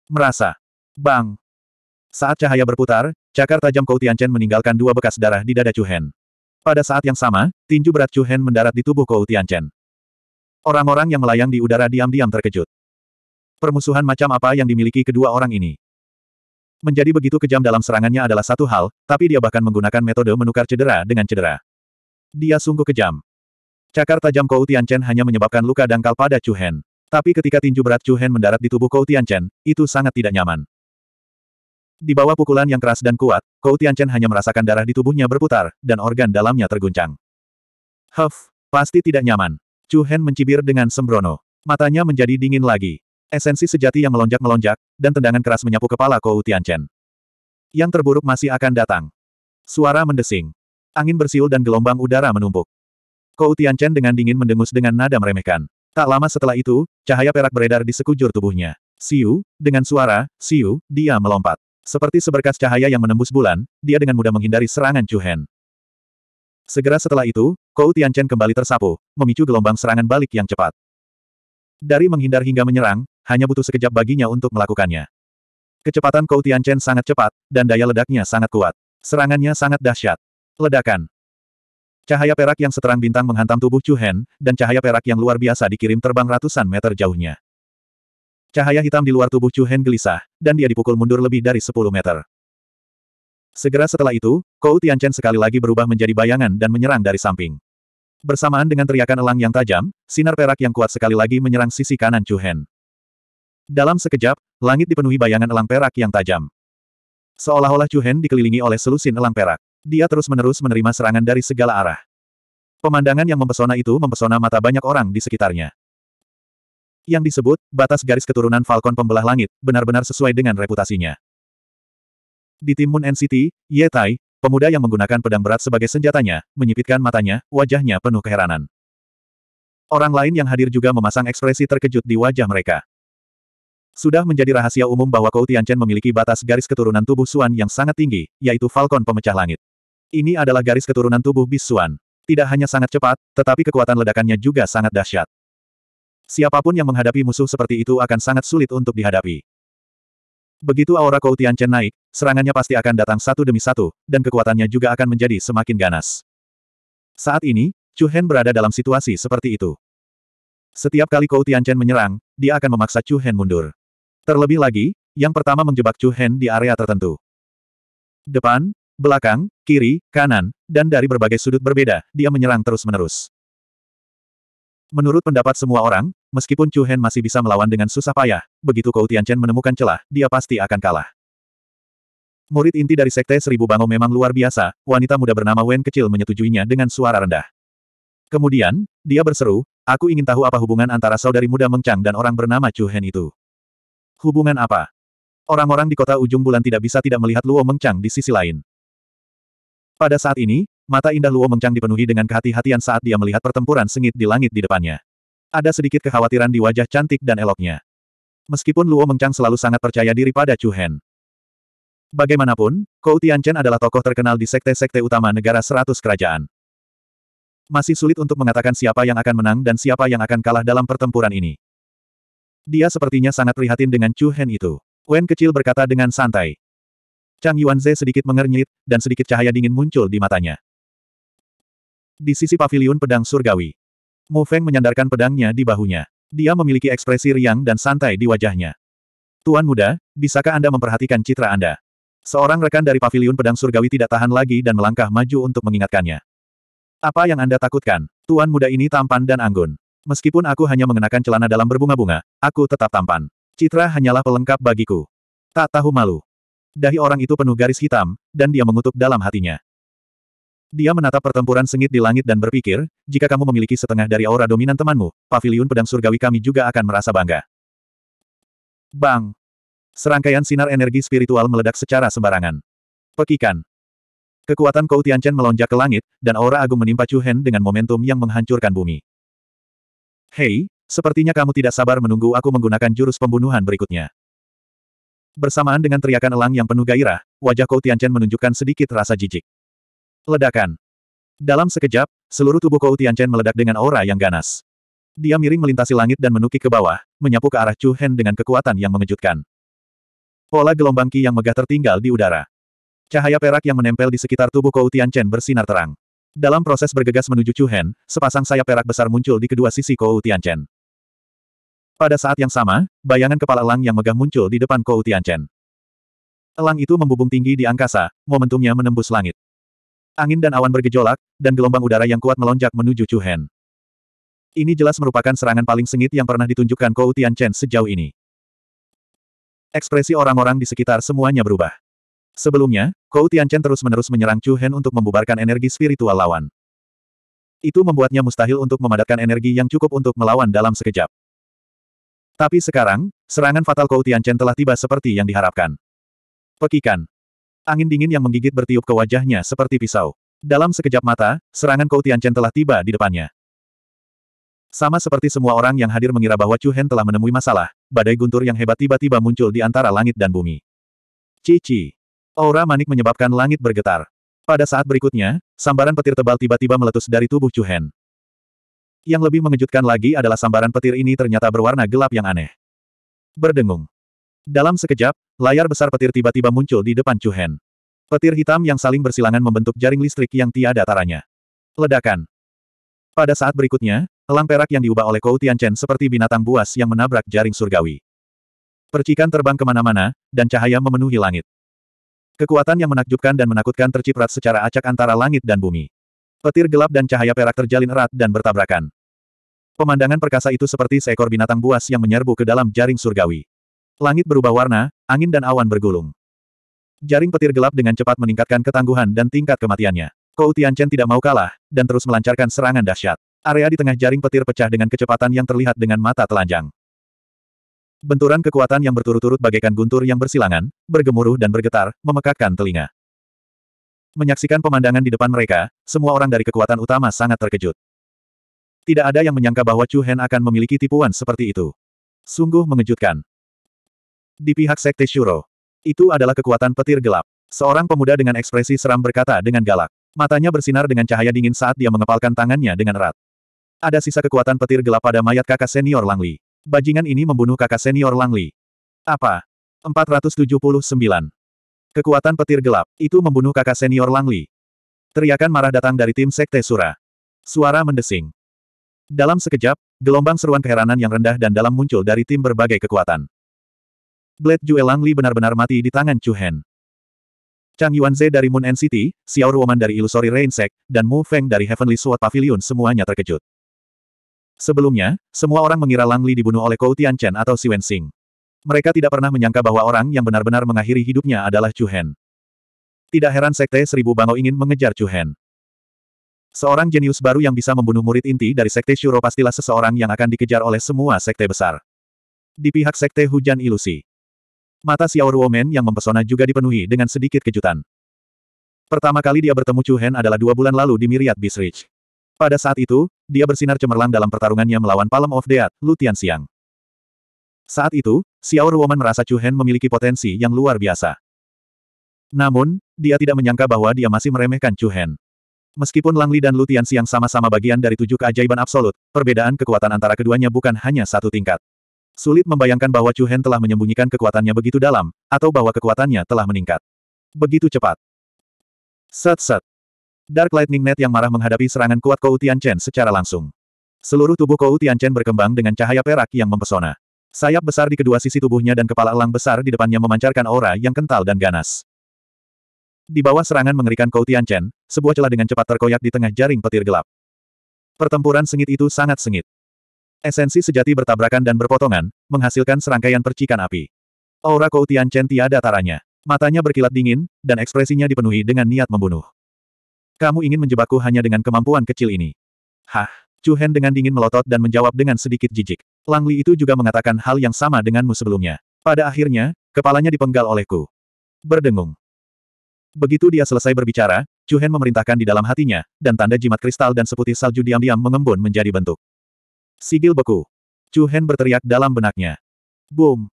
Speaker 1: Merasa. Bang. Saat cahaya berputar, cakar tajam Kou Tianchen meninggalkan dua bekas darah di dada Chu Hen. Pada saat yang sama, tinju berat Chu Hen mendarat di tubuh Kou Tianchen. Orang-orang yang melayang di udara diam-diam terkejut. Permusuhan macam apa yang dimiliki kedua orang ini? Menjadi begitu kejam dalam serangannya adalah satu hal, tapi dia bahkan menggunakan metode menukar cedera dengan cedera. Dia sungguh kejam. Cakar tajam Kou Tianchen hanya menyebabkan luka dangkal pada Chu Hen. Tapi ketika tinju berat Chu Hen mendarat di tubuh Kou Tianchen, itu sangat tidak nyaman. Di bawah pukulan yang keras dan kuat, Kou Tianchen hanya merasakan darah di tubuhnya berputar, dan organ dalamnya terguncang. Huff, pasti tidak nyaman. Chu Hen mencibir dengan sembrono. Matanya menjadi dingin lagi. Esensi sejati yang melonjak-melonjak, dan tendangan keras menyapu kepala Kou Tianchen. Yang terburuk masih akan datang. Suara mendesing. Angin bersiul dan gelombang udara menumpuk. Kou Tianchen dengan dingin mendengus dengan nada meremehkan. Tak lama setelah itu, cahaya perak beredar di sekujur tubuhnya. Siu, dengan suara, siu, dia melompat. Seperti seberkas cahaya yang menembus bulan, dia dengan mudah menghindari serangan Chu Hen. Segera setelah itu, Kou Tianchen kembali tersapu, memicu gelombang serangan balik yang cepat. Dari menghindar hingga menyerang, hanya butuh sekejap baginya untuk melakukannya. Kecepatan Kou Tianchen sangat cepat, dan daya ledaknya sangat kuat. Serangannya sangat dahsyat. Ledakan. Cahaya perak yang seterang bintang menghantam tubuh Chu Hen, dan cahaya perak yang luar biasa dikirim terbang ratusan meter jauhnya. Cahaya hitam di luar tubuh Chu Hen gelisah, dan dia dipukul mundur lebih dari 10 meter. Segera setelah itu, Kou Tianchen sekali lagi berubah menjadi bayangan dan menyerang dari samping. Bersamaan dengan teriakan elang yang tajam, sinar perak yang kuat sekali lagi menyerang sisi kanan Chu Hen. Dalam sekejap, langit dipenuhi bayangan elang perak yang tajam. Seolah-olah Chu Hen dikelilingi oleh selusin elang perak dia terus-menerus menerima serangan dari segala arah. Pemandangan yang mempesona itu mempesona mata banyak orang di sekitarnya. Yang disebut, batas garis keturunan Falcon Pembelah Langit, benar-benar sesuai dengan reputasinya. Di timun NCT, Ye Tai, pemuda yang menggunakan pedang berat sebagai senjatanya, menyipitkan matanya, wajahnya penuh keheranan. Orang lain yang hadir juga memasang ekspresi terkejut di wajah mereka. Sudah menjadi rahasia umum bahwa Kou Tianchen memiliki batas garis keturunan tubuh Suan yang sangat tinggi, yaitu Falcon Pemecah Langit. Ini adalah garis keturunan tubuh Bisuan. Tidak hanya sangat cepat, tetapi kekuatan ledakannya juga sangat dahsyat. Siapapun yang menghadapi musuh seperti itu akan sangat sulit untuk dihadapi. Begitu aura Kou Chen naik, serangannya pasti akan datang satu demi satu, dan kekuatannya juga akan menjadi semakin ganas. Saat ini, Chu Hen berada dalam situasi seperti itu. Setiap kali Kou Chen menyerang, dia akan memaksa Chu Hen mundur. Terlebih lagi, yang pertama menjebak Chu Hen di area tertentu. Depan, Belakang, kiri, kanan, dan dari berbagai sudut berbeda, dia menyerang terus-menerus. Menurut pendapat semua orang, meskipun Chu Hen masih bisa melawan dengan susah payah, begitu Kou Chen menemukan celah, dia pasti akan kalah. Murid inti dari Sekte Seribu Bango memang luar biasa, wanita muda bernama Wen kecil menyetujuinya dengan suara rendah. Kemudian, dia berseru, aku ingin tahu apa hubungan antara saudari muda Mengcang dan orang bernama Chu Hen itu. Hubungan apa? Orang-orang di kota ujung bulan tidak bisa tidak melihat Luo Mengcang di sisi lain. Pada saat ini, mata indah Luo Mengchang dipenuhi dengan kehati-hatian saat dia melihat pertempuran sengit di langit di depannya. Ada sedikit kekhawatiran di wajah cantik dan eloknya. Meskipun Luo Mengchang selalu sangat percaya diri pada Chu Hen. Bagaimanapun, Kou Tianchen adalah tokoh terkenal di sekte-sekte utama negara seratus kerajaan. Masih sulit untuk mengatakan siapa yang akan menang dan siapa yang akan kalah dalam pertempuran ini. Dia sepertinya sangat prihatin dengan Chu Hen itu. Wen kecil berkata dengan santai. Chang Yuanze sedikit mengernyit, dan sedikit cahaya dingin muncul di matanya. Di sisi pavilion pedang surgawi. Mu Feng menyandarkan pedangnya di bahunya. Dia memiliki ekspresi riang dan santai di wajahnya. Tuan muda, bisakah Anda memperhatikan citra Anda? Seorang rekan dari pavilion pedang surgawi tidak tahan lagi dan melangkah maju untuk mengingatkannya. Apa yang Anda takutkan? Tuan muda ini tampan dan anggun. Meskipun aku hanya mengenakan celana dalam berbunga-bunga, aku tetap tampan. Citra hanyalah pelengkap bagiku. Tak tahu malu. Dahi orang itu penuh garis hitam, dan dia mengutuk dalam hatinya. Dia menatap pertempuran sengit di langit dan berpikir, jika kamu memiliki setengah dari aura dominan temanmu, pavilion pedang surgawi kami juga akan merasa bangga. Bang! Serangkaian sinar energi spiritual meledak secara sembarangan. Pekikan. Kekuatan Kou Tianchen melonjak ke langit, dan aura agung menimpa Chu Hen dengan momentum yang menghancurkan bumi. Hei, sepertinya kamu tidak sabar menunggu aku menggunakan jurus pembunuhan berikutnya. Bersamaan dengan teriakan elang yang penuh gairah, wajah Kou Tianchen menunjukkan sedikit rasa jijik. Ledakan. Dalam sekejap, seluruh tubuh Kou Tianchen meledak dengan aura yang ganas. Dia miring melintasi langit dan menukik ke bawah, menyapu ke arah Chu Hen dengan kekuatan yang mengejutkan. Pola gelombang Qi yang megah tertinggal di udara. Cahaya perak yang menempel di sekitar tubuh Kou Tianchen bersinar terang. Dalam proses bergegas menuju Chu Hen, sepasang sayap perak besar muncul di kedua sisi Kou Tianchen. Pada saat yang sama, bayangan kepala elang yang megah muncul di depan Kou Tianchen. Elang itu membubung tinggi di angkasa, momentumnya menembus langit. Angin dan awan bergejolak, dan gelombang udara yang kuat melonjak menuju Chu Hen. Ini jelas merupakan serangan paling sengit yang pernah ditunjukkan Kou Tianchen sejauh ini. Ekspresi orang-orang di sekitar semuanya berubah. Sebelumnya, Kou Tianchen terus-menerus menyerang Chu Hen untuk membubarkan energi spiritual lawan. Itu membuatnya mustahil untuk memadatkan energi yang cukup untuk melawan dalam sekejap. Tapi sekarang, serangan fatal Kou Tianchen telah tiba seperti yang diharapkan. Pekikan. Angin dingin yang menggigit bertiup ke wajahnya seperti pisau. Dalam sekejap mata, serangan Kou Tianchen telah tiba di depannya. Sama seperti semua orang yang hadir mengira bahwa Chu Hen telah menemui masalah, badai guntur yang hebat tiba-tiba muncul di antara langit dan bumi. Cici. Aura manik menyebabkan langit bergetar. Pada saat berikutnya, sambaran petir tebal tiba-tiba meletus dari tubuh Chu Hen. Yang lebih mengejutkan lagi adalah sambaran petir ini ternyata berwarna gelap yang aneh. Berdengung. Dalam sekejap, layar besar petir tiba-tiba muncul di depan Chu Hen. Petir hitam yang saling bersilangan membentuk jaring listrik yang tiada taranya. Ledakan. Pada saat berikutnya, elang perak yang diubah oleh Kou Tianchen seperti binatang buas yang menabrak jaring surgawi. Percikan terbang kemana-mana, dan cahaya memenuhi langit. Kekuatan yang menakjubkan dan menakutkan terciprat secara acak antara langit dan bumi. Petir gelap dan cahaya perak terjalin erat dan bertabrakan. Pemandangan perkasa itu seperti seekor binatang buas yang menyerbu ke dalam jaring surgawi. Langit berubah warna, angin dan awan bergulung. Jaring petir gelap dengan cepat meningkatkan ketangguhan dan tingkat kematiannya. Kou Tianchen tidak mau kalah, dan terus melancarkan serangan dahsyat. Area di tengah jaring petir pecah dengan kecepatan yang terlihat dengan mata telanjang. Benturan kekuatan yang berturut-turut bagaikan guntur yang bersilangan, bergemuruh dan bergetar, memekakkan telinga. Menyaksikan pemandangan di depan mereka, semua orang dari kekuatan utama sangat terkejut. Tidak ada yang menyangka bahwa Chu Hen akan memiliki tipuan seperti itu. Sungguh mengejutkan. Di pihak Sekte Shuro, itu adalah kekuatan petir gelap. Seorang pemuda dengan ekspresi seram berkata dengan galak. Matanya bersinar dengan cahaya dingin saat dia mengepalkan tangannya dengan erat. Ada sisa kekuatan petir gelap pada mayat kakak senior Langli. Bajingan ini membunuh kakak senior Langli. Apa? 479. Kekuatan petir gelap, itu membunuh kakak senior Lang Li. Teriakan marah datang dari tim Sekte Sura. Suara mendesing. Dalam sekejap, gelombang seruan keheranan yang rendah dan dalam muncul dari tim berbagai kekuatan. Blade Jue Lang Li benar-benar mati di tangan Chu Hen. Chang Yuanze dari Moon NCT, City, Xiao Ruoman dari Illusory Rain Sect, dan Mu Feng dari Heavenly Sword Pavilion semuanya terkejut. Sebelumnya, semua orang mengira Lang Li dibunuh oleh Kou Tianchen atau Si Wen Xing. Mereka tidak pernah menyangka bahwa orang yang benar-benar mengakhiri hidupnya adalah Chu Hen. Tidak heran Sekte Seribu Bangau ingin mengejar Chu Hen. Seorang jenius baru yang bisa membunuh murid inti dari Sekte Shuro pastilah seseorang yang akan dikejar oleh semua sekte besar. Di pihak Sekte Hujan Ilusi. Mata Xiao Ruomen yang mempesona juga dipenuhi dengan sedikit kejutan. Pertama kali dia bertemu Chu Hen adalah dua bulan lalu di Miriat Beast Pada saat itu, dia bersinar cemerlang dalam pertarungannya melawan Palm of Death, Lu Tianxiang. Saat itu, Xiao Ruoman merasa Chu Hen memiliki potensi yang luar biasa. Namun, dia tidak menyangka bahwa dia masih meremehkan Chu Hen. Meskipun Langli dan Lutian Siang sama-sama bagian dari tujuh keajaiban absolut, perbedaan kekuatan antara keduanya bukan hanya satu tingkat. Sulit membayangkan bahwa Chu Hen telah menyembunyikan kekuatannya begitu dalam, atau bahwa kekuatannya telah meningkat. Begitu cepat. Set-set. Dark Lightning Net yang marah menghadapi serangan kuat Kou Chen secara langsung. Seluruh tubuh Kou Chen berkembang dengan cahaya perak yang mempesona. Sayap besar di kedua sisi tubuhnya dan kepala elang besar di depannya memancarkan aura yang kental dan ganas. Di bawah serangan mengerikan Kou Chen, sebuah celah dengan cepat terkoyak di tengah jaring petir gelap. Pertempuran sengit itu sangat sengit. Esensi sejati bertabrakan dan berpotongan, menghasilkan serangkaian percikan api. Aura Kou Chen tiada taranya. Matanya berkilat dingin, dan ekspresinya dipenuhi dengan niat membunuh. Kamu ingin menjebakku hanya dengan kemampuan kecil ini. Hah? Chu Hen dengan dingin melotot dan menjawab dengan sedikit jijik. Lang Li itu juga mengatakan hal yang sama denganmu sebelumnya. Pada akhirnya, kepalanya dipenggal olehku. Berdengung. Begitu dia selesai berbicara, Chu Hen memerintahkan di dalam hatinya, dan tanda jimat kristal dan seputih salju diam-diam mengembun menjadi bentuk. Sigil beku. Chu Hen berteriak dalam benaknya. Boom.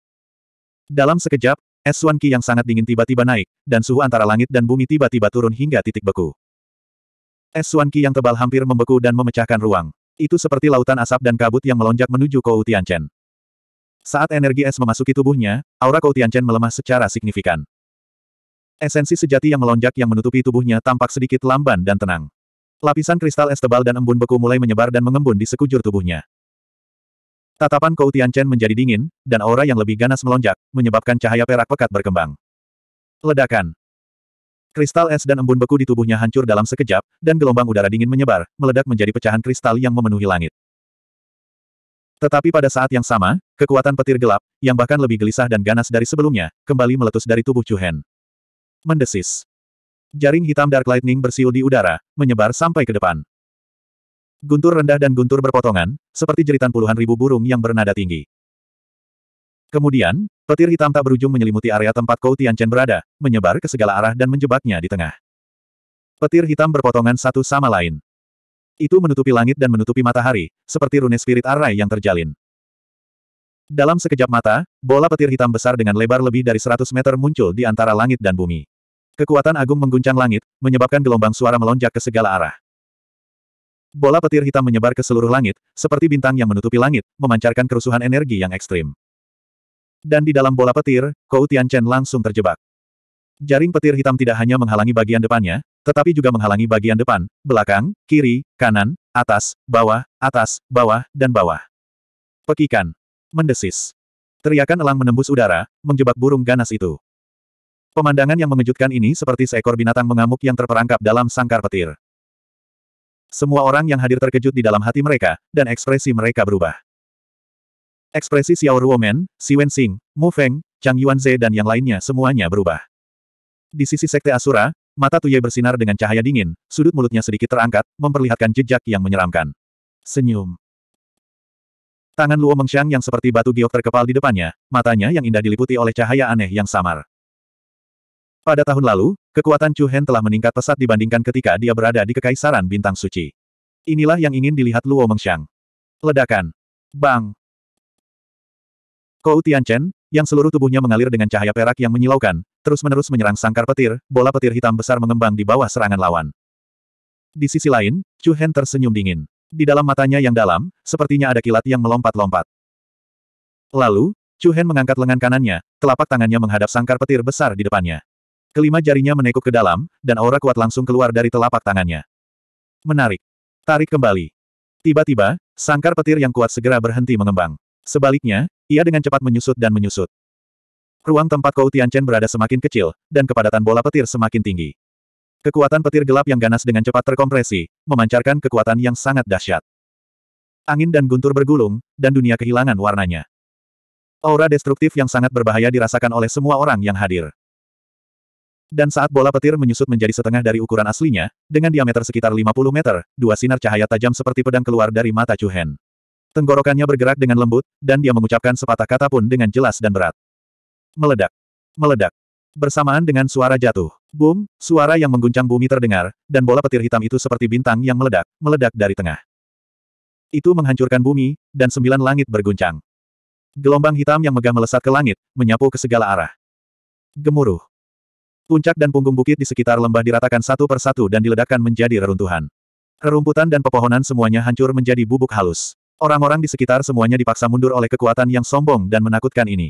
Speaker 1: Dalam sekejap, es Suan Qi yang sangat dingin tiba-tiba naik, dan suhu antara langit dan bumi tiba-tiba turun hingga titik beku. Es Suan Qi yang tebal hampir membeku dan memecahkan ruang. Itu seperti lautan asap dan kabut yang melonjak menuju Kou Tianchen. Saat energi es memasuki tubuhnya, aura Kou Tianchen melemah secara signifikan. Esensi sejati yang melonjak yang menutupi tubuhnya tampak sedikit lamban dan tenang. Lapisan kristal es tebal dan embun beku mulai menyebar dan mengembun di sekujur tubuhnya. Tatapan Kou Tianchen menjadi dingin, dan aura yang lebih ganas melonjak, menyebabkan cahaya perak pekat berkembang. Ledakan. Kristal es dan embun beku di tubuhnya hancur dalam sekejap, dan gelombang udara dingin menyebar, meledak menjadi pecahan kristal yang memenuhi langit. Tetapi pada saat yang sama, kekuatan petir gelap, yang bahkan lebih gelisah dan ganas dari sebelumnya, kembali meletus dari tubuh Chuhen. Mendesis. Jaring hitam Dark Lightning bersiul di udara, menyebar sampai ke depan. Guntur rendah dan guntur berpotongan, seperti jeritan puluhan ribu burung yang bernada tinggi. Kemudian, petir hitam tak berujung menyelimuti area tempat Kou Tianchen berada, menyebar ke segala arah dan menjebaknya di tengah. Petir hitam berpotongan satu sama lain. Itu menutupi langit dan menutupi matahari, seperti rune spirit arai yang terjalin. Dalam sekejap mata, bola petir hitam besar dengan lebar lebih dari 100 meter muncul di antara langit dan bumi. Kekuatan agung mengguncang langit, menyebabkan gelombang suara melonjak ke segala arah. Bola petir hitam menyebar ke seluruh langit, seperti bintang yang menutupi langit, memancarkan kerusuhan energi yang ekstrim. Dan di dalam bola petir, Kou Tianchen langsung terjebak. Jaring petir hitam tidak hanya menghalangi bagian depannya, tetapi juga menghalangi bagian depan, belakang, kiri, kanan, atas, bawah, atas, bawah, dan bawah. Pekikan. Mendesis. Teriakan elang menembus udara, menjebak burung ganas itu. Pemandangan yang mengejutkan ini seperti seekor binatang mengamuk yang terperangkap dalam sangkar petir. Semua orang yang hadir terkejut di dalam hati mereka, dan ekspresi mereka berubah. Ekspresi Xiao Ruomen, Si Wenxing, Mu Feng, Chang Yuanze dan yang lainnya semuanya berubah. Di sisi Sekte Asura, mata Tuye bersinar dengan cahaya dingin, sudut mulutnya sedikit terangkat, memperlihatkan jejak yang menyeramkan. Senyum. Tangan Luo Mengxiang yang seperti batu giok terkepal di depannya, matanya yang indah diliputi oleh cahaya aneh yang samar. Pada tahun lalu, kekuatan Chu Hen telah meningkat pesat dibandingkan ketika dia berada di Kekaisaran Bintang Suci. Inilah yang ingin dilihat Luo Mengxiang. Ledakan. Bang! Kou Tianchen, yang seluruh tubuhnya mengalir dengan cahaya perak yang menyilaukan, terus-menerus menyerang sangkar petir, bola petir hitam besar mengembang di bawah serangan lawan. Di sisi lain, Chu Hen tersenyum dingin. Di dalam matanya yang dalam, sepertinya ada kilat yang melompat-lompat. Lalu, Chu Hen mengangkat lengan kanannya, telapak tangannya menghadap sangkar petir besar di depannya. Kelima jarinya menekuk ke dalam, dan aura kuat langsung keluar dari telapak tangannya. Menarik. Tarik kembali. Tiba-tiba, sangkar petir yang kuat segera berhenti mengembang. Sebaliknya, ia dengan cepat menyusut dan menyusut. Ruang tempat Kou Tianchen berada semakin kecil, dan kepadatan bola petir semakin tinggi. Kekuatan petir gelap yang ganas dengan cepat terkompresi, memancarkan kekuatan yang sangat dahsyat. Angin dan guntur bergulung, dan dunia kehilangan warnanya. Aura destruktif yang sangat berbahaya dirasakan oleh semua orang yang hadir. Dan saat bola petir menyusut menjadi setengah dari ukuran aslinya, dengan diameter sekitar 50 meter, dua sinar cahaya tajam seperti pedang keluar dari mata Chu Hen. Tenggorokannya bergerak dengan lembut, dan dia mengucapkan sepatah kata pun dengan jelas dan berat. Meledak. Meledak. Bersamaan dengan suara jatuh. Boom, suara yang mengguncang bumi terdengar, dan bola petir hitam itu seperti bintang yang meledak, meledak dari tengah. Itu menghancurkan bumi, dan sembilan langit berguncang. Gelombang hitam yang megah melesat ke langit, menyapu ke segala arah. Gemuruh. Puncak dan punggung bukit di sekitar lembah diratakan satu persatu dan diledakkan menjadi reruntuhan. Rerumputan dan pepohonan semuanya hancur menjadi bubuk halus. Orang-orang di sekitar semuanya dipaksa mundur oleh kekuatan yang sombong dan menakutkan ini.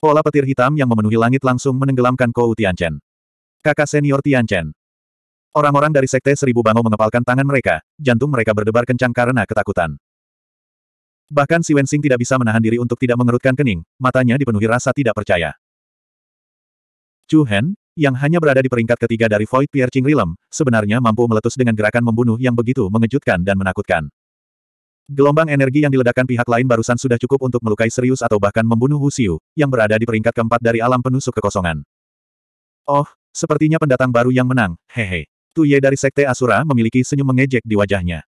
Speaker 1: Pola petir hitam yang memenuhi langit langsung menenggelamkan Kou Tianchen. Kakak senior Tianchen. Orang-orang dari Sekte Seribu Bangau mengepalkan tangan mereka, jantung mereka berdebar kencang karena ketakutan. Bahkan si Wensing tidak bisa menahan diri untuk tidak mengerutkan kening, matanya dipenuhi rasa tidak percaya. Chu Hen, yang hanya berada di peringkat ketiga dari Void Piercing Realm, sebenarnya mampu meletus dengan gerakan membunuh yang begitu mengejutkan dan menakutkan. Gelombang energi yang diledakkan pihak lain barusan sudah cukup untuk melukai serius atau bahkan membunuh Wuxiu, yang berada di peringkat keempat dari alam penusuk kekosongan. Oh, sepertinya pendatang baru yang menang, hehe. Tuye dari Sekte Asura memiliki senyum mengejek di wajahnya.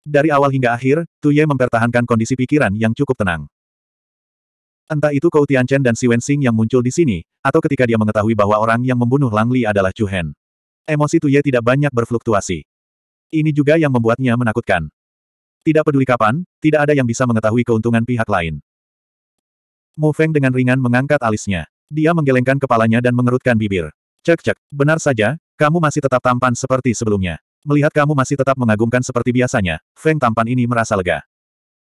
Speaker 1: Dari awal hingga akhir, Tuye mempertahankan kondisi pikiran yang cukup tenang. Entah itu Kou Tianchen dan Si Wenxing yang muncul di sini, atau ketika dia mengetahui bahwa orang yang membunuh Langli adalah Chu Hen. Emosi Tuye tidak banyak berfluktuasi. Ini juga yang membuatnya menakutkan. Tidak peduli kapan, tidak ada yang bisa mengetahui keuntungan pihak lain. Mu Feng dengan ringan mengangkat alisnya. Dia menggelengkan kepalanya dan mengerutkan bibir. Cek cek, benar saja, kamu masih tetap tampan seperti sebelumnya. Melihat kamu masih tetap mengagumkan seperti biasanya, Feng tampan ini merasa lega.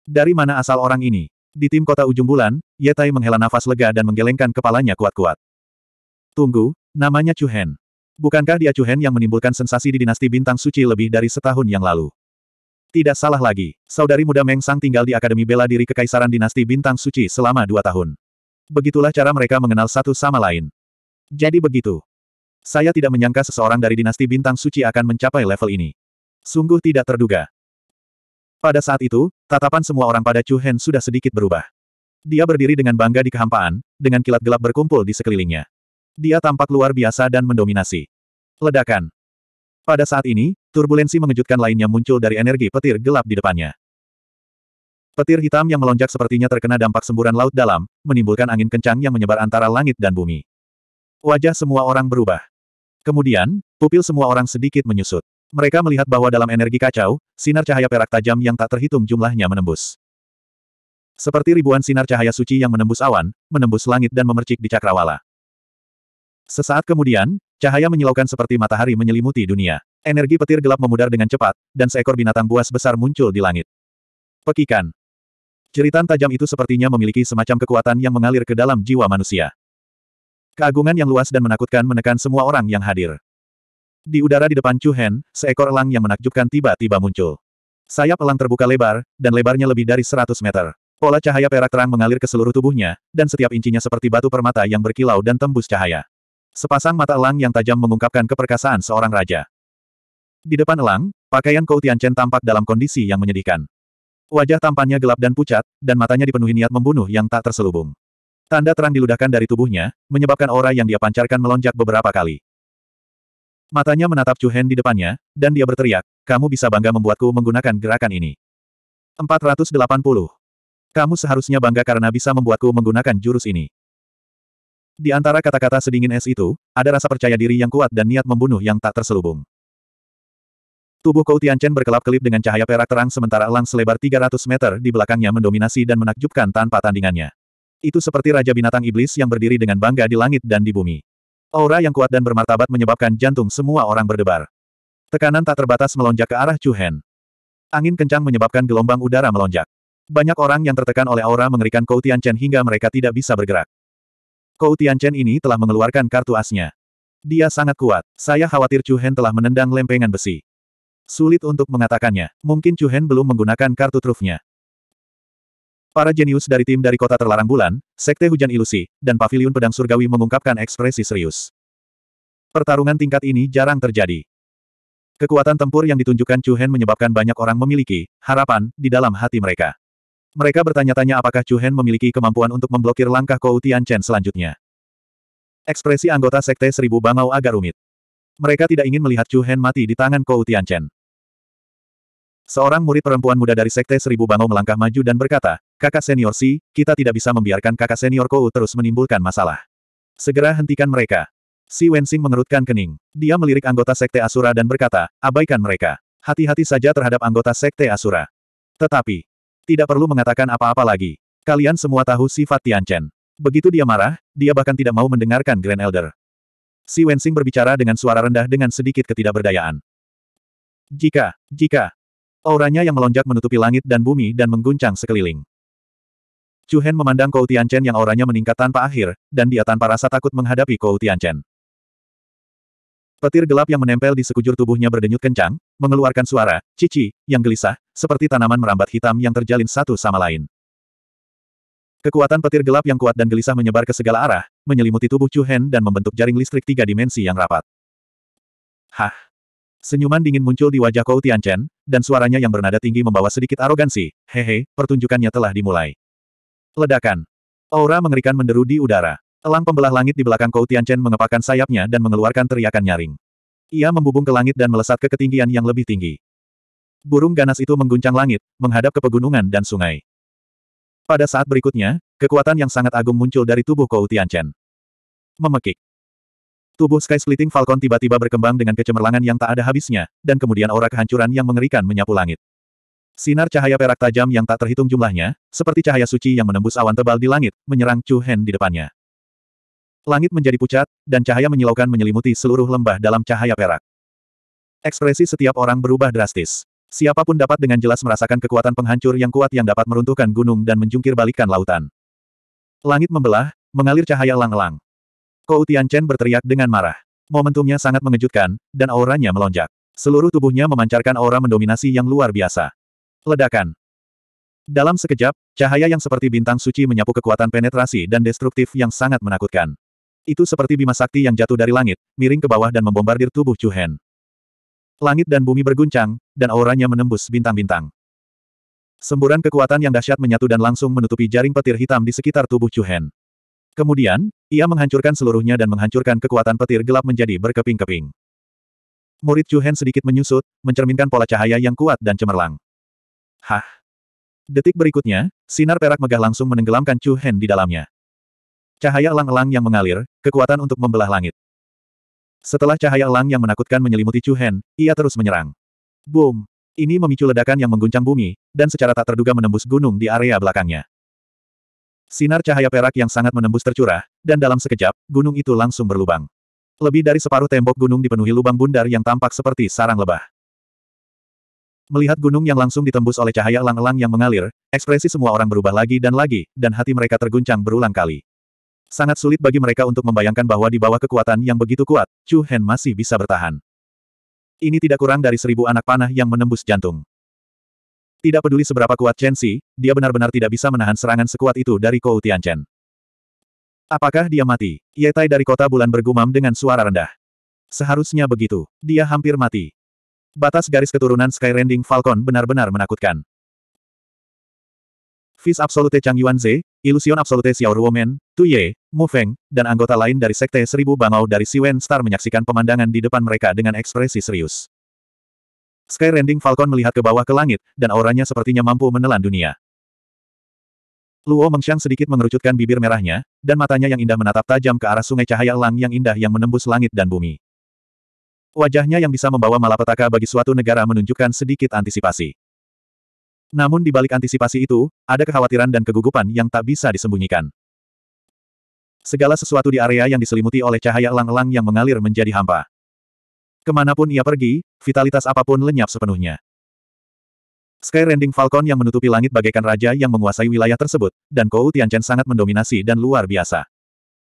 Speaker 1: Dari mana asal orang ini? Di tim kota ujung bulan, Ye Tai menghela nafas lega dan menggelengkan kepalanya kuat-kuat. Tunggu, namanya Chu Hen. Bukankah dia Chu Hen yang menimbulkan sensasi di dinasti bintang suci lebih dari setahun yang lalu? Tidak salah lagi, saudari muda Meng Sang tinggal di Akademi Bela Diri Kekaisaran Dinasti Bintang Suci selama dua tahun. Begitulah cara mereka mengenal satu sama lain. Jadi begitu. Saya tidak menyangka seseorang dari Dinasti Bintang Suci akan mencapai level ini. Sungguh tidak terduga. Pada saat itu, tatapan semua orang pada Chu Hen sudah sedikit berubah. Dia berdiri dengan bangga di kehampaan, dengan kilat gelap berkumpul di sekelilingnya. Dia tampak luar biasa dan mendominasi. Ledakan. Pada saat ini, turbulensi mengejutkan lainnya muncul dari energi petir gelap di depannya. Petir hitam yang melonjak sepertinya terkena dampak semburan laut dalam, menimbulkan angin kencang yang menyebar antara langit dan bumi. Wajah semua orang berubah. Kemudian, pupil semua orang sedikit menyusut. Mereka melihat bahwa dalam energi kacau, sinar cahaya perak tajam yang tak terhitung jumlahnya menembus. Seperti ribuan sinar cahaya suci yang menembus awan, menembus langit dan memercik di cakrawala. Sesaat kemudian, Cahaya menyilaukan seperti matahari menyelimuti dunia. Energi petir gelap memudar dengan cepat, dan seekor binatang buas besar muncul di langit. Pekikan. Jeritan tajam itu sepertinya memiliki semacam kekuatan yang mengalir ke dalam jiwa manusia. Keagungan yang luas dan menakutkan menekan semua orang yang hadir. Di udara di depan Chu Hen, seekor elang yang menakjubkan tiba-tiba muncul. Sayap elang terbuka lebar, dan lebarnya lebih dari 100 meter. Pola cahaya perak terang mengalir ke seluruh tubuhnya, dan setiap incinya seperti batu permata yang berkilau dan tembus cahaya. Sepasang mata elang yang tajam mengungkapkan keperkasaan seorang raja. Di depan elang, pakaian Kou Tianchen tampak dalam kondisi yang menyedihkan. Wajah tampannya gelap dan pucat, dan matanya dipenuhi niat membunuh yang tak terselubung. Tanda terang diludahkan dari tubuhnya, menyebabkan aura yang dia pancarkan melonjak beberapa kali. Matanya menatap Chu Hen di depannya, dan dia berteriak, kamu bisa bangga membuatku menggunakan gerakan ini. 480. Kamu seharusnya bangga karena bisa membuatku menggunakan jurus ini. Di antara kata-kata sedingin es itu, ada rasa percaya diri yang kuat dan niat membunuh yang tak terselubung. Tubuh Kou Tianchen berkelap-kelip dengan cahaya perak terang sementara elang selebar 300 meter di belakangnya mendominasi dan menakjubkan tanpa tandingannya. Itu seperti Raja Binatang Iblis yang berdiri dengan bangga di langit dan di bumi. Aura yang kuat dan bermartabat menyebabkan jantung semua orang berdebar. Tekanan tak terbatas melonjak ke arah Chu Hen. Angin kencang menyebabkan gelombang udara melonjak. Banyak orang yang tertekan oleh aura mengerikan Kou Tianchen hingga mereka tidak bisa bergerak. Kou Tianchen ini telah mengeluarkan kartu asnya. Dia sangat kuat. Saya khawatir Chu Hen telah menendang lempengan besi. Sulit untuk mengatakannya. Mungkin Chu Hen belum menggunakan kartu trufnya. Para jenius dari tim dari kota terlarang bulan, Sekte Hujan Ilusi, dan Paviliun Pedang Surgawi mengungkapkan ekspresi serius. Pertarungan tingkat ini jarang terjadi. Kekuatan tempur yang ditunjukkan Chu Hen menyebabkan banyak orang memiliki harapan di dalam hati mereka. Mereka bertanya-tanya apakah Chu Hen memiliki kemampuan untuk memblokir langkah Kou Tianchen selanjutnya. Ekspresi anggota Sekte Seribu Bangau agak rumit. Mereka tidak ingin melihat Chu Hen mati di tangan Kou Tian Chen. Seorang murid perempuan muda dari Sekte Seribu Bangau melangkah maju dan berkata, Kakak senior Si, kita tidak bisa membiarkan kakak senior Kou terus menimbulkan masalah. Segera hentikan mereka. Si Wensing mengerutkan kening. Dia melirik anggota Sekte Asura dan berkata, abaikan mereka. Hati-hati saja terhadap anggota Sekte Asura. Tetapi, tidak perlu mengatakan apa-apa lagi. Kalian semua tahu sifat Tianchen. Begitu dia marah, dia bahkan tidak mau mendengarkan Grand Elder. Si Wensing berbicara dengan suara rendah dengan sedikit ketidakberdayaan. Jika, jika. Auranya yang melonjak menutupi langit dan bumi dan mengguncang sekeliling. Chu Hen memandang Kou Tianchen yang auranya meningkat tanpa akhir, dan dia tanpa rasa takut menghadapi Kou Tianchen. Petir gelap yang menempel di sekujur tubuhnya berdenyut kencang, mengeluarkan suara, cici, yang gelisah, seperti tanaman merambat hitam yang terjalin satu sama lain. Kekuatan petir gelap yang kuat dan gelisah menyebar ke segala arah, menyelimuti tubuh Chu Hen dan membentuk jaring listrik tiga dimensi yang rapat. Hah! Senyuman dingin muncul di wajah Kou Tianchen, dan suaranya yang bernada tinggi membawa sedikit arogansi, hehe, pertunjukannya telah dimulai. Ledakan. Aura mengerikan menderu di udara. Elang pembelah langit di belakang Kou Tianchen mengepakkan sayapnya dan mengeluarkan teriakan nyaring. Ia membubung ke langit dan melesat ke ketinggian yang lebih tinggi. Burung ganas itu mengguncang langit, menghadap ke pegunungan dan sungai. Pada saat berikutnya, kekuatan yang sangat agung muncul dari tubuh Kou Tianchen. Memekik. Tubuh Sky Splitting Falcon tiba-tiba berkembang dengan kecemerlangan yang tak ada habisnya, dan kemudian aura kehancuran yang mengerikan menyapu langit. Sinar cahaya perak tajam yang tak terhitung jumlahnya, seperti cahaya suci yang menembus awan tebal di langit, menyerang Chu Hen di depannya. Langit menjadi pucat, dan cahaya menyilaukan menyelimuti seluruh lembah dalam cahaya perak. Ekspresi setiap orang berubah drastis. Siapapun dapat dengan jelas merasakan kekuatan penghancur yang kuat yang dapat meruntuhkan gunung dan menjungkir balikan lautan. Langit membelah, mengalir cahaya lang-lang. Kou Tianchen berteriak dengan marah. Momentumnya sangat mengejutkan, dan auranya melonjak. Seluruh tubuhnya memancarkan aura mendominasi yang luar biasa. Ledakan. Dalam sekejap, cahaya yang seperti bintang suci menyapu kekuatan penetrasi dan destruktif yang sangat menakutkan. Itu seperti bima sakti yang jatuh dari langit, miring ke bawah dan membombardir tubuh Chu Hen. Langit dan bumi berguncang, dan auranya menembus bintang-bintang. Semburan kekuatan yang dahsyat menyatu dan langsung menutupi jaring petir hitam di sekitar tubuh Chu Hen. Kemudian, ia menghancurkan seluruhnya dan menghancurkan kekuatan petir gelap menjadi berkeping-keping. Murid Chu Hen sedikit menyusut, mencerminkan pola cahaya yang kuat dan cemerlang. Hah! Detik berikutnya, sinar perak megah langsung menenggelamkan Chu Hen di dalamnya. Cahaya elang-elang yang mengalir, kekuatan untuk membelah langit. Setelah cahaya elang yang menakutkan menyelimuti Chu Hen, ia terus menyerang. Boom! Ini memicu ledakan yang mengguncang bumi, dan secara tak terduga menembus gunung di area belakangnya. Sinar cahaya perak yang sangat menembus tercurah, dan dalam sekejap, gunung itu langsung berlubang. Lebih dari separuh tembok gunung dipenuhi lubang bundar yang tampak seperti sarang lebah. Melihat gunung yang langsung ditembus oleh cahaya elang-elang yang mengalir, ekspresi semua orang berubah lagi dan lagi, dan hati mereka terguncang berulang kali. Sangat sulit bagi mereka untuk membayangkan bahwa di bawah kekuatan yang begitu kuat, Chu Hen masih bisa bertahan. Ini tidak kurang dari seribu anak panah yang menembus jantung. Tidak peduli seberapa kuat Chen Xi, dia benar-benar tidak bisa menahan serangan sekuat itu dari Kou Tianchen. Apakah dia mati? Yetai dari kota bulan bergumam dengan suara rendah. Seharusnya begitu. Dia hampir mati. Batas garis keturunan Skyrending Falcon benar-benar menakutkan. Vis Absolute Chang Yuanze, Illusion Absolute Xiao Ruomen, Tu Ye, Mu Feng, dan anggota lain dari Sekte Seribu Bangau dari Si Wen Star menyaksikan pemandangan di depan mereka dengan ekspresi serius. Sky Rending Falcon melihat ke bawah ke langit, dan auranya sepertinya mampu menelan dunia. Luo Mengxiang sedikit mengerucutkan bibir merahnya, dan matanya yang indah menatap tajam ke arah sungai cahaya Lang yang indah yang menembus langit dan bumi. Wajahnya yang bisa membawa malapetaka bagi suatu negara menunjukkan sedikit antisipasi. Namun di balik antisipasi itu, ada kekhawatiran dan kegugupan yang tak bisa disembunyikan. Segala sesuatu di area yang diselimuti oleh cahaya elang-elang yang mengalir menjadi hampa. Kemanapun ia pergi, vitalitas apapun lenyap sepenuhnya. Sky Rending Falcon yang menutupi langit bagaikan raja yang menguasai wilayah tersebut, dan Kou Tianchen sangat mendominasi dan luar biasa.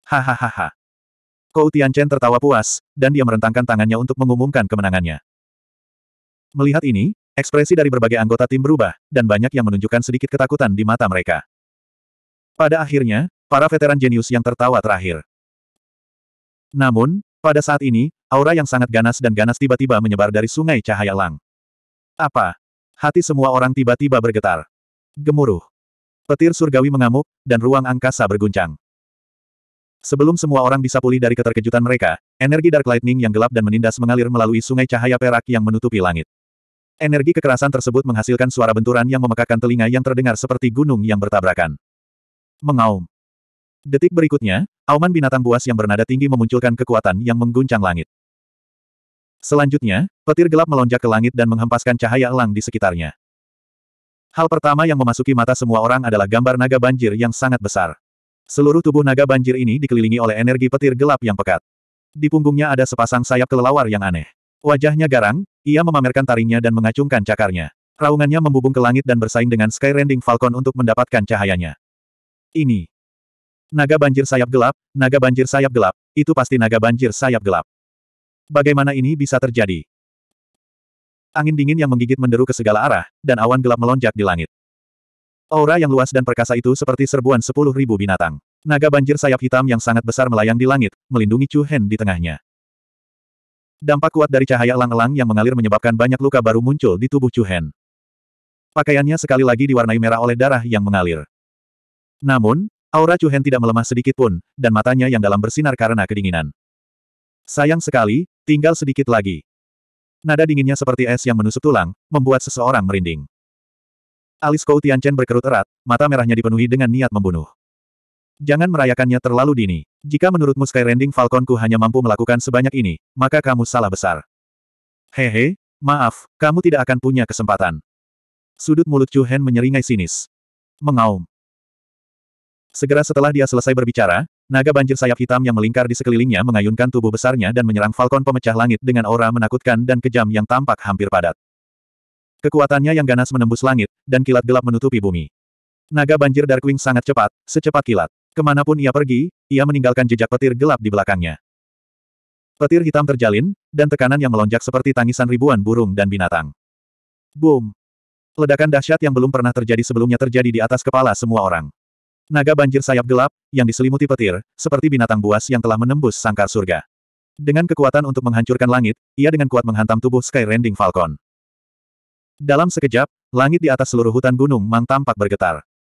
Speaker 1: Hahaha. Kou Tianchen tertawa puas, dan dia merentangkan tangannya untuk mengumumkan kemenangannya. Melihat ini, Ekspresi dari berbagai anggota tim berubah, dan banyak yang menunjukkan sedikit ketakutan di mata mereka. Pada akhirnya, para veteran jenius yang tertawa terakhir. Namun, pada saat ini, aura yang sangat ganas dan ganas tiba-tiba menyebar dari sungai cahaya lang. Apa? Hati semua orang tiba-tiba bergetar. Gemuruh. Petir surgawi mengamuk, dan ruang angkasa berguncang. Sebelum semua orang bisa pulih dari keterkejutan mereka, energi Dark Lightning yang gelap dan menindas mengalir melalui sungai cahaya perak yang menutupi langit. Energi kekerasan tersebut menghasilkan suara benturan yang memekakan telinga yang terdengar seperti gunung yang bertabrakan. Mengaum. Detik berikutnya, auman binatang buas yang bernada tinggi memunculkan kekuatan yang mengguncang langit. Selanjutnya, petir gelap melonjak ke langit dan menghempaskan cahaya elang di sekitarnya. Hal pertama yang memasuki mata semua orang adalah gambar naga banjir yang sangat besar. Seluruh tubuh naga banjir ini dikelilingi oleh energi petir gelap yang pekat. Di punggungnya ada sepasang sayap kelelawar yang aneh. Wajahnya garang, ia memamerkan taringnya dan mengacungkan cakarnya. Raungannya membubung ke langit dan bersaing dengan Sky Rending Falcon untuk mendapatkan cahayanya. Ini. Naga banjir sayap gelap, naga banjir sayap gelap, itu pasti naga banjir sayap gelap. Bagaimana ini bisa terjadi? Angin dingin yang menggigit menderu ke segala arah, dan awan gelap melonjak di langit. Aura yang luas dan perkasa itu seperti serbuan sepuluh ribu binatang. Naga banjir sayap hitam yang sangat besar melayang di langit, melindungi Chu Hen di tengahnya. Dampak kuat dari cahaya elang-elang yang mengalir menyebabkan banyak luka baru muncul di tubuh Chu Hen. Pakaiannya sekali lagi diwarnai merah oleh darah yang mengalir. Namun, aura Chu Hen tidak melemah sedikit pun, dan matanya yang dalam bersinar karena kedinginan. Sayang sekali, tinggal sedikit lagi. Nada dinginnya seperti es yang menusuk tulang, membuat seseorang merinding. Alis Kou Chen berkerut erat, mata merahnya dipenuhi dengan niat membunuh. Jangan merayakannya terlalu dini. Jika menurutmu Skyrending Falconku hanya mampu melakukan sebanyak ini, maka kamu salah besar. Hehe, maaf, kamu tidak akan punya kesempatan. Sudut mulut Chu Hen menyeringai sinis. Mengaum. Segera setelah dia selesai berbicara, naga banjir sayap hitam yang melingkar di sekelilingnya mengayunkan tubuh besarnya dan menyerang Falcon pemecah langit dengan aura menakutkan dan kejam yang tampak hampir padat. Kekuatannya yang ganas menembus langit, dan kilat gelap menutupi bumi. Naga banjir Darkwing sangat cepat, secepat kilat. Kemanapun ia pergi, ia meninggalkan jejak petir gelap di belakangnya. Petir hitam terjalin, dan tekanan yang melonjak seperti tangisan ribuan burung dan binatang. Boom! Ledakan dahsyat yang belum pernah terjadi sebelumnya terjadi di atas kepala semua orang. Naga banjir sayap gelap, yang diselimuti petir, seperti binatang buas yang telah menembus sangkar surga. Dengan kekuatan untuk menghancurkan langit, ia dengan kuat menghantam tubuh Skyrending Falcon. Dalam sekejap, langit di atas seluruh hutan gunung Mang tampak bergetar.